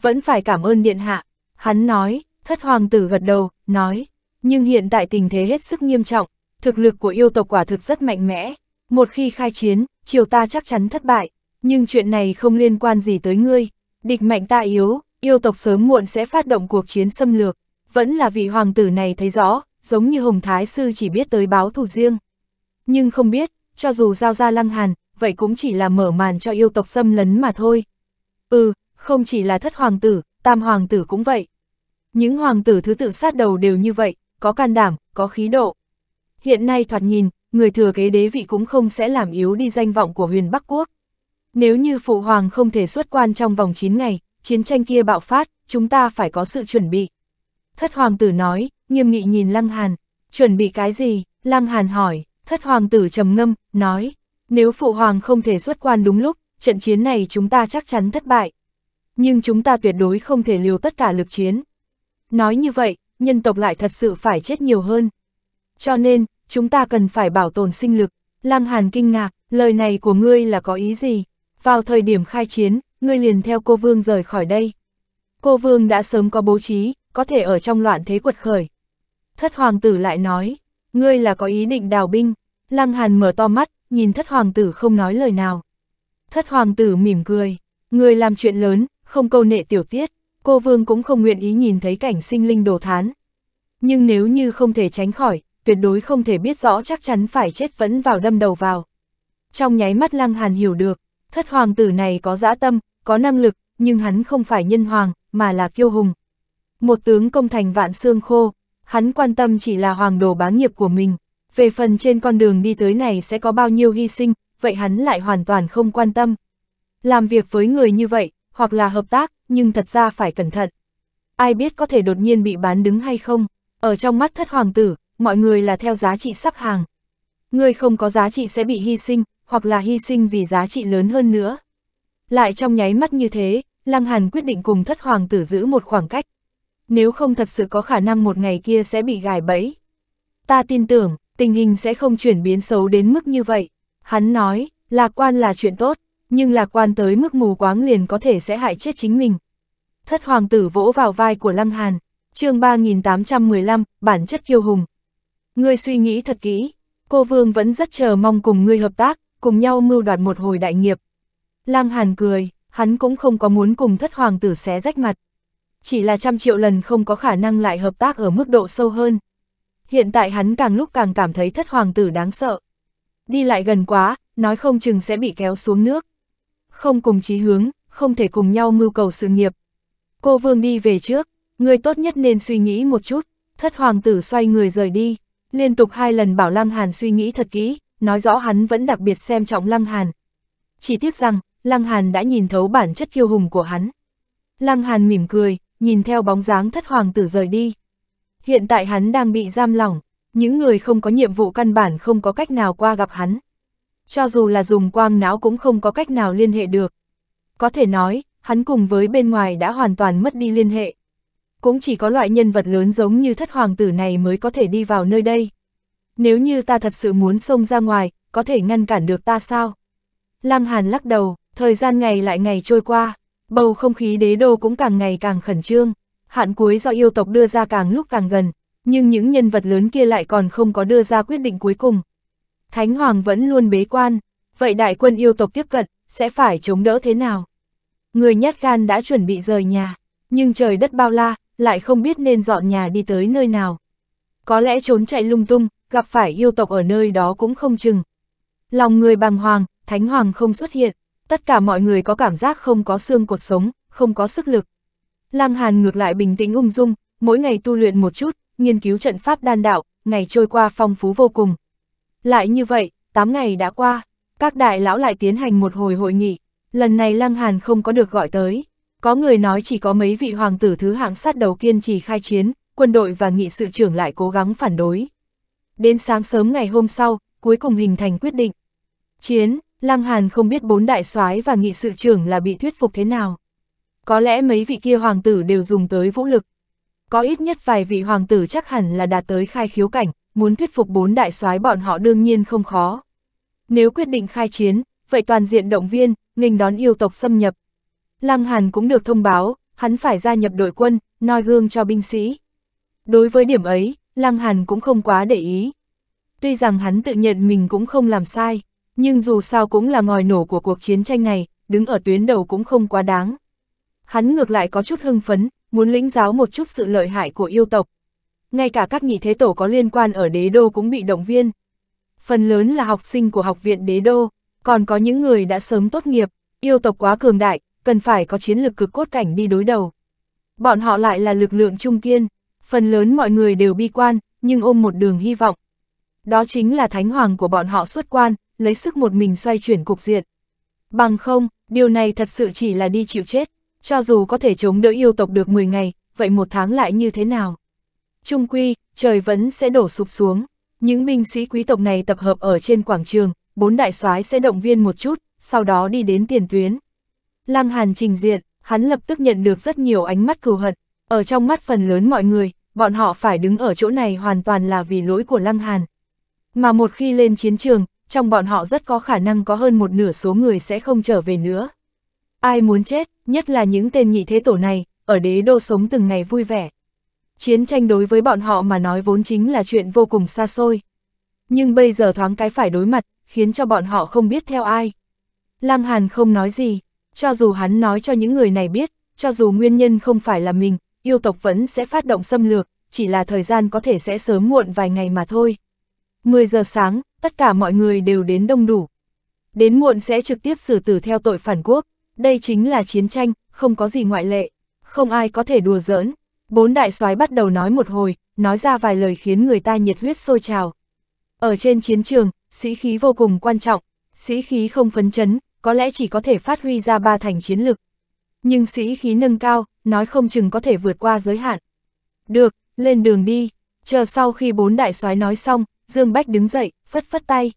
Vẫn phải cảm ơn Điện Hạ, hắn nói, Thất hoàng tử gật đầu, nói, nhưng hiện tại tình thế hết sức nghiêm trọng, thực lực của yêu tộc quả thực rất mạnh mẽ. Một khi khai chiến, triều ta chắc chắn thất bại, nhưng chuyện này không liên quan gì tới ngươi. Địch mạnh ta yếu, yêu tộc sớm muộn sẽ phát động cuộc chiến xâm lược. Vẫn là vị hoàng tử này thấy rõ, giống như Hồng Thái Sư chỉ biết tới báo thù riêng. Nhưng không biết, cho dù giao ra lăng hàn, vậy cũng chỉ là mở màn cho yêu tộc xâm lấn mà thôi. Ừ, không chỉ là thất hoàng tử, tam hoàng tử cũng vậy. Những hoàng tử thứ tự sát đầu đều như vậy, có can đảm, có khí độ. Hiện nay thoạt nhìn, người thừa kế đế vị cũng không sẽ làm yếu đi danh vọng của huyền Bắc Quốc. Nếu như phụ hoàng không thể xuất quan trong vòng 9 ngày, chiến tranh kia bạo phát, chúng ta phải có sự chuẩn bị. Thất hoàng tử nói, nghiêm nghị nhìn Lăng Hàn, chuẩn bị cái gì? Lăng Hàn hỏi, thất hoàng tử trầm ngâm, nói, nếu phụ hoàng không thể xuất quan đúng lúc, trận chiến này chúng ta chắc chắn thất bại. Nhưng chúng ta tuyệt đối không thể liều tất cả lực chiến, Nói như vậy, nhân tộc lại thật sự phải chết nhiều hơn. Cho nên, chúng ta cần phải bảo tồn sinh lực. Lăng Hàn kinh ngạc, lời này của ngươi là có ý gì? Vào thời điểm khai chiến, ngươi liền theo cô Vương rời khỏi đây. Cô Vương đã sớm có bố trí, có thể ở trong loạn thế quật khởi. Thất hoàng tử lại nói, ngươi là có ý định đào binh. Lăng Hàn mở to mắt, nhìn thất hoàng tử không nói lời nào. Thất hoàng tử mỉm cười, ngươi làm chuyện lớn, không câu nệ tiểu tiết cô Vương cũng không nguyện ý nhìn thấy cảnh sinh linh đồ thán. Nhưng nếu như không thể tránh khỏi, tuyệt đối không thể biết rõ chắc chắn phải chết vẫn vào đâm đầu vào. Trong nháy mắt Lăng Hàn hiểu được, thất hoàng tử này có dã tâm, có năng lực, nhưng hắn không phải nhân hoàng, mà là kiêu hùng. Một tướng công thành vạn xương khô, hắn quan tâm chỉ là hoàng đồ bá nghiệp của mình. Về phần trên con đường đi tới này sẽ có bao nhiêu hy sinh, vậy hắn lại hoàn toàn không quan tâm. Làm việc với người như vậy, hoặc là hợp tác, nhưng thật ra phải cẩn thận. Ai biết có thể đột nhiên bị bán đứng hay không? Ở trong mắt thất hoàng tử, mọi người là theo giá trị sắp hàng. Người không có giá trị sẽ bị hy sinh, hoặc là hy sinh vì giá trị lớn hơn nữa. Lại trong nháy mắt như thế, Lăng Hàn quyết định cùng thất hoàng tử giữ một khoảng cách. Nếu không thật sự có khả năng một ngày kia sẽ bị gài bẫy. Ta tin tưởng, tình hình sẽ không chuyển biến xấu đến mức như vậy. Hắn nói, lạc quan là chuyện tốt, nhưng lạc quan tới mức mù quáng liền có thể sẽ hại chết chính mình. Thất hoàng tử vỗ vào vai của Lăng Hàn, chương 3815, bản chất kiêu hùng. Ngươi suy nghĩ thật kỹ, cô Vương vẫn rất chờ mong cùng ngươi hợp tác, cùng nhau mưu đoạt một hồi đại nghiệp. Lăng Hàn cười, hắn cũng không có muốn cùng thất hoàng tử xé rách mặt. Chỉ là trăm triệu lần không có khả năng lại hợp tác ở mức độ sâu hơn. Hiện tại hắn càng lúc càng cảm thấy thất hoàng tử đáng sợ. Đi lại gần quá, nói không chừng sẽ bị kéo xuống nước không cùng chí hướng, không thể cùng nhau mưu cầu sự nghiệp. Cô Vương đi về trước, người tốt nhất nên suy nghĩ một chút, thất hoàng tử xoay người rời đi, liên tục hai lần bảo Lăng Hàn suy nghĩ thật kỹ, nói rõ hắn vẫn đặc biệt xem trọng Lăng Hàn. Chỉ tiếc rằng, Lăng Hàn đã nhìn thấu bản chất kiêu hùng của hắn. Lăng Hàn mỉm cười, nhìn theo bóng dáng thất hoàng tử rời đi. Hiện tại hắn đang bị giam lỏng, những người không có nhiệm vụ căn bản không có cách nào qua gặp hắn cho dù là dùng quang não cũng không có cách nào liên hệ được. Có thể nói, hắn cùng với bên ngoài đã hoàn toàn mất đi liên hệ. Cũng chỉ có loại nhân vật lớn giống như thất hoàng tử này mới có thể đi vào nơi đây. Nếu như ta thật sự muốn xông ra ngoài, có thể ngăn cản được ta sao? Lăng Hàn lắc đầu, thời gian ngày lại ngày trôi qua, bầu không khí đế đô cũng càng ngày càng khẩn trương. Hạn cuối do yêu tộc đưa ra càng lúc càng gần, nhưng những nhân vật lớn kia lại còn không có đưa ra quyết định cuối cùng, Thánh Hoàng vẫn luôn bế quan, vậy đại quân yêu tộc tiếp cận, sẽ phải chống đỡ thế nào? Người nhát gan đã chuẩn bị rời nhà, nhưng trời đất bao la, lại không biết nên dọn nhà đi tới nơi nào. Có lẽ trốn chạy lung tung, gặp phải yêu tộc ở nơi đó cũng không chừng. Lòng người bàng hoàng, Thánh Hoàng không xuất hiện, tất cả mọi người có cảm giác không có xương cột sống, không có sức lực. Lăng Hàn ngược lại bình tĩnh ung dung, mỗi ngày tu luyện một chút, nghiên cứu trận pháp đan đạo, ngày trôi qua phong phú vô cùng, lại như vậy, 8 ngày đã qua, các đại lão lại tiến hành một hồi hội nghị, lần này Lăng Hàn không có được gọi tới. Có người nói chỉ có mấy vị hoàng tử thứ hạng sát đầu kiên trì khai chiến, quân đội và nghị sự trưởng lại cố gắng phản đối. Đến sáng sớm ngày hôm sau, cuối cùng hình thành quyết định. Chiến, Lăng Hàn không biết bốn đại soái và nghị sự trưởng là bị thuyết phục thế nào. Có lẽ mấy vị kia hoàng tử đều dùng tới vũ lực. Có ít nhất vài vị hoàng tử chắc hẳn là đạt tới khai khiếu cảnh, muốn thuyết phục bốn đại soái bọn họ đương nhiên không khó. Nếu quyết định khai chiến, vậy toàn diện động viên, nghênh đón yêu tộc xâm nhập. Lăng Hàn cũng được thông báo, hắn phải gia nhập đội quân, noi gương cho binh sĩ. Đối với điểm ấy, Lăng Hàn cũng không quá để ý. Tuy rằng hắn tự nhận mình cũng không làm sai, nhưng dù sao cũng là ngòi nổ của cuộc chiến tranh này, đứng ở tuyến đầu cũng không quá đáng. Hắn ngược lại có chút hưng phấn, muốn lĩnh giáo một chút sự lợi hại của yêu tộc, ngay cả các nhị thế tổ có liên quan ở đế đô cũng bị động viên. Phần lớn là học sinh của học viện đế đô, còn có những người đã sớm tốt nghiệp, yêu tộc quá cường đại, cần phải có chiến lực cực cốt cảnh đi đối đầu. Bọn họ lại là lực lượng trung kiên, phần lớn mọi người đều bi quan, nhưng ôm một đường hy vọng. Đó chính là thánh hoàng của bọn họ xuất quan, lấy sức một mình xoay chuyển cục diện. Bằng không, điều này thật sự chỉ là đi chịu chết, cho dù có thể chống đỡ yêu tộc được 10 ngày, vậy một tháng lại như thế nào? Trung quy, trời vẫn sẽ đổ sụp xuống. Những binh sĩ quý tộc này tập hợp ở trên quảng trường, bốn đại soái sẽ động viên một chút, sau đó đi đến tiền tuyến. Lăng Hàn trình diện, hắn lập tức nhận được rất nhiều ánh mắt cừu hận. Ở trong mắt phần lớn mọi người, bọn họ phải đứng ở chỗ này hoàn toàn là vì lỗi của Lăng Hàn. Mà một khi lên chiến trường, trong bọn họ rất có khả năng có hơn một nửa số người sẽ không trở về nữa. Ai muốn chết, nhất là những tên nhị thế tổ này, ở đế đô sống từng ngày vui vẻ. Chiến tranh đối với bọn họ mà nói vốn chính là chuyện vô cùng xa xôi. Nhưng bây giờ thoáng cái phải đối mặt, khiến cho bọn họ không biết theo ai. Lăng Hàn không nói gì, cho dù hắn nói cho những người này biết, cho dù nguyên nhân không phải là mình, yêu tộc vẫn sẽ phát động xâm lược, chỉ là thời gian có thể sẽ sớm muộn vài ngày mà thôi. 10 giờ sáng, tất cả mọi người đều đến đông đủ. Đến muộn sẽ trực tiếp xử tử theo tội phản quốc, đây chính là chiến tranh, không có gì ngoại lệ, không ai có thể đùa giỡn, Bốn đại soái bắt đầu nói một hồi, nói ra vài lời khiến người ta nhiệt huyết sôi trào. Ở trên chiến trường, sĩ khí vô cùng quan trọng, sĩ khí không phấn chấn, có lẽ chỉ có thể phát huy ra ba thành chiến lực. Nhưng sĩ khí nâng cao, nói không chừng có thể vượt qua giới hạn. Được, lên đường đi, chờ sau khi bốn đại soái nói xong, Dương Bách đứng dậy, phất phất tay.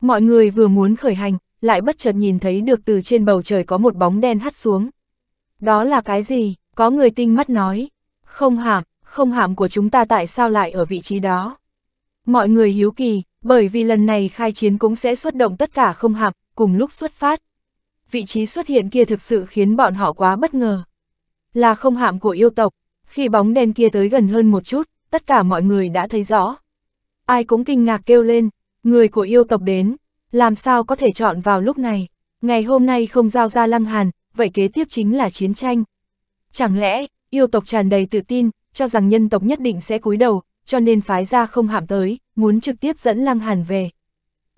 Mọi người vừa muốn khởi hành, lại bất chợt nhìn thấy được từ trên bầu trời có một bóng đen hắt xuống. Đó là cái gì? Có người tinh mắt nói, không hạm, không hạm của chúng ta tại sao lại ở vị trí đó? Mọi người hiếu kỳ, bởi vì lần này khai chiến cũng sẽ xuất động tất cả không hạm, cùng lúc xuất phát. Vị trí xuất hiện kia thực sự khiến bọn họ quá bất ngờ. Là không hạm của yêu tộc, khi bóng đen kia tới gần hơn một chút, tất cả mọi người đã thấy rõ. Ai cũng kinh ngạc kêu lên, người của yêu tộc đến, làm sao có thể chọn vào lúc này, ngày hôm nay không giao ra lăng hàn, vậy kế tiếp chính là chiến tranh. Chẳng lẽ, yêu tộc tràn đầy tự tin, cho rằng nhân tộc nhất định sẽ cúi đầu, cho nên phái ra không hạm tới, muốn trực tiếp dẫn Lăng Hàn về.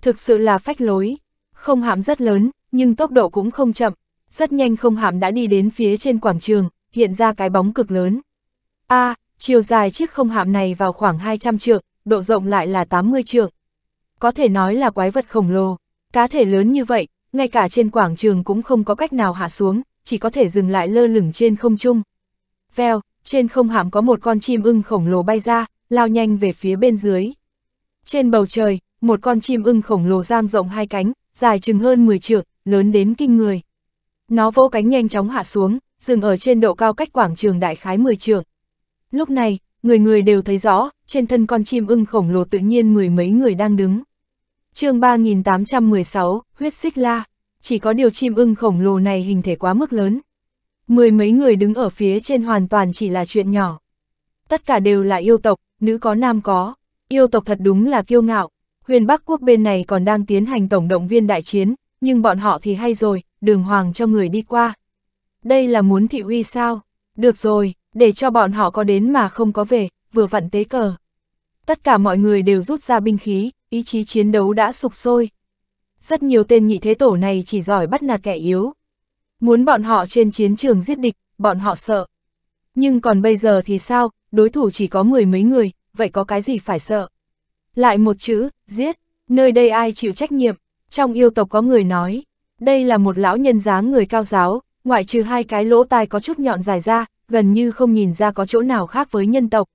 Thực sự là phách lối, không hạm rất lớn, nhưng tốc độ cũng không chậm, rất nhanh không hạm đã đi đến phía trên quảng trường, hiện ra cái bóng cực lớn. A, à, chiều dài chiếc không hạm này vào khoảng 200 trượng, độ rộng lại là 80 trượng. Có thể nói là quái vật khổng lồ, cá thể lớn như vậy, ngay cả trên quảng trường cũng không có cách nào hạ xuống, chỉ có thể dừng lại lơ lửng trên không trung veo, trên không hạm có một con chim ưng khổng lồ bay ra, lao nhanh về phía bên dưới. Trên bầu trời, một con chim ưng khổng lồ giang rộng hai cánh, dài chừng hơn 10 trượng, lớn đến kinh người. Nó vỗ cánh nhanh chóng hạ xuống, dừng ở trên độ cao cách quảng trường đại khái 10 trượng. Lúc này, người người đều thấy rõ, trên thân con chim ưng khổng lồ tự nhiên mười mấy người đang đứng. chương 3816, huyết xích la, chỉ có điều chim ưng khổng lồ này hình thể quá mức lớn, mười mấy người đứng ở phía trên hoàn toàn chỉ là chuyện nhỏ. Tất cả đều là yêu tộc, nữ có nam có, yêu tộc thật đúng là kiêu ngạo, huyền Bắc quốc bên này còn đang tiến hành tổng động viên đại chiến, nhưng bọn họ thì hay rồi, đường hoàng cho người đi qua. Đây là muốn thị uy sao? Được rồi, để cho bọn họ có đến mà không có về, vừa vặn tế cờ. Tất cả mọi người đều rút ra binh khí, ý chí chiến đấu đã sục sôi. Rất nhiều tên nhị thế tổ này chỉ giỏi bắt nạt kẻ yếu, Muốn bọn họ trên chiến trường giết địch, bọn họ sợ. Nhưng còn bây giờ thì sao, đối thủ chỉ có mười mấy người, vậy có cái gì phải sợ? Lại một chữ, giết, nơi đây ai chịu trách nhiệm, trong yêu tộc có người nói, đây là một lão nhân dáng người cao giáo, ngoại trừ hai cái lỗ tai có chút nhọn dài ra, gần như không nhìn ra có chỗ nào khác với nhân tộc.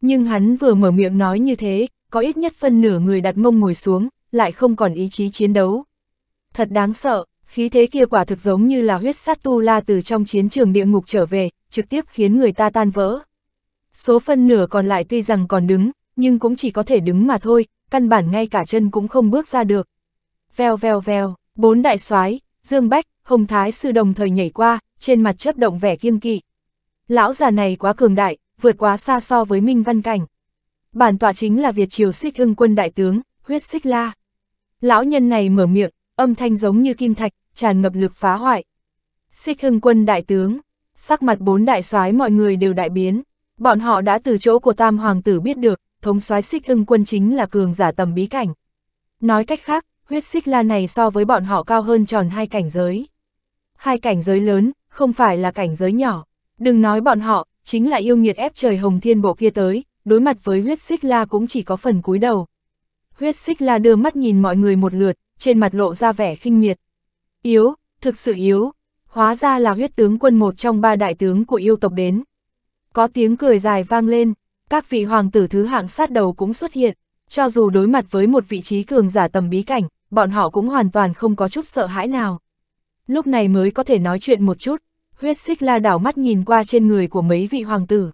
Nhưng hắn vừa mở miệng nói như thế, có ít nhất phân nửa người đặt mông ngồi xuống, lại không còn ý chí chiến đấu. Thật đáng sợ, khí thế kia quả thực giống như là huyết sát tu la từ trong chiến trường địa ngục trở về, trực tiếp khiến người ta tan vỡ. Số phân nửa còn lại tuy rằng còn đứng, nhưng cũng chỉ có thể đứng mà thôi, căn bản ngay cả chân cũng không bước ra được. Vèo vèo vèo, bốn đại soái Dương Bách, Hồng Thái sư đồng thời nhảy qua, trên mặt chấp động vẻ kiêng kỵ. Lão già này quá cường đại, vượt quá xa so với Minh Văn Cảnh. Bản tọa chính là Việt Triều Xích Hưng quân đại tướng, huyết xích la. Lão nhân này mở miệng, âm thanh giống như kim thạch, tràn ngập lực phá hoại. Xích hưng quân đại tướng, sắc mặt bốn đại soái mọi người đều đại biến, bọn họ đã từ chỗ của tam hoàng tử biết được, thống soái xích hưng quân chính là cường giả tầm bí cảnh. Nói cách khác, huyết xích la này so với bọn họ cao hơn tròn hai cảnh giới. Hai cảnh giới lớn, không phải là cảnh giới nhỏ. Đừng nói bọn họ, chính là yêu nghiệt ép trời hồng thiên bộ kia tới, đối mặt với huyết xích la cũng chỉ có phần cúi đầu. Huyết xích la đưa mắt nhìn mọi người một lượt, trên mặt lộ ra vẻ khinh miệt. Yếu, thực sự yếu, hóa ra là huyết tướng quân một trong ba đại tướng của yêu tộc đến. Có tiếng cười dài vang lên, các vị hoàng tử thứ hạng sát đầu cũng xuất hiện, cho dù đối mặt với một vị trí cường giả tầm bí cảnh, bọn họ cũng hoàn toàn không có chút sợ hãi nào. Lúc này mới có thể nói chuyện một chút, huyết xích la đảo mắt nhìn qua trên người của mấy vị hoàng tử.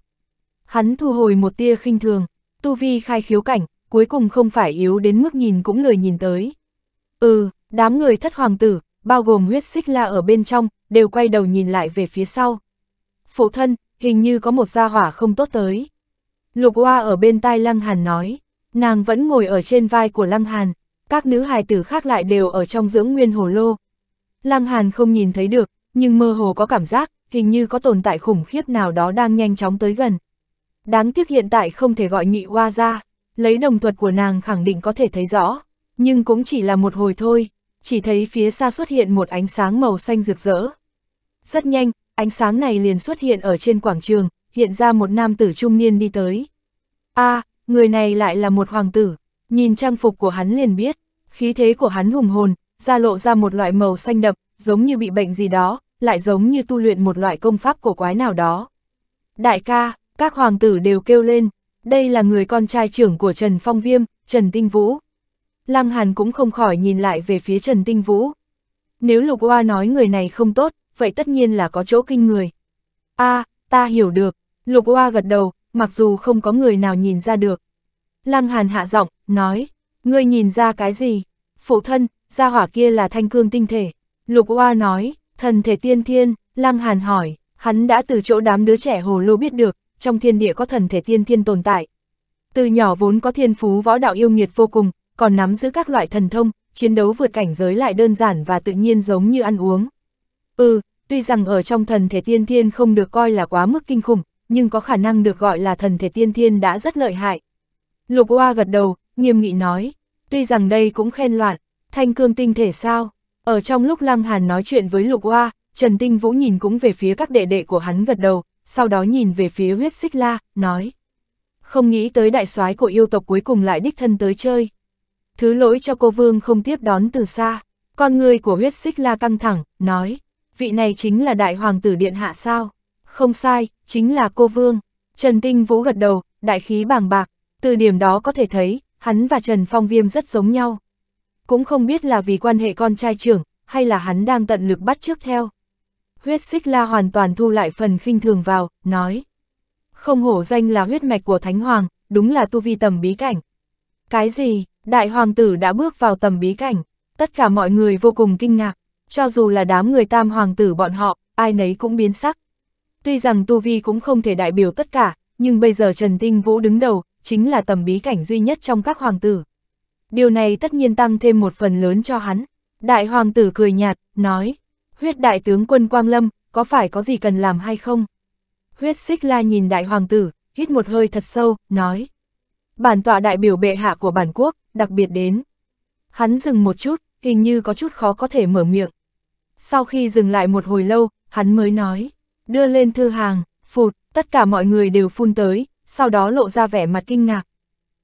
Hắn thu hồi một tia khinh thường, tu vi khai khiếu cảnh, cuối cùng không phải yếu đến mức nhìn cũng lười nhìn tới. Ừ, đám người thất hoàng tử, bao gồm huyết xích la ở bên trong, đều quay đầu nhìn lại về phía sau. Phụ thân, hình như có một gia hỏa không tốt tới. Lục Hoa ở bên tai Lăng Hàn nói, nàng vẫn ngồi ở trên vai của Lăng Hàn, các nữ hài tử khác lại đều ở trong dưỡng nguyên hồ lô. Lăng Hàn không nhìn thấy được, nhưng mơ hồ có cảm giác, hình như có tồn tại khủng khiếp nào đó đang nhanh chóng tới gần. Đáng tiếc hiện tại không thể gọi nhị Hoa ra, lấy đồng thuật của nàng khẳng định có thể thấy rõ. Nhưng cũng chỉ là một hồi thôi, chỉ thấy phía xa xuất hiện một ánh sáng màu xanh rực rỡ. Rất nhanh, ánh sáng này liền xuất hiện ở trên quảng trường, hiện ra một nam tử trung niên đi tới. a à, người này lại là một hoàng tử, nhìn trang phục của hắn liền biết, khí thế của hắn hùng hồn, ra lộ ra một loại màu xanh đậm, giống như bị bệnh gì đó, lại giống như tu luyện một loại công pháp cổ quái nào đó. Đại ca, các hoàng tử đều kêu lên, đây là người con trai trưởng của Trần Phong Viêm, Trần Tinh Vũ. Lăng Hàn cũng không khỏi nhìn lại về phía Trần Tinh Vũ. Nếu Lục Hoa nói người này không tốt, vậy tất nhiên là có chỗ kinh người. a à, ta hiểu được, Lục Hoa gật đầu, mặc dù không có người nào nhìn ra được. Lăng Hàn hạ giọng, nói, ngươi nhìn ra cái gì? Phụ thân, gia hỏa kia là thanh cương tinh thể. Lục Hoa nói, thần thể tiên thiên, Lăng Hàn hỏi, hắn đã từ chỗ đám đứa trẻ hồ lô biết được, trong thiên địa có thần thể tiên thiên tồn tại. Từ nhỏ vốn có thiên phú võ đạo yêu nghiệt vô cùng, còn nắm giữ các loại thần thông, chiến đấu vượt cảnh giới lại đơn giản và tự nhiên giống như ăn uống. Ừ, tuy rằng ở trong thần thể tiên thiên không được coi là quá mức kinh khủng, nhưng có khả năng được gọi là thần thể tiên thiên đã rất lợi hại. Lục hoa gật đầu, nghiêm nghị nói, tuy rằng đây cũng khen loạn, thanh cương tinh thể sao? Ở trong lúc Lăng Hàn nói chuyện với Lục hoa, Trần Tinh Vũ nhìn cũng về phía các đệ đệ của hắn gật đầu, sau đó nhìn về phía huyết xích la, nói. Không nghĩ tới đại soái của yêu tộc cuối cùng lại đích thân tới chơi thứ lỗi cho cô vương không tiếp đón từ xa. Con người của huyết xích la căng thẳng, nói, vị này chính là đại hoàng tử điện hạ sao? Không sai, chính là cô vương. Trần Tinh Vũ gật đầu, đại khí bàng bạc, từ điểm đó có thể thấy, hắn và Trần Phong Viêm rất giống nhau. Cũng không biết là vì quan hệ con trai trưởng, hay là hắn đang tận lực bắt trước theo. Huyết xích la hoàn toàn thu lại phần khinh thường vào, nói. Không hổ danh là huyết mạch của Thánh Hoàng, đúng là tu vi tầm bí cảnh, cái gì, đại hoàng tử đã bước vào tầm bí cảnh, tất cả mọi người vô cùng kinh ngạc, cho dù là đám người tam hoàng tử bọn họ, ai nấy cũng biến sắc. Tuy rằng Tu Vi cũng không thể đại biểu tất cả, nhưng bây giờ Trần Tinh Vũ đứng đầu, chính là tầm bí cảnh duy nhất trong các hoàng tử. Điều này tất nhiên tăng thêm một phần lớn cho hắn. Đại hoàng tử cười nhạt, nói, huyết đại tướng quân Quang Lâm, có phải có gì cần làm hay không? Huyết xích la nhìn đại hoàng tử, hít một hơi thật sâu, nói, bản tọa đại biểu bệ hạ của bản quốc, đặc biệt đến. Hắn dừng một chút, hình như có chút khó có thể mở miệng. Sau khi dừng lại một hồi lâu, hắn mới nói, đưa lên thư hàng, phụt, tất cả mọi người đều phun tới, sau đó lộ ra vẻ mặt kinh ngạc.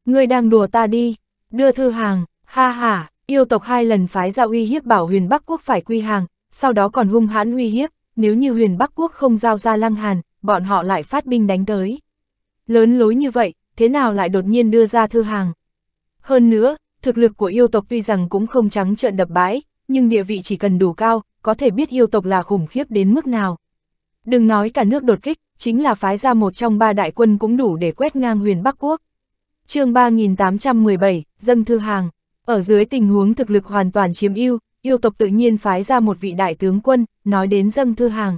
Ngươi đang đùa ta đi, đưa thư hàng, ha ha, yêu tộc hai lần phái ra uy hiếp bảo huyền Bắc Quốc phải quy hàng, sau đó còn hung hãn uy hiếp, nếu như huyền Bắc Quốc không giao ra lăng hàn, bọn họ lại phát binh đánh tới. Lớn lối như vậy, thế nào lại đột nhiên đưa ra thư hàng. Hơn nữa, thực lực của yêu tộc tuy rằng cũng không trắng trợn đập bãi, nhưng địa vị chỉ cần đủ cao, có thể biết yêu tộc là khủng khiếp đến mức nào. Đừng nói cả nước đột kích, chính là phái ra một trong ba đại quân cũng đủ để quét ngang huyền Bắc Quốc. chương 3817, dâng thư hàng. Ở dưới tình huống thực lực hoàn toàn chiếm ưu, yêu tộc tự nhiên phái ra một vị đại tướng quân, nói đến dâng thư hàng.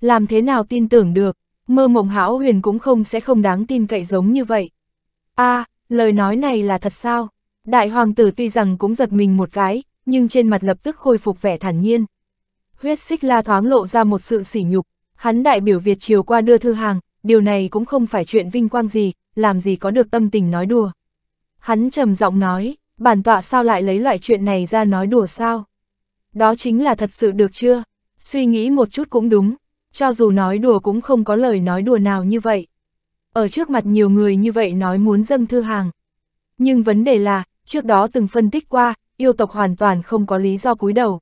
Làm thế nào tin tưởng được, mơ mộng hão huyền cũng không sẽ không đáng tin cậy giống như vậy. a à, lời nói này là thật sao? Đại hoàng tử tuy rằng cũng giật mình một cái, nhưng trên mặt lập tức khôi phục vẻ thản nhiên. Huyết xích la thoáng lộ ra một sự sỉ nhục, hắn đại biểu Việt chiều qua đưa thư hàng, điều này cũng không phải chuyện vinh quang gì, làm gì có được tâm tình nói đùa. Hắn trầm giọng nói, bản tọa sao lại lấy loại chuyện này ra nói đùa sao? Đó chính là thật sự được chưa? Suy nghĩ một chút cũng đúng, cho dù nói đùa cũng không có lời nói đùa nào như vậy. Ở trước mặt nhiều người như vậy nói muốn dâng thư hàng. Nhưng vấn đề là, trước đó từng phân tích qua, yêu tộc hoàn toàn không có lý do cúi đầu.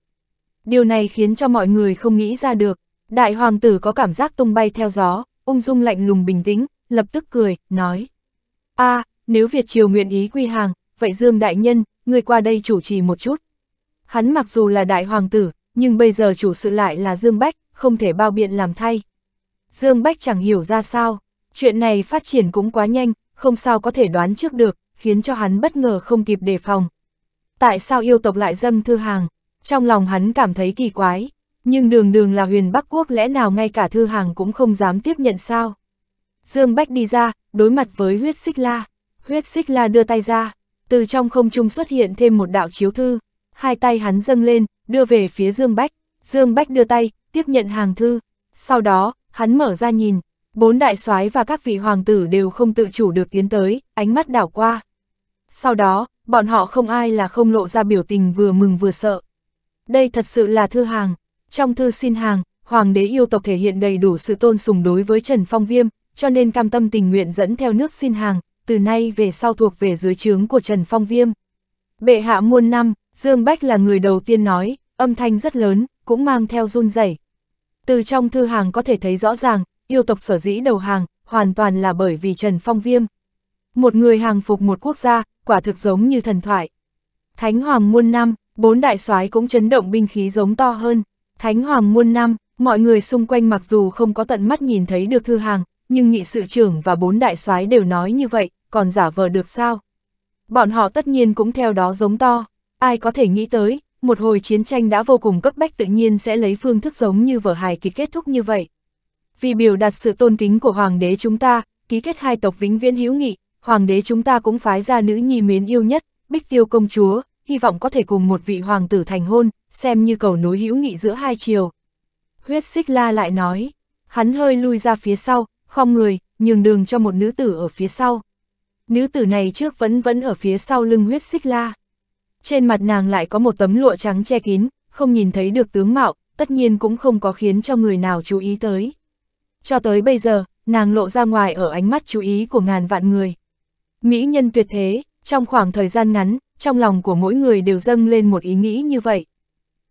Điều này khiến cho mọi người không nghĩ ra được. Đại hoàng tử có cảm giác tung bay theo gió, ung dung lạnh lùng bình tĩnh, lập tức cười, nói. a à, nếu Việt Triều nguyện ý quy hàng, vậy Dương Đại Nhân, người qua đây chủ trì một chút. Hắn mặc dù là đại hoàng tử, nhưng bây giờ chủ sự lại là Dương Bách, không thể bao biện làm thay. Dương Bách chẳng hiểu ra sao, chuyện này phát triển cũng quá nhanh, không sao có thể đoán trước được, khiến cho hắn bất ngờ không kịp đề phòng. Tại sao yêu tộc lại dâng thư hàng? Trong lòng hắn cảm thấy kỳ quái, nhưng đường đường là huyền Bắc Quốc lẽ nào ngay cả thư hàng cũng không dám tiếp nhận sao? Dương Bách đi ra, đối mặt với huyết xích la. Huyết xích la đưa tay ra, từ trong không trung xuất hiện thêm một đạo chiếu thư. Hai tay hắn dâng lên, đưa về phía Dương Bách. Dương Bách đưa tay, tiếp nhận hàng thư. Sau đó, hắn mở ra nhìn, bốn đại soái và các vị hoàng tử đều không tự chủ được tiến tới, ánh mắt đảo qua. Sau đó, bọn họ không ai là không lộ ra biểu tình vừa mừng vừa sợ. Đây thật sự là thư hàng. Trong thư xin hàng, hoàng đế yêu tộc thể hiện đầy đủ sự tôn sùng đối với Trần Phong Viêm, cho nên cam tâm tình nguyện dẫn theo nước xin hàng, từ nay về sau thuộc về dưới trướng của Trần Phong Viêm. Bệ hạ muôn năm, Dương Bách là người đầu tiên nói, âm thanh rất lớn, cũng mang theo run rẩy. Từ trong thư hàng có thể thấy rõ ràng, yêu tộc sở dĩ đầu hàng, hoàn toàn là bởi vì Trần Phong Viêm. Một người hàng phục một quốc gia, quả thực giống như thần thoại. Thánh Hoàng muôn năm, bốn đại soái cũng chấn động binh khí giống to hơn. Thánh Hoàng muôn năm, mọi người xung quanh mặc dù không có tận mắt nhìn thấy được thư hàng, nhưng nhị sự trưởng và bốn đại soái đều nói như vậy, còn giả vờ được sao? Bọn họ tất nhiên cũng theo đó giống to, ai có thể nghĩ tới, một hồi chiến tranh đã vô cùng cấp bách tự nhiên sẽ lấy phương thức giống như vở hài ký kết thúc như vậy. Vì biểu đạt sự tôn kính của hoàng đế chúng ta, ký kết hai tộc vĩnh viễn hữu nghị, hoàng đế chúng ta cũng phái ra nữ nhi mến yêu nhất, Bích Tiêu công chúa, hy vọng có thể cùng một vị hoàng tử thành hôn, xem như cầu nối hữu nghị giữa hai triều Huyết xích la lại nói, hắn hơi lui ra phía sau, không người, nhường đường cho một nữ tử ở phía sau. Nữ tử này trước vẫn vẫn ở phía sau lưng huyết xích la trên mặt nàng lại có một tấm lụa trắng che kín, không nhìn thấy được tướng mạo, tất nhiên cũng không có khiến cho người nào chú ý tới. Cho tới bây giờ, nàng lộ ra ngoài ở ánh mắt chú ý của ngàn vạn người. Mỹ nhân tuyệt thế, trong khoảng thời gian ngắn, trong lòng của mỗi người đều dâng lên một ý nghĩ như vậy.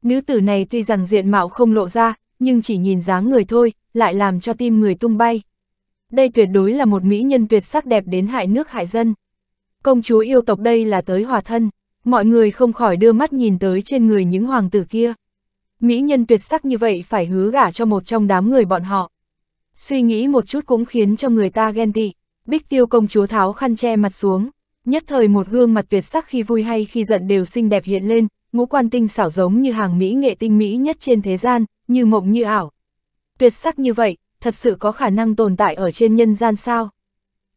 Nữ tử này tuy rằng diện mạo không lộ ra, nhưng chỉ nhìn dáng người thôi, lại làm cho tim người tung bay. Đây tuyệt đối là một mỹ nhân tuyệt sắc đẹp đến hại nước hại dân. Công chúa yêu tộc đây là tới hòa thân mọi người không khỏi đưa mắt nhìn tới trên người những hoàng tử kia. Mỹ nhân tuyệt sắc như vậy phải hứa gả cho một trong đám người bọn họ. Suy nghĩ một chút cũng khiến cho người ta ghen tị, bích tiêu công chúa tháo khăn che mặt xuống, nhất thời một gương mặt tuyệt sắc khi vui hay khi giận đều xinh đẹp hiện lên, ngũ quan tinh xảo giống như hàng Mỹ nghệ tinh Mỹ nhất trên thế gian, như mộng như ảo. Tuyệt sắc như vậy, thật sự có khả năng tồn tại ở trên nhân gian sao?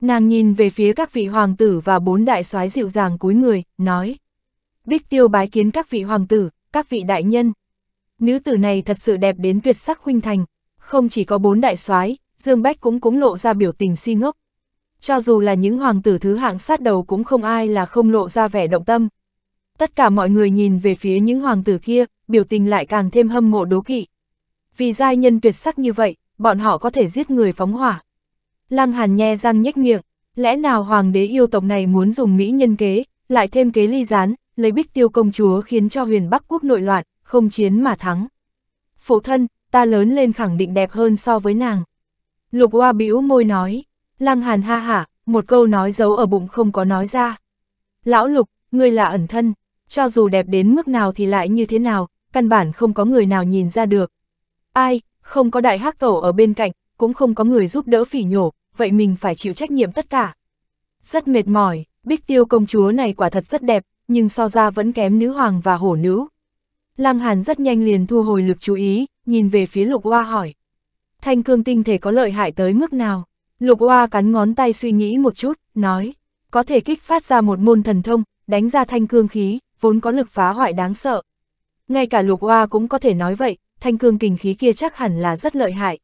Nàng nhìn về phía các vị hoàng tử và bốn đại soái dịu dàng cúi người, nói. Bích tiêu bái kiến các vị hoàng tử, các vị đại nhân. Nữ tử này thật sự đẹp đến tuyệt sắc huynh thành, không chỉ có bốn đại soái, Dương Bách cũng cũng lộ ra biểu tình si ngốc. Cho dù là những hoàng tử thứ hạng sát đầu cũng không ai là không lộ ra vẻ động tâm. Tất cả mọi người nhìn về phía những hoàng tử kia, biểu tình lại càng thêm hâm mộ đố kỵ. Vì giai nhân tuyệt sắc như vậy, bọn họ có thể giết người phóng hỏa. Lăng Hàn nhe răng nhếch miệng, lẽ nào hoàng đế yêu tộc này muốn dùng mỹ nhân kế, lại thêm kế ly gián, lấy bích tiêu công chúa khiến cho huyền Bắc quốc nội loạn, không chiến mà thắng. Phụ thân, ta lớn lên khẳng định đẹp hơn so với nàng. Lục Hoa bĩu môi nói, Lăng Hàn ha hả, một câu nói giấu ở bụng không có nói ra. Lão Lục, ngươi là ẩn thân, cho dù đẹp đến mức nào thì lại như thế nào, căn bản không có người nào nhìn ra được. Ai, không có đại hắc cầu ở bên cạnh, cũng không có người giúp đỡ phỉ nhổ, vậy mình phải chịu trách nhiệm tất cả. Rất mệt mỏi, Bích Tiêu công chúa này quả thật rất đẹp, nhưng so ra vẫn kém nữ hoàng và hổ nữ. Lăng Hàn rất nhanh liền thu hồi lực chú ý, nhìn về phía lục hoa hỏi. Thanh cương tinh thể có lợi hại tới mức nào? Lục hoa cắn ngón tay suy nghĩ một chút, nói. Có thể kích phát ra một môn thần thông, đánh ra thanh cương khí, vốn có lực phá hoại đáng sợ. Ngay cả lục hoa cũng có thể nói vậy, thanh cương kình khí kia chắc hẳn là rất lợi hại.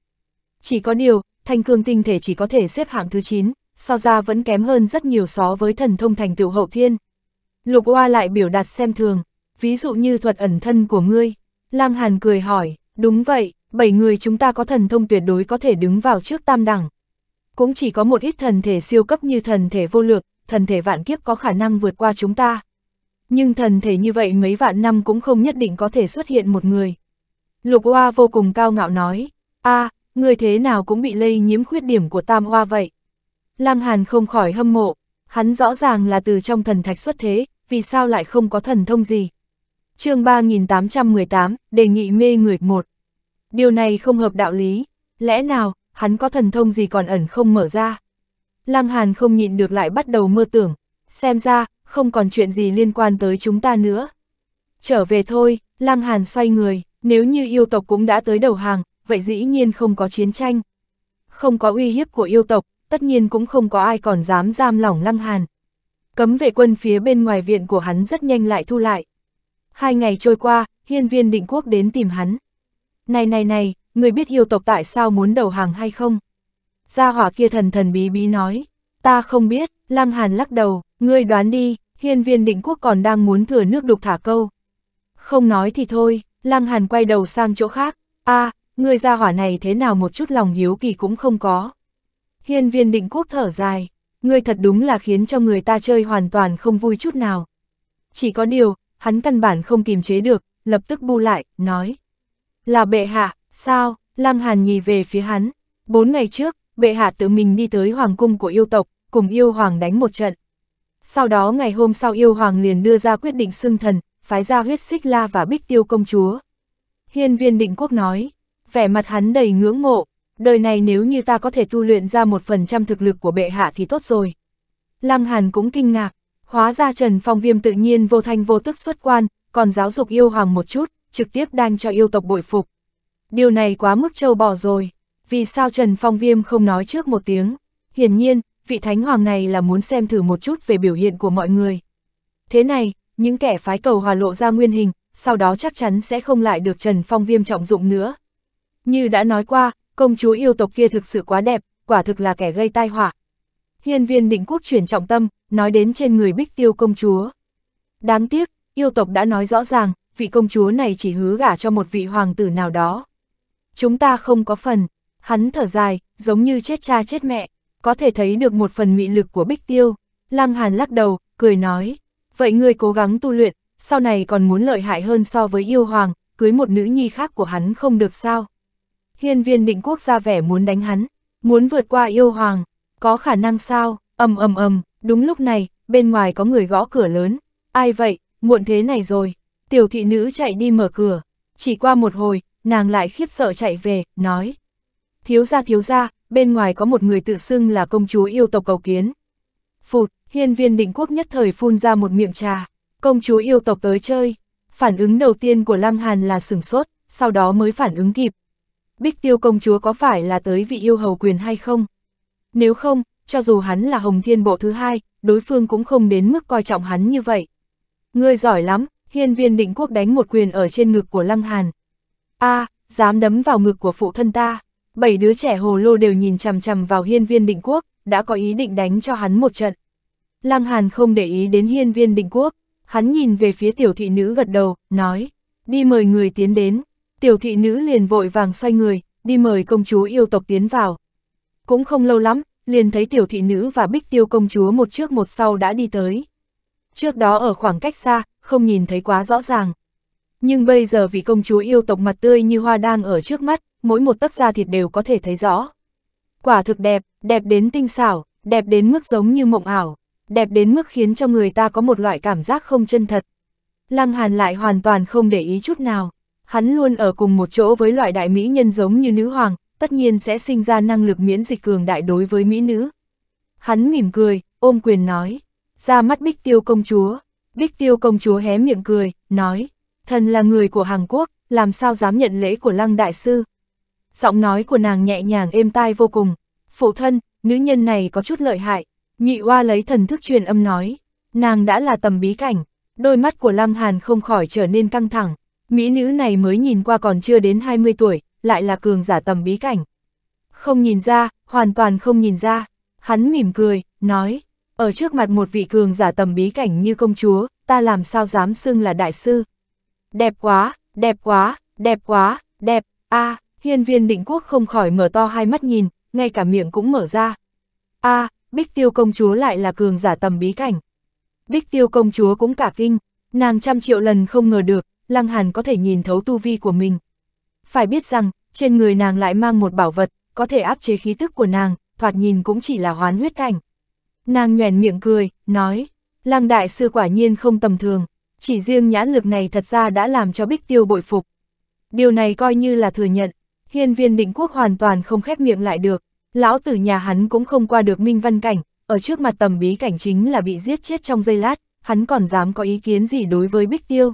Chỉ có điều, thanh cương tinh thể chỉ có thể xếp hạng thứ 9, so ra vẫn kém hơn rất nhiều so với thần thông thành tựu hậu thiên. Lục Oa lại biểu đạt xem thường, ví dụ như thuật ẩn thân của ngươi. Lang Hàn cười hỏi, đúng vậy, bảy người chúng ta có thần thông tuyệt đối có thể đứng vào trước tam đẳng. Cũng chỉ có một ít thần thể siêu cấp như thần thể vô lược, thần thể vạn kiếp có khả năng vượt qua chúng ta. Nhưng thần thể như vậy mấy vạn năm cũng không nhất định có thể xuất hiện một người. Lục Oa vô cùng cao ngạo nói, a à, người thế nào cũng bị lây nhiễm khuyết điểm của tam Hoa vậy. Lang Hàn không khỏi hâm mộ, hắn rõ ràng là từ trong thần thạch xuất thế, vì sao lại không có thần thông gì. chương 3818, đề nghị mê người một. Điều này không hợp đạo lý, lẽ nào, hắn có thần thông gì còn ẩn không mở ra. Lăng Hàn không nhịn được lại bắt đầu mơ tưởng, xem ra, không còn chuyện gì liên quan tới chúng ta nữa. Trở về thôi, Lăng Hàn xoay người, nếu như yêu tộc cũng đã tới đầu hàng, vậy dĩ nhiên không có chiến tranh. Không có uy hiếp của yêu tộc, tất nhiên cũng không có ai còn dám giam lỏng Lăng Hàn, cấm vệ quân phía bên ngoài viện của hắn rất nhanh lại thu lại. Hai ngày trôi qua, hiên viên định quốc đến tìm hắn. Này này này, người biết yêu tộc tại sao muốn đầu hàng hay không? Gia hỏa kia thần thần bí bí nói, ta không biết, lăng hàn lắc đầu, ngươi đoán đi, hiên viên định quốc còn đang muốn thừa nước đục thả câu. Không nói thì thôi, lăng hàn quay đầu sang chỗ khác, a à, ngươi gia hỏa này thế nào một chút lòng hiếu kỳ cũng không có. Hiên viên định quốc thở dài, ngươi thật đúng là khiến cho người ta chơi hoàn toàn không vui chút nào. Chỉ có điều, hắn căn bản không kìm chế được, lập tức bu lại, nói. Là bệ hạ, sao, Lăng Hàn nhì về phía hắn. Bốn ngày trước, bệ hạ tự mình đi tới hoàng cung của yêu tộc, cùng yêu hoàng đánh một trận. Sau đó ngày hôm sau yêu hoàng liền đưa ra quyết định xưng thần, phái ra huyết xích la và bích tiêu công chúa. Hiên viên định quốc nói, vẻ mặt hắn đầy ngưỡng mộ, đời này nếu như ta có thể tu luyện ra một phần trăm thực lực của bệ hạ thì tốt rồi. Lăng Hàn cũng kinh ngạc, hóa ra Trần Phong Viêm tự nhiên vô thanh vô tức xuất quan, còn giáo dục yêu hoàng một chút, trực tiếp đang cho yêu tộc bội phục. Điều này quá mức trâu bò rồi, vì sao Trần Phong Viêm không nói trước một tiếng? Hiển nhiên, vị thánh hoàng này là muốn xem thử một chút về biểu hiện của mọi người. Thế này, những kẻ phái cầu hòa lộ ra nguyên hình, sau đó chắc chắn sẽ không lại được Trần Phong Viêm trọng dụng nữa. Như đã nói qua, công chúa yêu tộc kia thực sự quá đẹp, quả thực là kẻ gây tai họa. Hiên viên định quốc chuyển trọng tâm, nói đến trên người bích tiêu công chúa. Đáng tiếc, yêu tộc đã nói rõ ràng, vị công chúa này chỉ hứa gả cho một vị hoàng tử nào đó. Chúng ta không có phần, hắn thở dài, giống như chết cha chết mẹ, có thể thấy được một phần mị lực của bích tiêu. Lăng Hàn lắc đầu, cười nói, vậy ngươi cố gắng tu luyện, sau này còn muốn lợi hại hơn so với yêu hoàng, cưới một nữ nhi khác của hắn không được sao hiên viên định quốc ra vẻ muốn đánh hắn, muốn vượt qua yêu hoàng, có khả năng sao, ầm ầm ầm, đúng lúc này, bên ngoài có người gõ cửa lớn, ai vậy, muộn thế này rồi, tiểu thị nữ chạy đi mở cửa, chỉ qua một hồi, nàng lại khiếp sợ chạy về, nói. Thiếu ra thiếu ra, bên ngoài có một người tự xưng là công chúa yêu tộc cầu kiến. Phụt, hiên viên định quốc nhất thời phun ra một miệng trà, công chúa yêu tộc tới chơi. Phản ứng đầu tiên của Lăng Hàn là sửng sốt, sau đó mới phản ứng kịp, Bích Tiêu công chúa có phải là tới vị yêu hầu quyền hay không? Nếu không, cho dù hắn là Hồng Thiên Bộ thứ hai, đối phương cũng không đến mức coi trọng hắn như vậy. Ngươi giỏi lắm, hiên viên định quốc đánh một quyền ở trên ngực của Lăng Hàn. a à, dám đấm vào ngực của phụ thân ta. Bảy đứa trẻ hồ lô đều nhìn chằm chằm vào hiên viên định quốc, đã có ý định đánh cho hắn một trận. Lăng Hàn không để ý đến hiên viên định quốc, hắn nhìn về phía tiểu thị nữ gật đầu, nói, đi mời người tiến đến tiểu thị nữ liền vội vàng xoay người, đi mời công chúa yêu tộc tiến vào. Cũng không lâu lắm, liền thấy tiểu thị nữ và bích tiêu công chúa một trước một sau đã đi tới. Trước đó ở khoảng cách xa, không nhìn thấy quá rõ ràng. Nhưng bây giờ vị công chúa yêu tộc mặt tươi như hoa đang ở trước mắt, mỗi một tấc da thịt đều có thể thấy rõ. Quả thực đẹp, đẹp đến tinh xảo, đẹp đến mức giống như mộng ảo, đẹp đến mức khiến cho người ta có một loại cảm giác không chân thật. Lăng Hàn lại hoàn toàn không để ý chút nào. Hắn luôn ở cùng một chỗ với loại đại mỹ nhân giống như nữ hoàng, tất nhiên sẽ sinh ra năng lực miễn dịch cường đại đối với mỹ nữ. Hắn mỉm cười, ôm quyền nói, ra mắt Bích Tiêu công chúa. Bích Tiêu công chúa hé miệng cười, nói, thần là người của Hàn Quốc, làm sao dám nhận lễ của lăng đại sư. Giọng nói của nàng nhẹ nhàng êm tai vô cùng, phụ thân, nữ nhân này có chút lợi hại, nhị oa lấy thần thức truyền âm nói, nàng đã là tầm bí cảnh, đôi mắt của lăng hàn không khỏi trở nên căng thẳng, Mỹ nữ này mới nhìn qua còn chưa đến 20 tuổi, lại là cường giả tầm bí cảnh. Không nhìn ra, hoàn toàn không nhìn ra. Hắn mỉm cười, nói, ở trước mặt một vị cường giả tầm bí cảnh như công chúa, ta làm sao dám xưng là đại sư. Đẹp quá, đẹp quá, đẹp quá, đẹp, a à, hiên viên định quốc không khỏi mở to hai mắt nhìn, ngay cả miệng cũng mở ra. a à, bích tiêu công chúa lại là cường giả tầm bí cảnh. Bích tiêu công chúa cũng cả kinh, nàng trăm triệu lần không ngờ được, Lăng Hàn có thể nhìn thấu tu vi của mình. Phải biết rằng, trên người nàng lại mang một bảo vật, có thể áp chế khí tức của nàng, thoạt nhìn cũng chỉ là hoán huyết cảnh. Nàng nhoèn miệng cười, nói, Lăng Đại Sư quả nhiên không tầm thường, chỉ riêng nhãn lực này thật ra đã làm cho Bích Tiêu bội phục. Điều này coi như là thừa nhận, hiên viên định quốc hoàn toàn không khép miệng lại được, lão tử nhà hắn cũng không qua được minh văn cảnh, ở trước mặt tầm bí cảnh chính là bị giết chết trong giây lát, hắn còn dám có ý kiến gì đối với Bích Tiêu.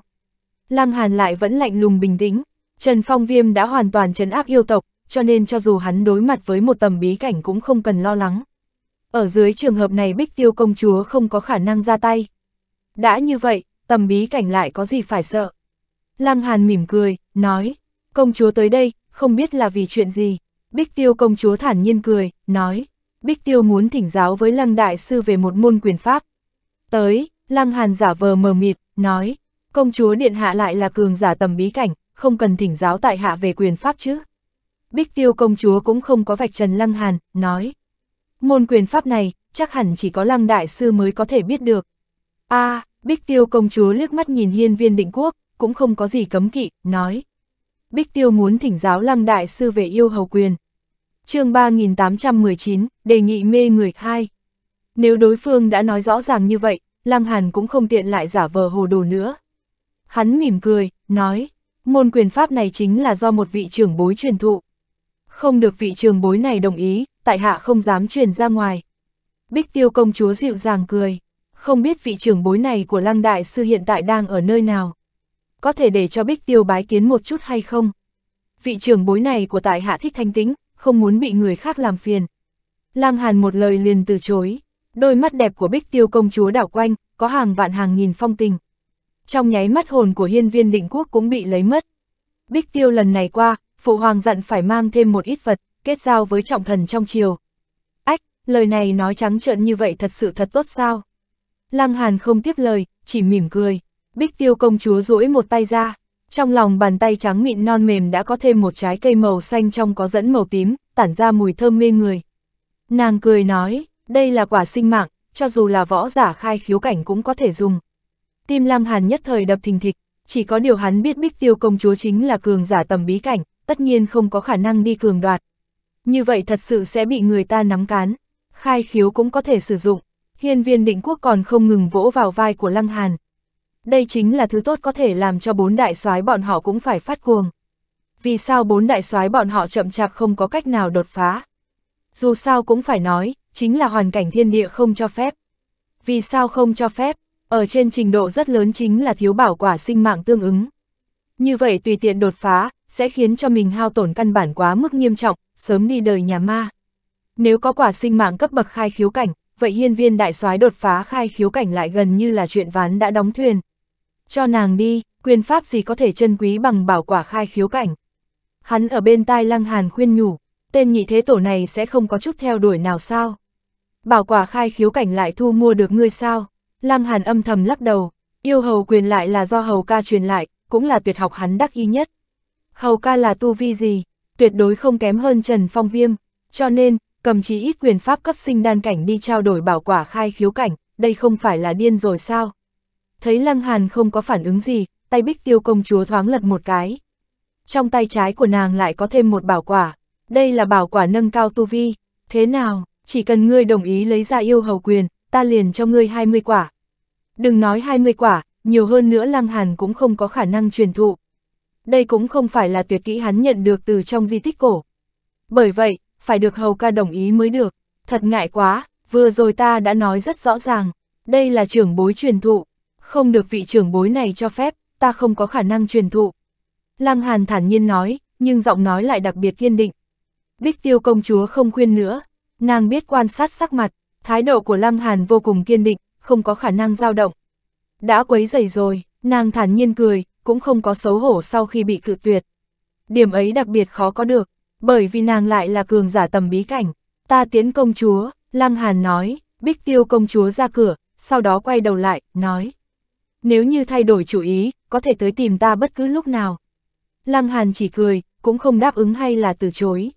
Lăng Hàn lại vẫn lạnh lùng bình tĩnh. Trần Phong Viêm đã hoàn toàn chấn áp yêu tộc, cho nên cho dù hắn đối mặt với một tầm bí cảnh cũng không cần lo lắng. Ở dưới trường hợp này Bích Tiêu công chúa không có khả năng ra tay. Đã như vậy, tầm bí cảnh lại có gì phải sợ. Lăng Hàn mỉm cười, nói, công chúa tới đây, không biết là vì chuyện gì. Bích Tiêu công chúa thản nhiên cười, nói, Bích Tiêu muốn thỉnh giáo với Lăng Đại Sư về một môn quyền pháp. Tới, Lăng Hàn giả vờ mờ mịt, nói, Công chúa Điện Hạ lại là cường giả tầm bí cảnh, không cần thỉnh giáo tại hạ về quyền pháp chứ. Bích tiêu công chúa cũng không có vạch trần lăng hàn, nói. Môn quyền pháp này, chắc hẳn chỉ có lăng đại sư mới có thể biết được. a à, Bích tiêu công chúa liếc mắt nhìn hiên viên định quốc, cũng không có gì cấm kỵ, nói. Bích tiêu muốn thỉnh giáo lăng đại sư về yêu hầu quyền. chương 3819, đề nghị mê người 2. Nếu đối phương đã nói rõ ràng như vậy, lăng hàn cũng không tiện lại giả vờ hồ đồ nữa. Hắn mỉm cười, nói, môn quyền pháp này chính là do một vị trưởng bối truyền thụ. Không được vị trưởng bối này đồng ý, tại hạ không dám truyền ra ngoài. Bích tiêu công chúa dịu dàng cười, không biết vị trưởng bối này của lăng đại sư hiện tại đang ở nơi nào. Có thể để cho bích tiêu bái kiến một chút hay không? Vị trưởng bối này của tại hạ thích thanh tĩnh, không muốn bị người khác làm phiền. Lăng hàn một lời liền từ chối, đôi mắt đẹp của bích tiêu công chúa đảo quanh, có hàng vạn hàng nghìn phong tình trong nháy mắt hồn của hiên viên định quốc cũng bị lấy mất. Bích tiêu lần này qua, phụ hoàng dặn phải mang thêm một ít vật, kết giao với trọng thần trong triều. Ách, lời này nói trắng trợn như vậy thật sự thật tốt sao? Lăng Hàn không tiếp lời, chỉ mỉm cười. Bích tiêu công chúa duỗi một tay ra, trong lòng bàn tay trắng mịn non mềm đã có thêm một trái cây màu xanh trong có dẫn màu tím, tản ra mùi thơm mê người. Nàng cười nói, đây là quả sinh mạng, cho dù là võ giả khai khiếu cảnh cũng có thể dùng. Tim Lang Hàn nhất thời đập thình thịch, chỉ có điều hắn biết Bích Tiêu công chúa chính là cường giả tầm bí cảnh, tất nhiên không có khả năng đi cường đoạt. Như vậy thật sự sẽ bị người ta nắm cán, khai khiếu cũng có thể sử dụng, hiên viên định quốc còn không ngừng vỗ vào vai của Lăng Hàn. Đây chính là thứ tốt có thể làm cho bốn đại soái bọn họ cũng phải phát cuồng. Vì sao bốn đại soái bọn họ chậm chạp không có cách nào đột phá? Dù sao cũng phải nói, chính là hoàn cảnh thiên địa không cho phép. Vì sao không cho phép? Ở trên trình độ rất lớn chính là thiếu bảo quả sinh mạng tương ứng. Như vậy tùy tiện đột phá, sẽ khiến cho mình hao tổn căn bản quá mức nghiêm trọng, sớm đi đời nhà ma. Nếu có quả sinh mạng cấp bậc khai khiếu cảnh, vậy hiên viên đại soái đột phá khai khiếu cảnh lại gần như là chuyện ván đã đóng thuyền. Cho nàng đi, quyền pháp gì có thể chân quý bằng bảo quả khai khiếu cảnh. Hắn ở bên tai lăng hàn khuyên nhủ, tên nhị thế tổ này sẽ không có chút theo đuổi nào sao. Bảo quả khai khiếu cảnh lại thu mua được ngươi sao. Lăng Hàn âm thầm lắc đầu, yêu hầu quyền lại là do hầu ca truyền lại, cũng là tuyệt học hắn đắc y nhất. Hầu ca là tu vi gì, tuyệt đối không kém hơn Trần Phong Viêm, cho nên, cầm chí ít quyền pháp cấp sinh đan cảnh đi trao đổi bảo quả khai khiếu cảnh, đây không phải là điên rồi sao? Thấy Lăng Hàn không có phản ứng gì, tay bích tiêu công chúa thoáng lật một cái. Trong tay trái của nàng lại có thêm một bảo quả, đây là bảo quả nâng cao tu vi, thế nào, chỉ cần ngươi đồng ý lấy ra yêu hầu quyền, ta liền cho ngươi 20 quả, Đừng nói 20 quả, nhiều hơn nữa Lăng Hàn cũng không có khả năng truyền thụ. Đây cũng không phải là tuyệt kỹ hắn nhận được từ trong di tích cổ. Bởi vậy, phải được hầu ca đồng ý mới được. Thật ngại quá, vừa rồi ta đã nói rất rõ ràng, đây là trưởng bối truyền thụ. Không được vị trưởng bối này cho phép, ta không có khả năng truyền thụ. Lăng Hàn thản nhiên nói, nhưng giọng nói lại đặc biệt kiên định. Bích tiêu công chúa không khuyên nữa, nàng biết quan sát sắc mặt, thái độ của Lăng Hàn vô cùng kiên định, không có khả năng dao động. Đã quấy dày rồi, nàng thản nhiên cười, cũng không có xấu hổ sau khi bị cự tuyệt. Điểm ấy đặc biệt khó có được, bởi vì nàng lại là cường giả tầm bí cảnh. Ta tiến công chúa, Lăng Hàn nói, Bích Tiêu công chúa ra cửa, sau đó quay đầu lại, nói. Nếu như thay đổi chủ ý, có thể tới tìm ta bất cứ lúc nào. Lăng Hàn chỉ cười, cũng không đáp ứng hay là từ chối.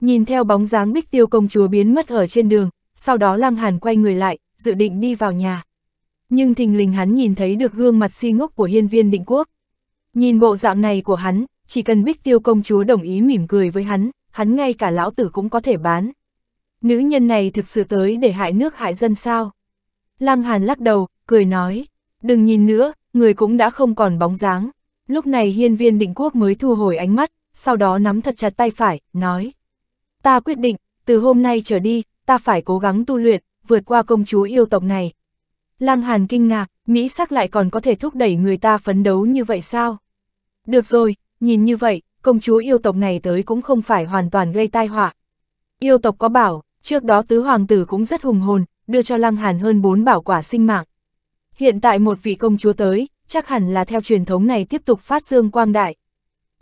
Nhìn theo bóng dáng Bích Tiêu công chúa biến mất ở trên đường, sau đó Lăng Hàn quay người lại, dự định đi vào nhà. Nhưng thình lình hắn nhìn thấy được gương mặt si ngốc của hiên viên định quốc. Nhìn bộ dạng này của hắn, chỉ cần bích tiêu công chúa đồng ý mỉm cười với hắn, hắn ngay cả lão tử cũng có thể bán. Nữ nhân này thực sự tới để hại nước hại dân sao? Lăng Hàn lắc đầu, cười nói, đừng nhìn nữa, người cũng đã không còn bóng dáng. Lúc này hiên viên định quốc mới thu hồi ánh mắt, sau đó nắm thật chặt tay phải, nói. Ta quyết định, từ hôm nay trở đi, ta phải cố gắng tu luyện, vượt qua công chúa yêu tộc này. Lăng Hàn kinh ngạc, Mỹ sắc lại còn có thể thúc đẩy người ta phấn đấu như vậy sao? Được rồi, nhìn như vậy, công chúa yêu tộc này tới cũng không phải hoàn toàn gây tai họa. Yêu tộc có bảo, trước đó tứ hoàng tử cũng rất hùng hồn, đưa cho Lăng Hàn hơn bốn bảo quả sinh mạng. Hiện tại một vị công chúa tới, chắc hẳn là theo truyền thống này tiếp tục phát dương quang đại.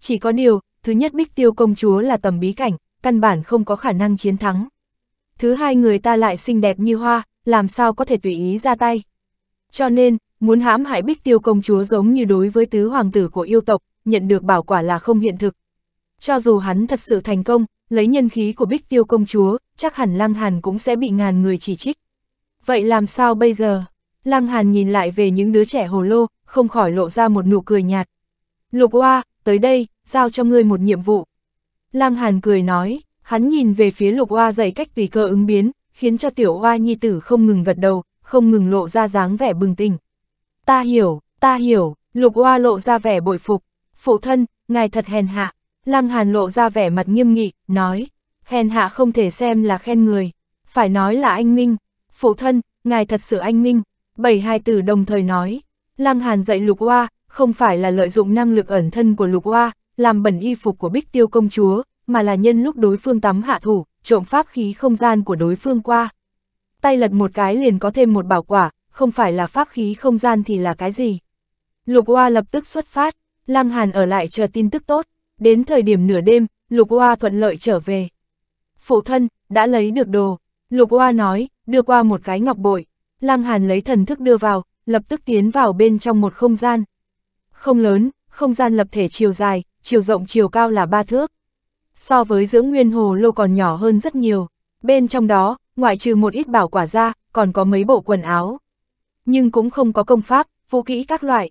Chỉ có điều, thứ nhất bích tiêu công chúa là tầm bí cảnh, căn bản không có khả năng chiến thắng thứ hai người ta lại xinh đẹp như hoa, làm sao có thể tùy ý ra tay. Cho nên, muốn hãm hại bích tiêu công chúa giống như đối với tứ hoàng tử của yêu tộc, nhận được bảo quả là không hiện thực. Cho dù hắn thật sự thành công, lấy nhân khí của bích tiêu công chúa, chắc hẳn Lăng Hàn cũng sẽ bị ngàn người chỉ trích. Vậy làm sao bây giờ? Lăng Hàn nhìn lại về những đứa trẻ hồ lô, không khỏi lộ ra một nụ cười nhạt. Lục Hoa, tới đây, giao cho ngươi một nhiệm vụ. Lăng Hàn cười nói, hắn nhìn về phía lục oa dạy cách tùy cơ ứng biến, khiến cho tiểu oa nhi tử không ngừng gật đầu, không ngừng lộ ra dáng vẻ bừng tỉnh. Ta hiểu, ta hiểu, lục oa lộ ra vẻ bội phục, phụ thân, ngài thật hèn hạ, lăng hàn lộ ra vẻ mặt nghiêm nghị, nói, hèn hạ không thể xem là khen người, phải nói là anh Minh, phụ thân, ngài thật sự anh Minh, bảy hai tử đồng thời nói, lăng hàn dạy lục oa, không phải là lợi dụng năng lực ẩn thân của lục oa, làm bẩn y phục của bích tiêu công chúa, mà là nhân lúc đối phương tắm hạ thủ, trộm pháp khí không gian của đối phương qua. Tay lật một cái liền có thêm một bảo quả, không phải là pháp khí không gian thì là cái gì. Lục Hoa lập tức xuất phát, Lăng Hàn ở lại chờ tin tức tốt, đến thời điểm nửa đêm, Lục Hoa thuận lợi trở về. Phụ thân, đã lấy được đồ, Lục Hoa nói, đưa qua một cái ngọc bội, Lăng Hàn lấy thần thức đưa vào, lập tức tiến vào bên trong một không gian. Không lớn, không gian lập thể chiều dài, chiều rộng chiều cao là ba thước so với dưỡng nguyên hồ lô còn nhỏ hơn rất nhiều. Bên trong đó, ngoại trừ một ít bảo quả ra, còn có mấy bộ quần áo. Nhưng cũng không có công pháp, vũ kỹ các loại.